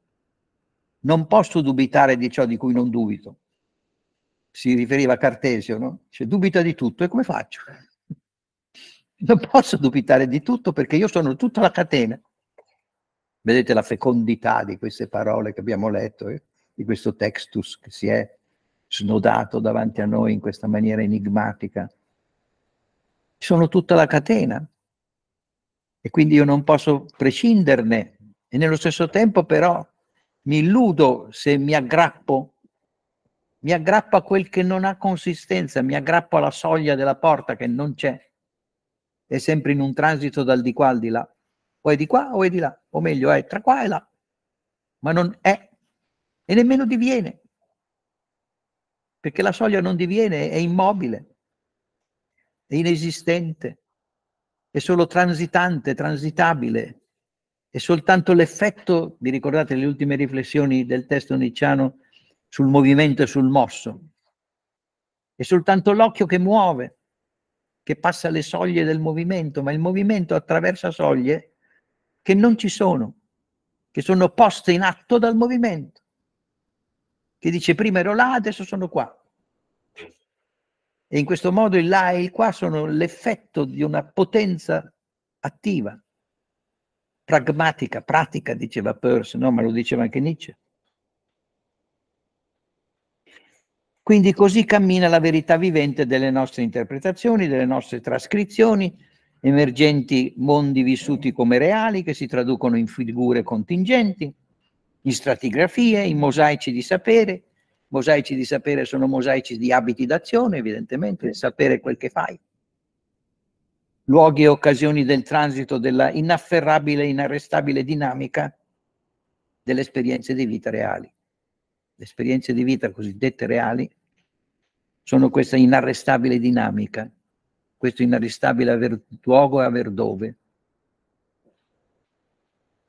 Non posso dubitare di ciò di cui non dubito. Si riferiva a Cartesio, no? Cioè, dubita di tutto e come faccio? non posso dubitare di tutto perché io sono tutta la catena. Vedete la fecondità di queste parole che abbiamo letto, eh? di questo textus che si è snodato davanti a noi in questa maniera enigmatica. Sono tutta la catena e quindi io non posso prescinderne e nello stesso tempo però mi illudo se mi aggrappo, mi aggrappo a quel che non ha consistenza, mi aggrappo alla soglia della porta che non c'è, è sempre in un transito dal di qua al di là, o è di qua o è di là, o meglio è tra qua e là, ma non è e nemmeno diviene perché la soglia non diviene, è immobile, è inesistente, è solo transitante, transitabile, è soltanto l'effetto, vi ricordate le ultime riflessioni del testo nicciano sul movimento e sul mosso, è soltanto l'occhio che muove, che passa le soglie del movimento, ma il movimento attraversa soglie che non ci sono, che sono poste in atto dal movimento che dice prima ero là, adesso sono qua. E in questo modo il là e il qua sono l'effetto di una potenza attiva, pragmatica, pratica, diceva Peirce, no? ma lo diceva anche Nietzsche. Quindi così cammina la verità vivente delle nostre interpretazioni, delle nostre trascrizioni, emergenti mondi vissuti come reali che si traducono in figure contingenti, in stratigrafie, in mosaici di sapere. Mosaici di sapere sono mosaici di abiti d'azione, evidentemente, il sapere quel che fai. Luoghi e occasioni del transito della inafferrabile inarrestabile dinamica delle esperienze di vita reali. Le esperienze di vita cosiddette reali sono questa inarrestabile dinamica, questo inarrestabile aver luogo e aver dove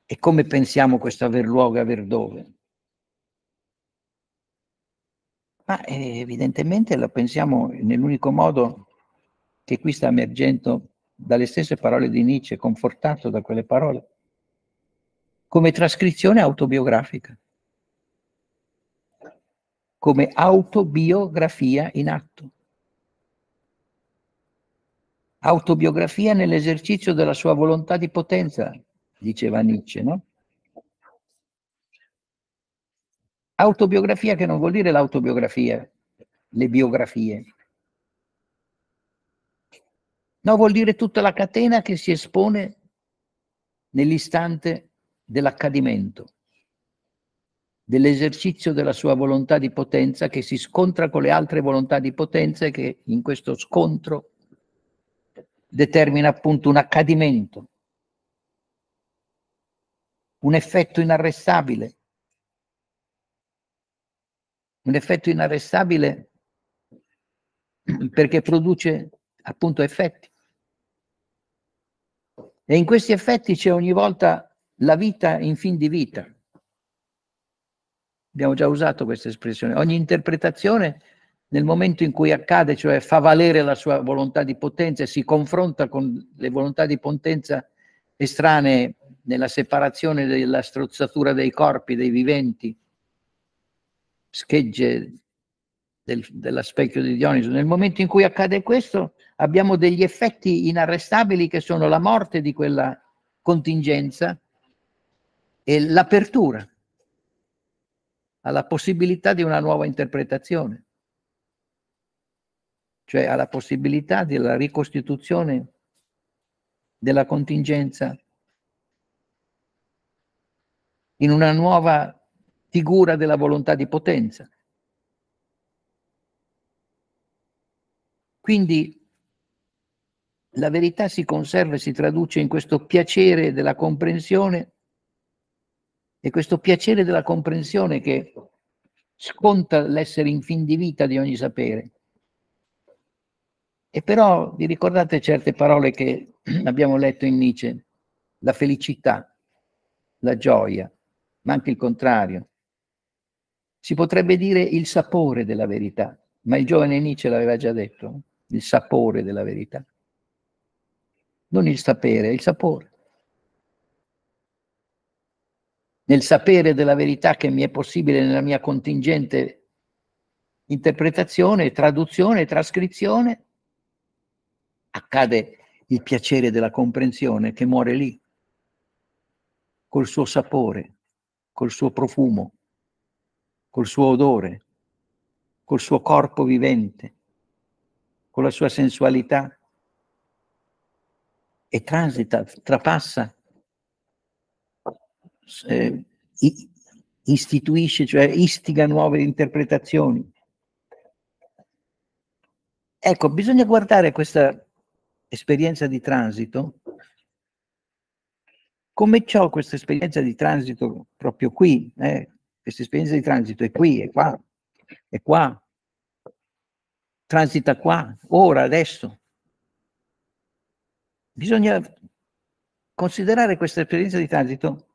e come pensiamo questo aver luogo e aver dove? Ma eh, evidentemente la pensiamo nell'unico modo che qui sta emergendo dalle stesse parole di Nietzsche, confortato da quelle parole, come trascrizione autobiografica, come autobiografia in atto autobiografia nell'esercizio della sua volontà di potenza, diceva Nietzsche, no? Autobiografia che non vuol dire l'autobiografia, le biografie. No, vuol dire tutta la catena che si espone nell'istante dell'accadimento, dell'esercizio della sua volontà di potenza che si scontra con le altre volontà di potenza e che in questo scontro determina appunto un accadimento un effetto inarrestabile. Un effetto inarrestabile perché produce appunto effetti. E in questi effetti c'è ogni volta la vita in fin di vita. Abbiamo già usato questa espressione. Ogni interpretazione nel momento in cui accade, cioè fa valere la sua volontà di potenza e si confronta con le volontà di potenza estranee nella separazione della strozzatura dei corpi dei viventi, schegge del, della specchio di Dioniso. Nel momento in cui accade questo, abbiamo degli effetti inarrestabili che sono la morte di quella contingenza e l'apertura alla possibilità di una nuova interpretazione, cioè alla possibilità della ricostituzione della contingenza in una nuova figura della volontà di potenza. Quindi la verità si conserva e si traduce in questo piacere della comprensione e questo piacere della comprensione che sconta l'essere in fin di vita di ogni sapere. E però vi ricordate certe parole che abbiamo letto in Nietzsche? La felicità, la gioia, ma anche il contrario. Si potrebbe dire il sapore della verità, ma il giovane Nietzsche l'aveva già detto, il sapore della verità. Non il sapere, il sapore. Nel sapere della verità che mi è possibile nella mia contingente interpretazione, traduzione, trascrizione, accade il piacere della comprensione che muore lì, col suo sapore, col suo profumo, col suo odore, col suo corpo vivente, con la sua sensualità e transita, trapassa, eh, istituisce, cioè istiga nuove interpretazioni. Ecco, bisogna guardare questa esperienza di transito come ciò, questa esperienza di transito proprio qui, eh? questa esperienza di transito è qui, è qua, è qua, transita qua, ora, adesso. Bisogna considerare questa esperienza di transito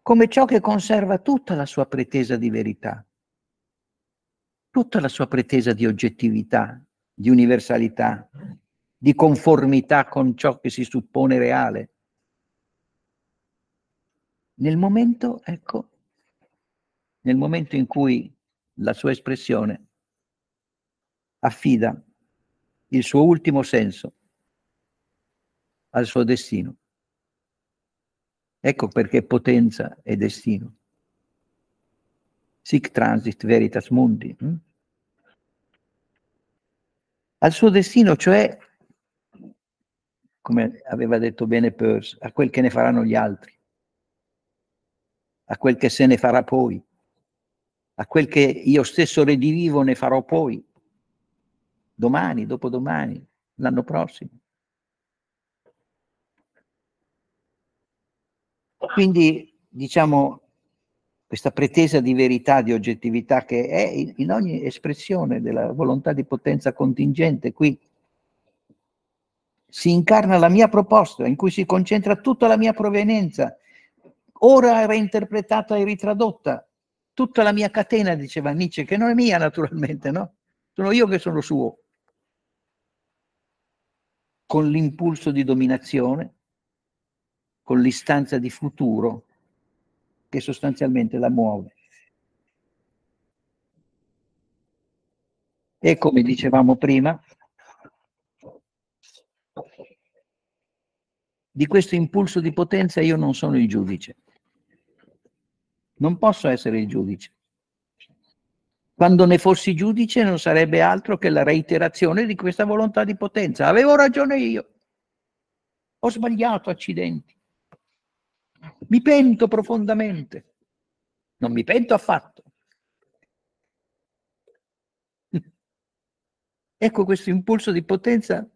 come ciò che conserva tutta la sua pretesa di verità, tutta la sua pretesa di oggettività, di universalità, di conformità con ciò che si suppone reale nel momento, ecco, nel momento in cui la sua espressione affida il suo ultimo senso al suo destino. Ecco perché potenza e destino. Sic transit veritas mundi. Hm? Al suo destino, cioè, come aveva detto bene Peirce, a quel che ne faranno gli altri a quel che se ne farà poi, a quel che io stesso redivivo ne farò poi, domani, dopodomani, l'anno prossimo. Quindi, diciamo, questa pretesa di verità, di oggettività che è in ogni espressione della volontà di potenza contingente qui, si incarna la mia proposta, in cui si concentra tutta la mia provenienza, ora reinterpretata e ritradotta. Tutta la mia catena, diceva Nietzsche, che non è mia naturalmente, no? Sono io che sono suo. Con l'impulso di dominazione, con l'istanza di futuro che sostanzialmente la muove. E come dicevamo prima, di questo impulso di potenza io non sono il giudice. Non posso essere il giudice. Quando ne fossi giudice non sarebbe altro che la reiterazione di questa volontà di potenza. Avevo ragione io. Ho sbagliato, accidenti. Mi pento profondamente. Non mi pento affatto. Ecco questo impulso di potenza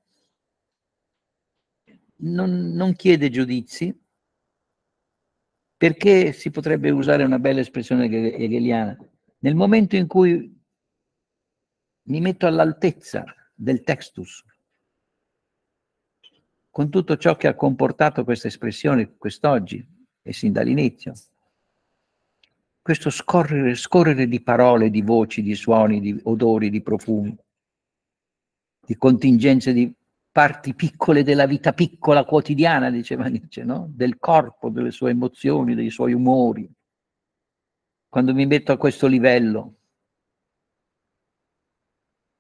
non, non chiede giudizi, perché si potrebbe usare una bella espressione hegeliana, nel momento in cui mi metto all'altezza del textus, con tutto ciò che ha comportato questa espressione quest'oggi e sin dall'inizio, questo scorrere, scorrere di parole, di voci, di suoni, di odori, di profumi, di contingenze di parti piccole della vita piccola quotidiana, diceva Nietzsche, no? del corpo, delle sue emozioni, dei suoi umori. Quando mi metto a questo livello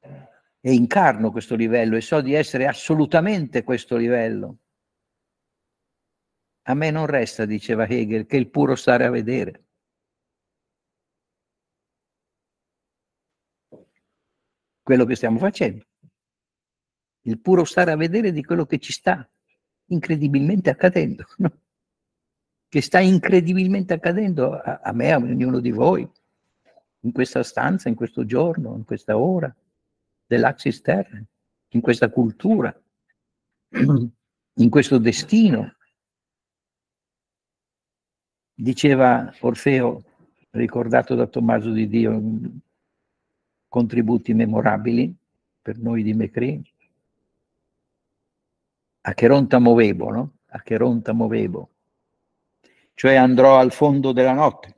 e incarno questo livello e so di essere assolutamente questo livello, a me non resta, diceva Hegel, che il puro stare a vedere. Quello che stiamo facendo il puro stare a vedere di quello che ci sta incredibilmente accadendo, no? che sta incredibilmente accadendo a, a me, a ognuno di voi, in questa stanza, in questo giorno, in questa ora dell'Axis Terra, in questa cultura, in questo destino. Diceva Orfeo, ricordato da Tommaso di Dio, contributi memorabili per noi di Mecreni, Acheronta movevo, no? Acheronta movebo. Cioè andrò al fondo della notte.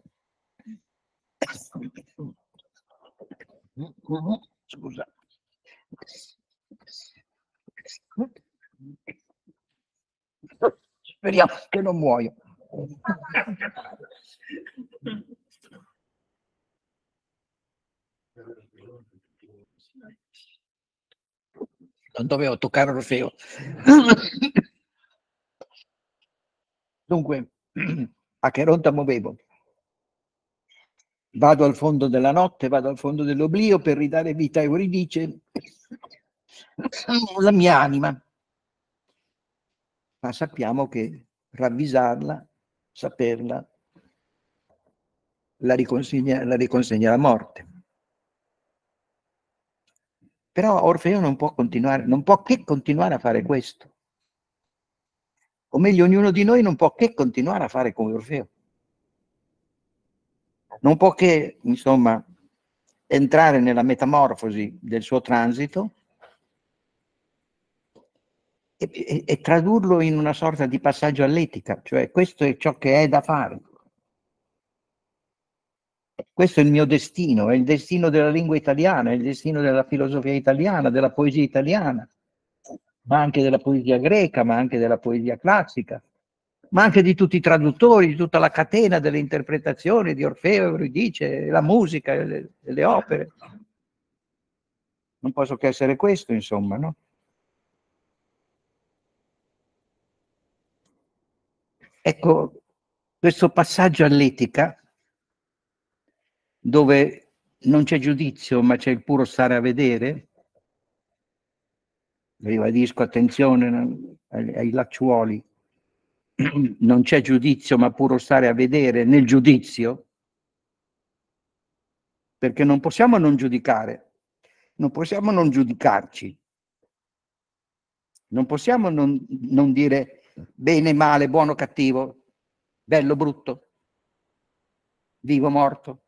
Scusa. Speriamo che non muoio. non dovevo toccare Orfeo. Dunque, a Cheronta muovevo. Vado al fondo della notte, vado al fondo dell'oblio per ridare vita a Euridice, la mia anima. Ma sappiamo che ravvisarla, saperla, la riconsegna, la riconsegna alla morte. Però Orfeo non può continuare, non può che continuare a fare mm. questo. O meglio, ognuno di noi non può che continuare a fare come Orfeo. Non può che, insomma, entrare nella metamorfosi del suo transito e, e, e tradurlo in una sorta di passaggio all'etica, cioè questo è ciò che è da fare questo è il mio destino, è il destino della lingua italiana, è il destino della filosofia italiana, della poesia italiana, ma anche della poesia greca, ma anche della poesia classica, ma anche di tutti i traduttori, di tutta la catena delle interpretazioni di Orfeo, Euridice, la musica, le, le opere. Non posso che essere questo, insomma, no? Ecco, questo passaggio all'etica dove non c'è giudizio ma c'è il puro stare a vedere? Ribadisco, attenzione ai, lacciuoli, non c'è giudizio ma puro stare a vedere nel giudizio? Perché non possiamo non giudicare, non possiamo non giudicarci, non possiamo non, non dire bene, male, buono, cattivo, bello, brutto, vivo, morto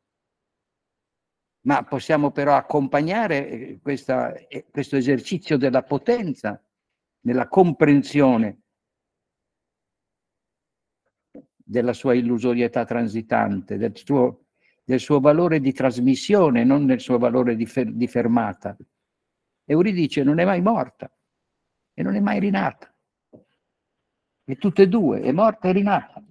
ma possiamo però accompagnare eh, questa, eh, questo esercizio della potenza nella comprensione della sua illusorietà transitante, del suo, del suo valore di trasmissione, non del suo valore di, fer, di fermata. Euridice non è mai morta e non è mai rinata. E tutte e due, è morta e rinata.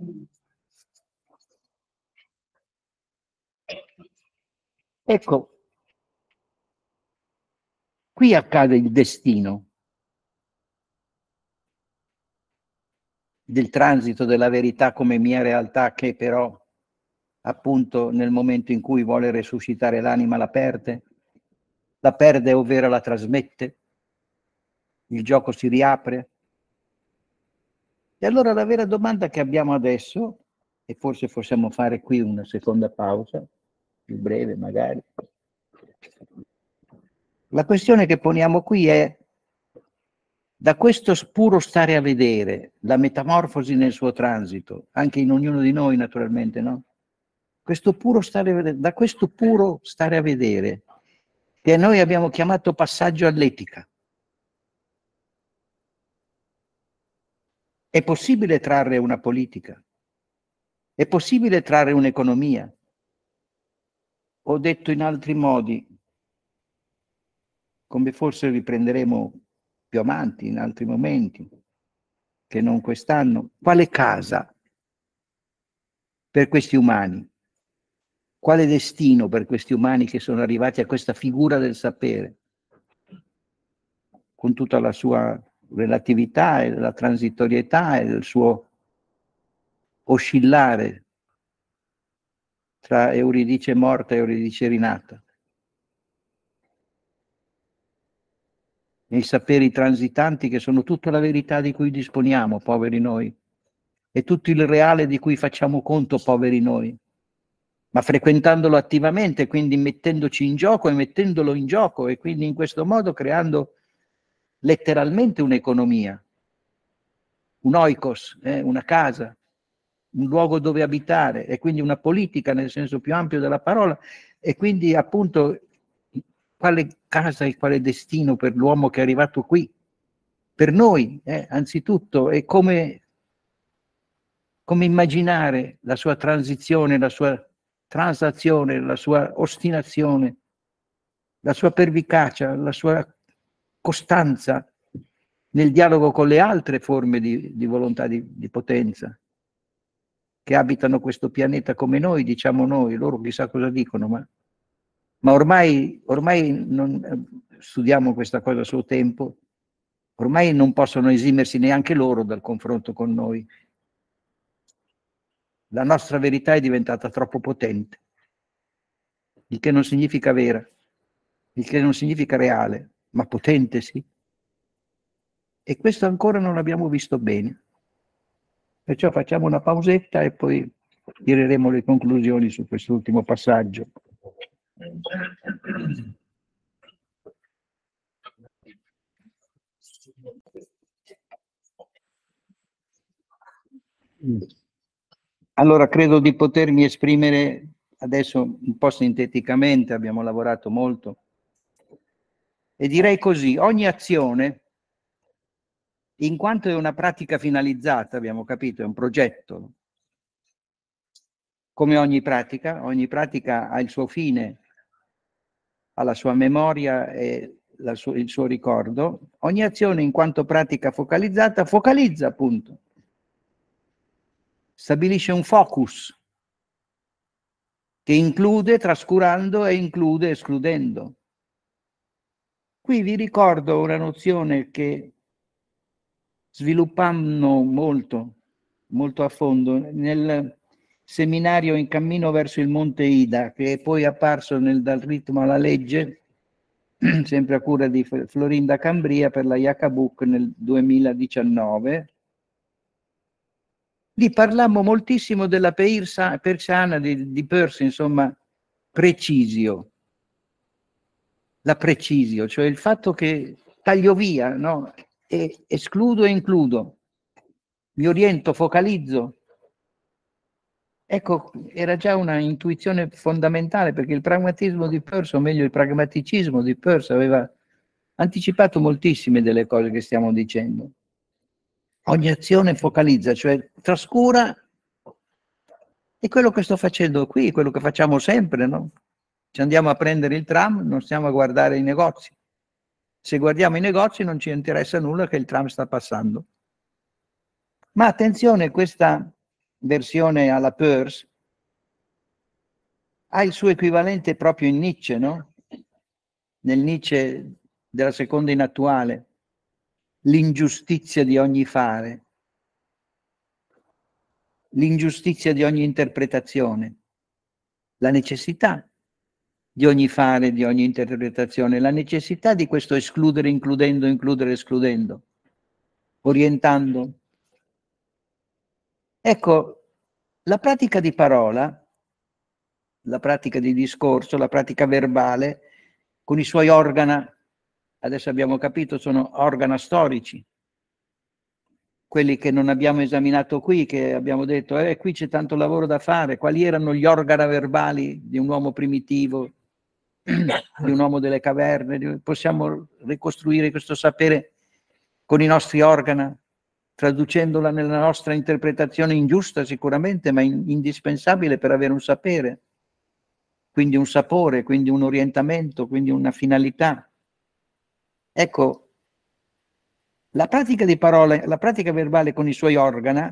Ecco, qui accade il destino del transito della verità come mia realtà che però appunto nel momento in cui vuole resuscitare l'anima la perde, la perde ovvero la trasmette, il gioco si riapre. E allora la vera domanda che abbiamo adesso, e forse possiamo fare qui una seconda pausa, più breve magari. La questione che poniamo qui è da questo puro stare a vedere la metamorfosi nel suo transito, anche in ognuno di noi naturalmente, no? Questo puro stare a vedere, da questo puro stare a vedere, che noi abbiamo chiamato passaggio all'etica, è possibile trarre una politica, è possibile trarre un'economia, o detto in altri modi, come forse riprenderemo più avanti, in altri momenti, che non quest'anno, quale casa per questi umani? Quale destino per questi umani che sono arrivati a questa figura del sapere, con tutta la sua relatività e la transitorietà e il suo oscillare tra Euridice morta e Euridice rinata. Nei saperi transitanti che sono tutta la verità di cui disponiamo, poveri noi, e tutto il reale di cui facciamo conto, poveri noi, ma frequentandolo attivamente, quindi mettendoci in gioco e mettendolo in gioco e quindi in questo modo creando letteralmente un'economia, un oikos, eh, una casa, un luogo dove abitare e quindi una politica nel senso più ampio della parola e quindi appunto quale casa e quale destino per l'uomo che è arrivato qui, per noi eh, anzitutto e come, come immaginare la sua transizione, la sua transazione, la sua ostinazione, la sua pervicacia, la sua costanza nel dialogo con le altre forme di, di volontà di, di potenza che abitano questo pianeta come noi, diciamo noi, loro chissà cosa dicono, ma, ma ormai, ormai non, eh, studiamo questa cosa a suo tempo, ormai non possono esimersi neanche loro dal confronto con noi. La nostra verità è diventata troppo potente, il che non significa vera, il che non significa reale, ma potente sì. E questo ancora non l'abbiamo visto bene. Perciò facciamo una pausetta e poi tireremo le conclusioni su quest'ultimo passaggio. Allora, credo di potermi esprimere adesso un po' sinteticamente, abbiamo lavorato molto. E direi così, ogni azione in quanto è una pratica finalizzata, abbiamo capito, è un progetto. Come ogni pratica, ogni pratica ha il suo fine, ha la sua memoria e su il suo ricordo. Ogni azione, in quanto pratica focalizzata, focalizza appunto, stabilisce un focus che include trascurando e include escludendo. Qui vi ricordo una nozione che sviluppando molto, molto a fondo nel seminario in cammino verso il Monte Ida, che è poi apparso nel Dal ritmo alla legge, sempre a cura di Florinda Cambria per la Jacabuc nel 2019. Lì parlammo moltissimo della persa, persiana di, di Persi, insomma, precisio. La precisio, cioè il fatto che taglio via, no? e escludo e includo, mi oriento, focalizzo. Ecco, era già una intuizione fondamentale perché il pragmatismo di Peirce, o meglio il pragmaticismo di Peirce, aveva anticipato moltissime delle cose che stiamo dicendo. Ogni azione focalizza, cioè trascura e quello che sto facendo qui, quello che facciamo sempre, no? Ci andiamo a prendere il tram, non stiamo a guardare i negozi. Se guardiamo i negozi non ci interessa nulla che il tram sta passando. Ma attenzione, questa versione alla Peirce ha il suo equivalente proprio in Nietzsche, no? Nel Nietzsche della seconda in attuale, l'ingiustizia di ogni fare, l'ingiustizia di ogni interpretazione, la necessità di ogni fare, di ogni interpretazione, la necessità di questo escludere, includendo, includere, escludendo, orientando. Ecco, la pratica di parola, la pratica di discorso, la pratica verbale, con i suoi organi, adesso abbiamo capito, sono organi storici, quelli che non abbiamo esaminato qui, che abbiamo detto, eh, qui c'è tanto lavoro da fare, quali erano gli organi verbali di un uomo primitivo, di un uomo delle caverne, possiamo ricostruire questo sapere con i nostri organi, traducendola nella nostra interpretazione ingiusta sicuramente, ma in, indispensabile per avere un sapere, quindi un sapore, quindi un orientamento, quindi una finalità. Ecco, la pratica di parole, la pratica verbale con i suoi organi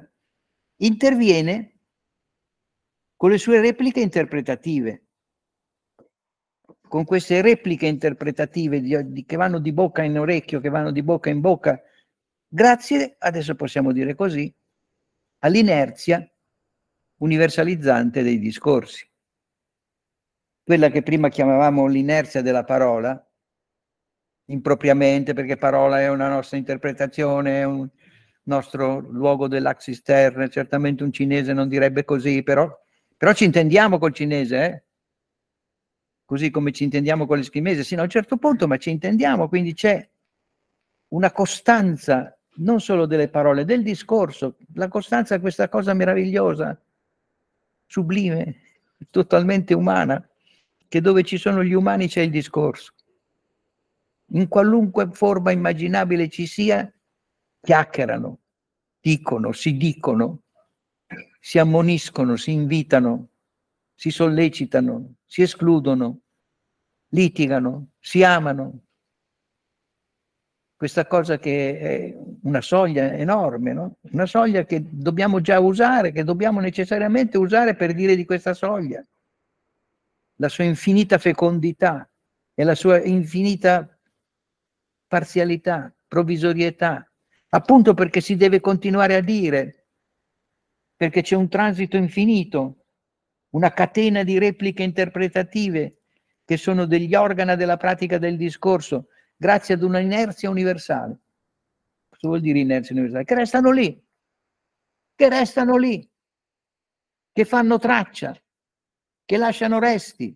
interviene con le sue repliche interpretative con queste repliche interpretative di, di, che vanno di bocca in orecchio, che vanno di bocca in bocca, grazie, adesso possiamo dire così, all'inerzia universalizzante dei discorsi. Quella che prima chiamavamo l'inerzia della parola, impropriamente, perché parola è una nostra interpretazione, è un nostro luogo dell'axis terra, certamente un cinese non direbbe così, però, però ci intendiamo col cinese, eh? così come ci intendiamo con l'eschimese, sino a un certo punto, ma ci intendiamo, quindi c'è una costanza non solo delle parole, del discorso, la costanza è questa cosa meravigliosa, sublime, totalmente umana, che dove ci sono gli umani c'è il discorso. In qualunque forma immaginabile ci sia, chiacchierano, dicono, si dicono, si ammoniscono, si invitano, si sollecitano, si escludono, litigano, si amano. Questa cosa che è una soglia enorme, no? una soglia che dobbiamo già usare, che dobbiamo necessariamente usare per dire di questa soglia. La sua infinita fecondità e la sua infinita parzialità, provvisorietà, appunto perché si deve continuare a dire, perché c'è un transito infinito una catena di repliche interpretative che sono degli organi della pratica del discorso, grazie ad una inerzia universale. Cosa vuol dire inerzia universale? Che restano lì, che restano lì, che fanno traccia, che lasciano resti,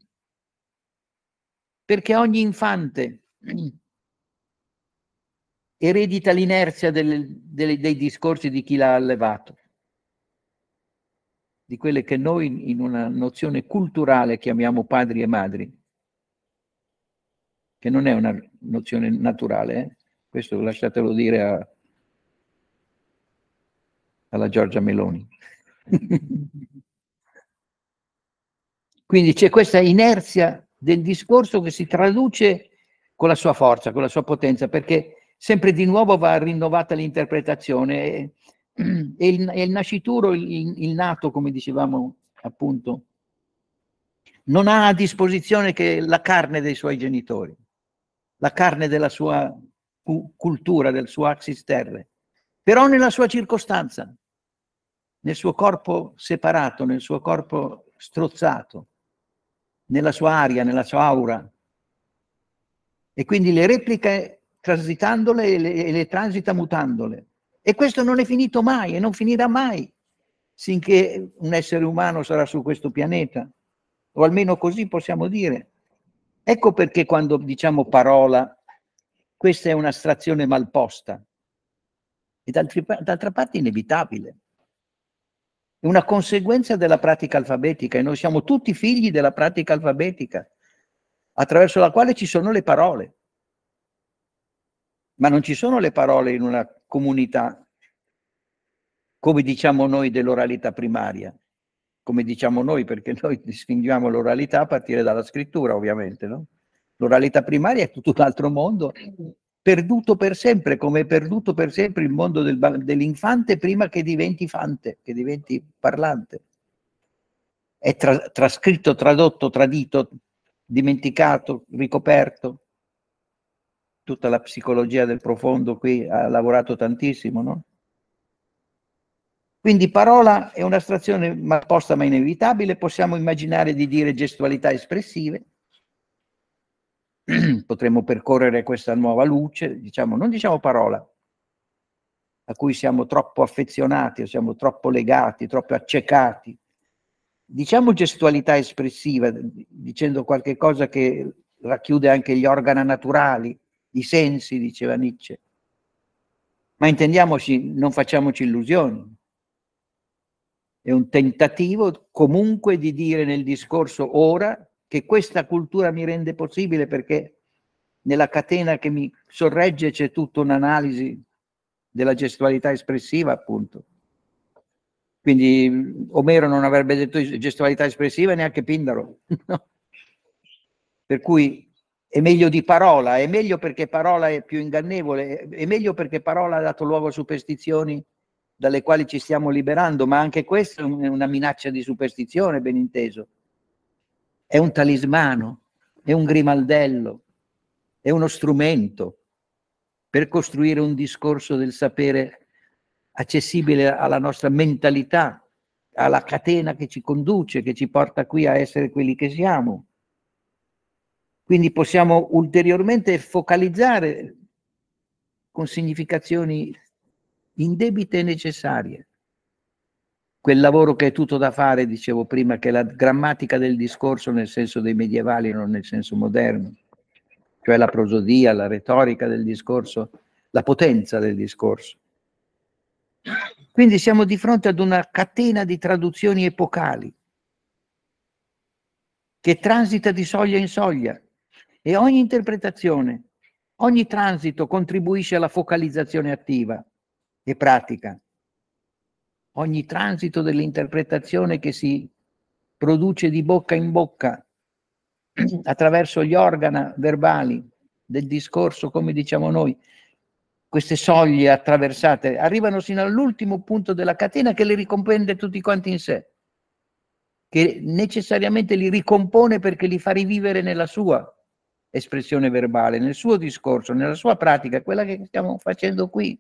perché ogni infante eredita l'inerzia dei discorsi di chi l'ha allevato di quelle che noi in una nozione culturale chiamiamo padri e madri, che non è una nozione naturale, eh? questo lasciatelo dire a, alla Giorgia Meloni. Quindi c'è questa inerzia del discorso che si traduce con la sua forza, con la sua potenza, perché sempre di nuovo va rinnovata l'interpretazione. E, eh e il, è il nascituro, il, il nato, come dicevamo appunto, non ha a disposizione che la carne dei suoi genitori, la carne della sua cultura, del suo axis terre, però nella sua circostanza, nel suo corpo separato, nel suo corpo strozzato, nella sua aria, nella sua aura. E quindi le replica transitandole e le, e le transita mutandole. E questo non è finito mai e non finirà mai finché un essere umano sarà su questo pianeta, o almeno così possiamo dire. Ecco perché quando diciamo parola, questa è un'astrazione malposta e d'altra parte inevitabile. È una conseguenza della pratica alfabetica e noi siamo tutti figli della pratica alfabetica, attraverso la quale ci sono le parole ma non ci sono le parole in una comunità, come diciamo noi dell'oralità primaria, come diciamo noi perché noi distinguiamo l'oralità a partire dalla scrittura ovviamente, no? L'oralità primaria è tutto un altro mondo, perduto per sempre, come è perduto per sempre il mondo del, dell'infante prima che diventi fante, che diventi parlante. È tra, trascritto, tradotto, tradito, dimenticato, ricoperto tutta la psicologia del profondo qui ha lavorato tantissimo, no? Quindi parola è un'astrazione ma posta ma inevitabile, possiamo immaginare di dire gestualità espressive, potremmo percorrere questa nuova luce, diciamo, non diciamo parola, a cui siamo troppo affezionati, siamo troppo legati, troppo accecati. Diciamo gestualità espressiva, dicendo qualche cosa che racchiude anche gli organi naturali, i sensi, diceva Nietzsche. Ma intendiamoci, non facciamoci illusioni. È un tentativo comunque di dire nel discorso ora che questa cultura mi rende possibile perché nella catena che mi sorregge c'è tutta un'analisi della gestualità espressiva, appunto. Quindi Omero non avrebbe detto gestualità espressiva neanche Pindaro. per cui è meglio di parola, è meglio perché parola è più ingannevole, è meglio perché parola ha dato luogo a superstizioni dalle quali ci stiamo liberando, ma anche questo è una minaccia di superstizione, ben inteso. È un talismano, è un grimaldello, è uno strumento per costruire un discorso del sapere accessibile alla nostra mentalità, alla catena che ci conduce, che ci porta qui a essere quelli che siamo. Quindi possiamo ulteriormente focalizzare con significazioni indebite e necessarie. Quel lavoro che è tutto da fare, dicevo prima, che è la grammatica del discorso nel senso dei medievali, non nel senso moderno, cioè la prosodia, la retorica del discorso, la potenza del discorso. Quindi siamo di fronte ad una catena di traduzioni epocali che transita di soglia in soglia, e ogni interpretazione, ogni transito contribuisce alla focalizzazione attiva e pratica. Ogni transito dell'interpretazione che si produce di bocca in bocca attraverso gli organi verbali del discorso, come diciamo noi, queste soglie attraversate arrivano sino all'ultimo punto della catena che le ricomprende tutti quanti in sé, che necessariamente li ricompone perché li fa rivivere nella sua espressione verbale, nel suo discorso, nella sua pratica, quella che stiamo facendo qui,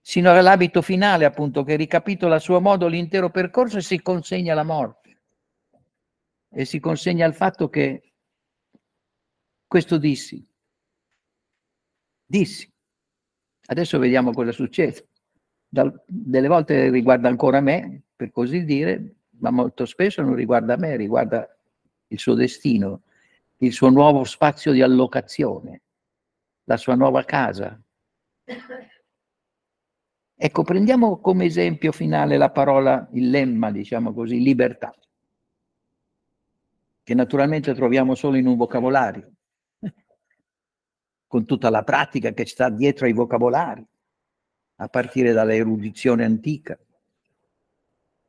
sino all'abito finale appunto che ricapitola a suo modo l'intero percorso e si consegna alla morte e si consegna al fatto che questo dissi, dissi, adesso vediamo cosa succede, Dal, delle volte riguarda ancora me, per così dire, ma molto spesso non riguarda me, riguarda il suo destino, il suo nuovo spazio di allocazione, la sua nuova casa. Ecco, prendiamo come esempio finale la parola, il lemma, diciamo così, libertà, che naturalmente troviamo solo in un vocabolario, con tutta la pratica che sta dietro ai vocabolari, a partire dall'erudizione antica,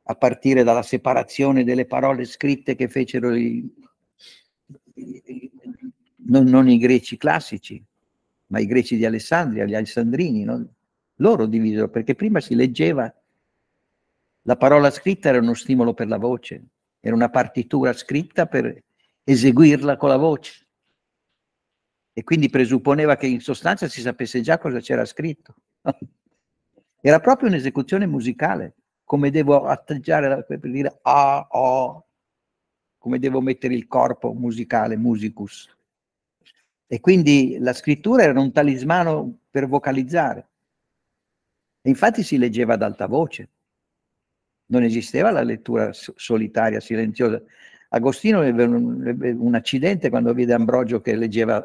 a partire dalla separazione delle parole scritte che fecero i, non, non, i greci classici, ma i greci di Alessandria, gli alessandrini, no? loro divisero, perché prima si leggeva, la parola scritta era uno stimolo per la voce, era una partitura scritta per eseguirla con la voce. E quindi presupponeva che in sostanza si sapesse già cosa c'era scritto. Era proprio un'esecuzione musicale, come devo atteggiare per dire ah, oh, come devo mettere il corpo musicale, musicus. E quindi la scrittura era un talismano per vocalizzare. E infatti si leggeva ad alta voce. Non esisteva la lettura solitaria, silenziosa. Agostino ebbe un, ebbe un accidente quando vide Ambrogio che leggeva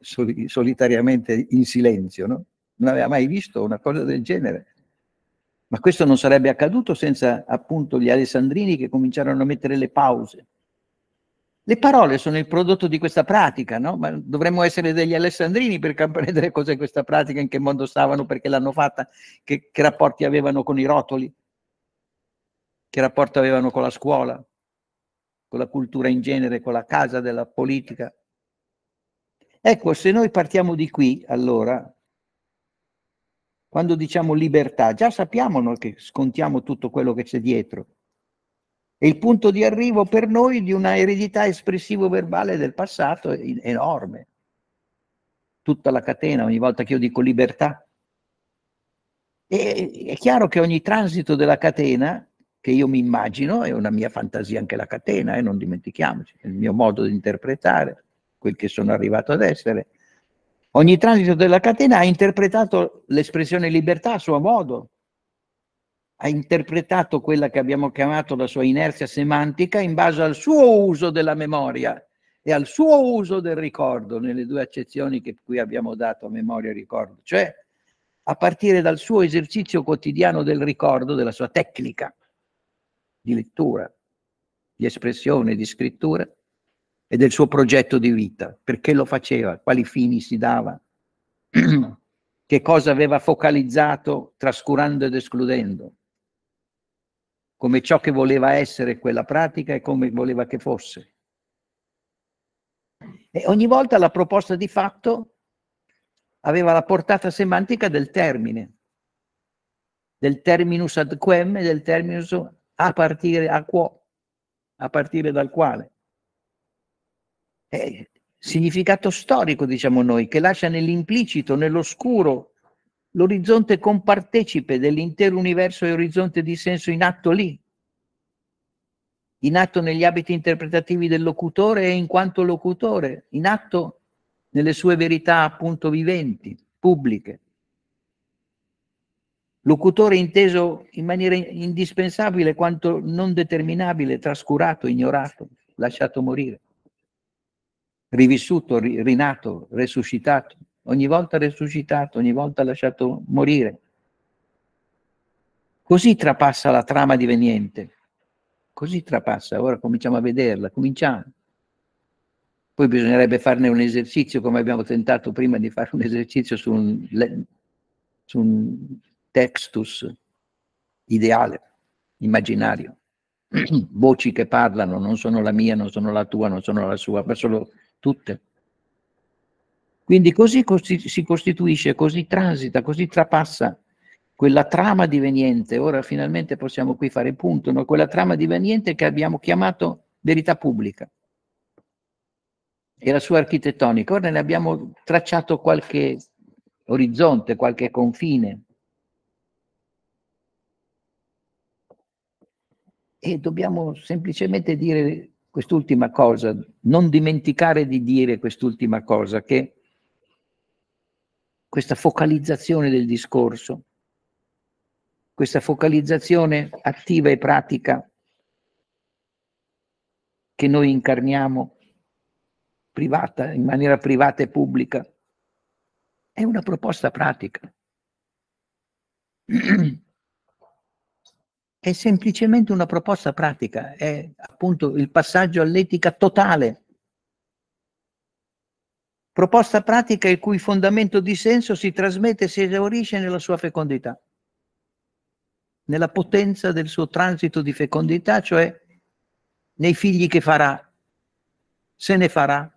solitariamente in silenzio, no? Non aveva mai visto una cosa del genere. Ma questo non sarebbe accaduto senza appunto gli alessandrini che cominciarono a mettere le pause. Le parole sono il prodotto di questa pratica, no? Ma dovremmo essere degli alessandrini per comprendere cos'è questa pratica, in che mondo stavano, perché l'hanno fatta, che, che rapporti avevano con i rotoli, che rapporto avevano con la scuola, con la cultura in genere, con la casa della politica. Ecco, se noi partiamo di qui, allora, quando diciamo libertà, già sappiamo noi che scontiamo tutto quello che c'è dietro. È il punto di arrivo per noi di una eredità espressivo-verbale del passato enorme. Tutta la catena, ogni volta che io dico libertà. E è chiaro che ogni transito della catena che io mi immagino, è una mia fantasia anche la catena, e eh, non dimentichiamoci, è il mio modo di interpretare quel che sono arrivato ad essere, Ogni transito della catena ha interpretato l'espressione libertà a suo modo, ha interpretato quella che abbiamo chiamato la sua inerzia semantica in base al suo uso della memoria e al suo uso del ricordo, nelle due accezioni che qui abbiamo dato a memoria e ricordo, cioè a partire dal suo esercizio quotidiano del ricordo, della sua tecnica di lettura, di espressione, di scrittura, e del suo progetto di vita, perché lo faceva, quali fini si dava, che cosa aveva focalizzato trascurando ed escludendo, come ciò che voleva essere quella pratica e come voleva che fosse. E ogni volta la proposta di fatto aveva la portata semantica del termine, del terminus ad quem e del terminus a partire a quo, a partire dal quale eh, significato storico, diciamo noi, che lascia nell'implicito, nell'oscuro, l'orizzonte compartecipe dell'intero universo e orizzonte di senso in atto lì, in atto negli abiti interpretativi del locutore e in quanto locutore, in atto nelle sue verità appunto viventi, pubbliche. Locutore inteso in maniera indispensabile quanto non determinabile, trascurato, ignorato, lasciato morire rivissuto, rinato, resuscitato, ogni volta resuscitato, ogni volta lasciato morire. Così trapassa la trama diveniente, così trapassa, ora cominciamo a vederla, cominciamo. Poi bisognerebbe farne un esercizio, come abbiamo tentato prima di fare un esercizio su un, su un textus ideale, immaginario. Voci che parlano, non sono la mia, non sono la tua, non sono la sua, ma solo tutte. Quindi così si costituisce, così transita, così trapassa quella trama diveniente, ora finalmente possiamo qui fare il punto, no? quella trama diveniente che abbiamo chiamato verità pubblica e la sua architettonica. Ora ne abbiamo tracciato qualche orizzonte, qualche confine. E dobbiamo semplicemente dire quest'ultima cosa, non dimenticare di dire quest'ultima cosa, che questa focalizzazione del discorso, questa focalizzazione attiva e pratica che noi incarniamo privata, in maniera privata e pubblica, è una proposta pratica. È semplicemente una proposta pratica, è appunto il passaggio all'etica totale. Proposta pratica il cui fondamento di senso si trasmette e si esaurisce nella sua fecondità, nella potenza del suo transito di fecondità, cioè nei figli che farà, se ne farà,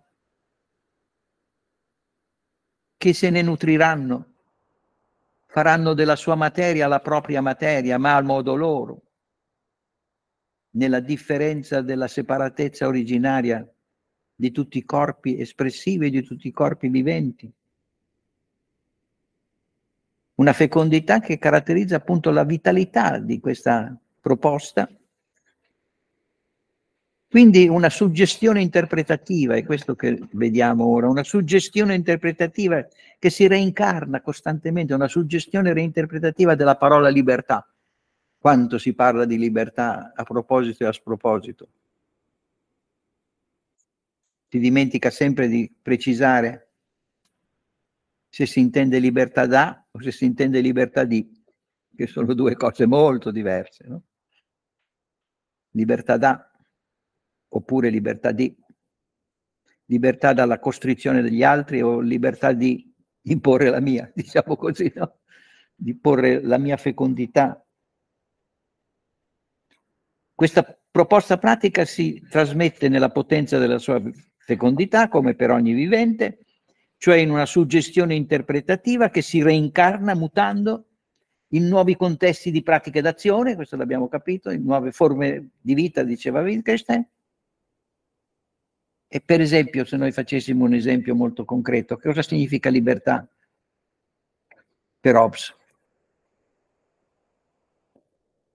che se ne nutriranno, faranno della sua materia la propria materia, ma al modo loro, nella differenza della separatezza originaria di tutti i corpi espressivi e di tutti i corpi viventi. Una fecondità che caratterizza appunto la vitalità di questa proposta quindi una suggestione interpretativa, è questo che vediamo ora, una suggestione interpretativa che si reincarna costantemente, una suggestione reinterpretativa della parola libertà. Quanto si parla di libertà a proposito e a sproposito. Si dimentica sempre di precisare se si intende libertà da o se si intende libertà di, che sono due cose molto diverse. No? Libertà da oppure libertà di, libertà dalla costrizione degli altri o libertà di imporre la mia, diciamo così, no? di porre la mia fecondità. Questa proposta pratica si trasmette nella potenza della sua fecondità, come per ogni vivente, cioè in una suggestione interpretativa che si reincarna mutando in nuovi contesti di pratiche d'azione, questo l'abbiamo capito, in nuove forme di vita, diceva Wittgenstein, e per esempio, se noi facessimo un esempio molto concreto, che cosa significa libertà per Hobbes?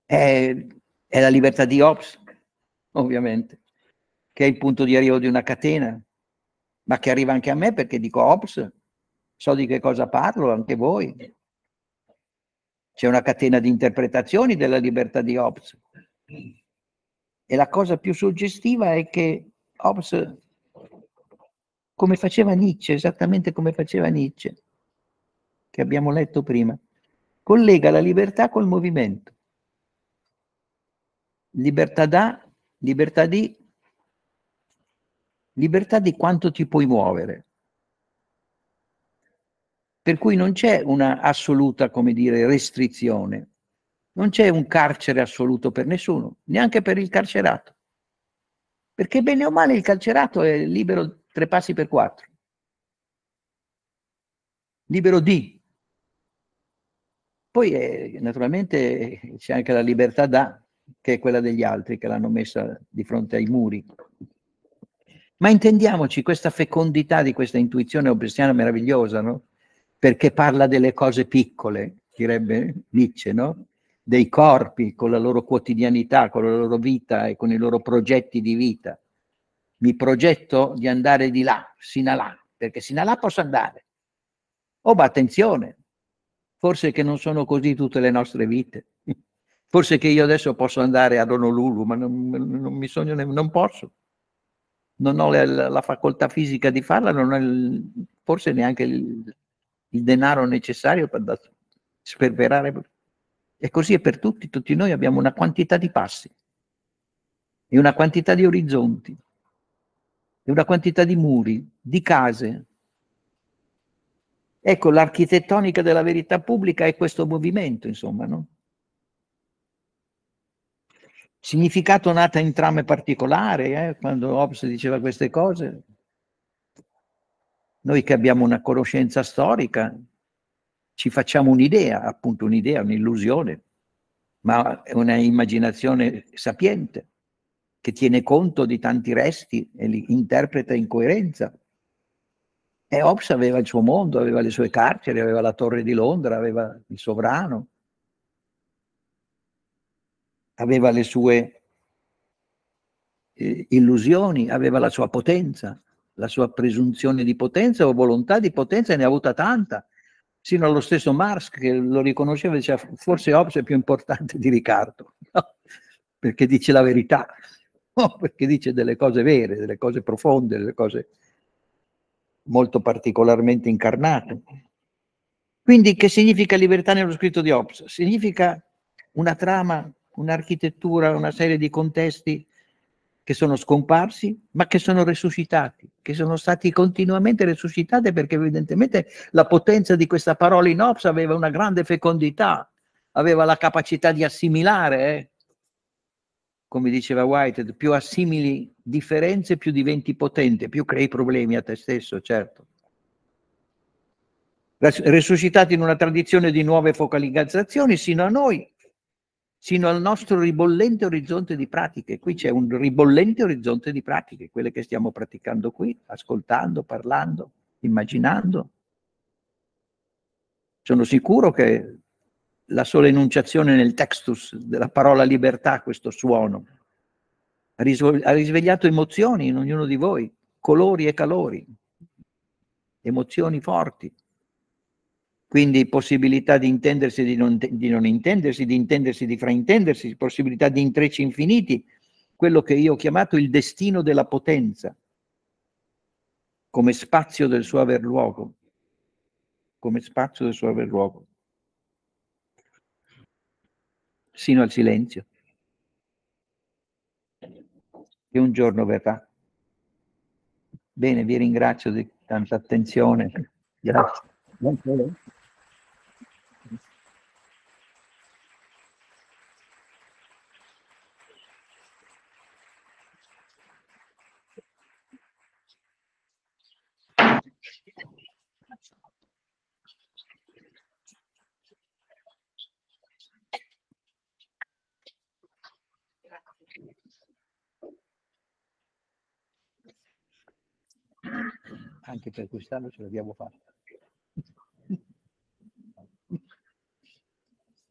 È, è la libertà di Hobbes, ovviamente, che è il punto di arrivo di una catena, ma che arriva anche a me perché dico Hobbes, so di che cosa parlo, anche voi. C'è una catena di interpretazioni della libertà di Hobbes. E la cosa più suggestiva è che Hobbes come faceva Nietzsche, esattamente come faceva Nietzsche, che abbiamo letto prima. Collega la libertà col movimento. Libertà da, libertà di, libertà di quanto ti puoi muovere. Per cui non c'è una assoluta, come dire, restrizione. Non c'è un carcere assoluto per nessuno, neanche per il carcerato. Perché bene o male il carcerato è libero tre passi per quattro. Libero di. Poi eh, naturalmente c'è anche la libertà da, che è quella degli altri che l'hanno messa di fronte ai muri. Ma intendiamoci questa fecondità di questa intuizione obessiana meravigliosa, no? Perché parla delle cose piccole, direbbe Nietzsche, no? Dei corpi con la loro quotidianità, con la loro vita e con i loro progetti di vita mi progetto di andare di là, sino a là, perché sino a là posso andare. Oh, ma attenzione, forse che non sono così tutte le nostre vite. Forse che io adesso posso andare ad Honolulu, ma non, non mi sogno, ne, non posso. Non ho la, la, facoltà fisica di farla, non ho il, forse neanche il, il denaro necessario per sperperare. E così è per tutti, tutti noi abbiamo una quantità di passi e una quantità di orizzonti di una quantità di muri, di case. Ecco, l'architettonica della verità pubblica è questo movimento, insomma, no? Significato nata in trame particolare, eh, quando Hobbes diceva queste cose. Noi che abbiamo una conoscenza storica, ci facciamo un'idea, appunto un'idea, un'illusione, ma è una immaginazione sapiente che tiene conto di tanti resti e li interpreta in coerenza. E Hobbes aveva il suo mondo, aveva le sue carceri, aveva la torre di Londra, aveva il sovrano, aveva le sue eh, illusioni, aveva la sua potenza, la sua presunzione di potenza o volontà di potenza e ne ha avuta tanta, sino allo stesso Marx che lo riconosceva e diceva forse Hobbes è più importante di Riccardo, no? perché dice la verità. perché dice delle cose vere, delle cose profonde, delle cose molto particolarmente incarnate. Quindi che significa libertà nello scritto di Hobbes? Significa una trama, un'architettura, una serie di contesti che sono scomparsi, ma che sono resuscitati, che sono stati continuamente resuscitati perché evidentemente la potenza di questa parola in Hobbes aveva una grande fecondità, aveva la capacità di assimilare, eh? come diceva White, più assimili differenze, più diventi potente, più crei problemi a te stesso, certo. Resuscitati in una tradizione di nuove focalizzazioni sino a noi, sino al nostro ribollente orizzonte di pratiche. Qui c'è un ribollente orizzonte di pratiche, quelle che stiamo praticando qui, ascoltando, parlando, immaginando. Sono sicuro che la sola enunciazione nel textus della parola libertà, questo suono. Ha risvegliato emozioni in ognuno di voi, colori e calori, emozioni forti. Quindi possibilità di intendersi e di non, di non intendersi, di intendersi e di fraintendersi, possibilità di intrecci infiniti, quello che io ho chiamato il destino della potenza, come spazio del suo aver luogo, come spazio del suo aver luogo sino al silenzio, che un giorno verrà. Bene, vi ringrazio di tanta attenzione. Grazie. anche per quest'anno ce l'abbiamo fatta.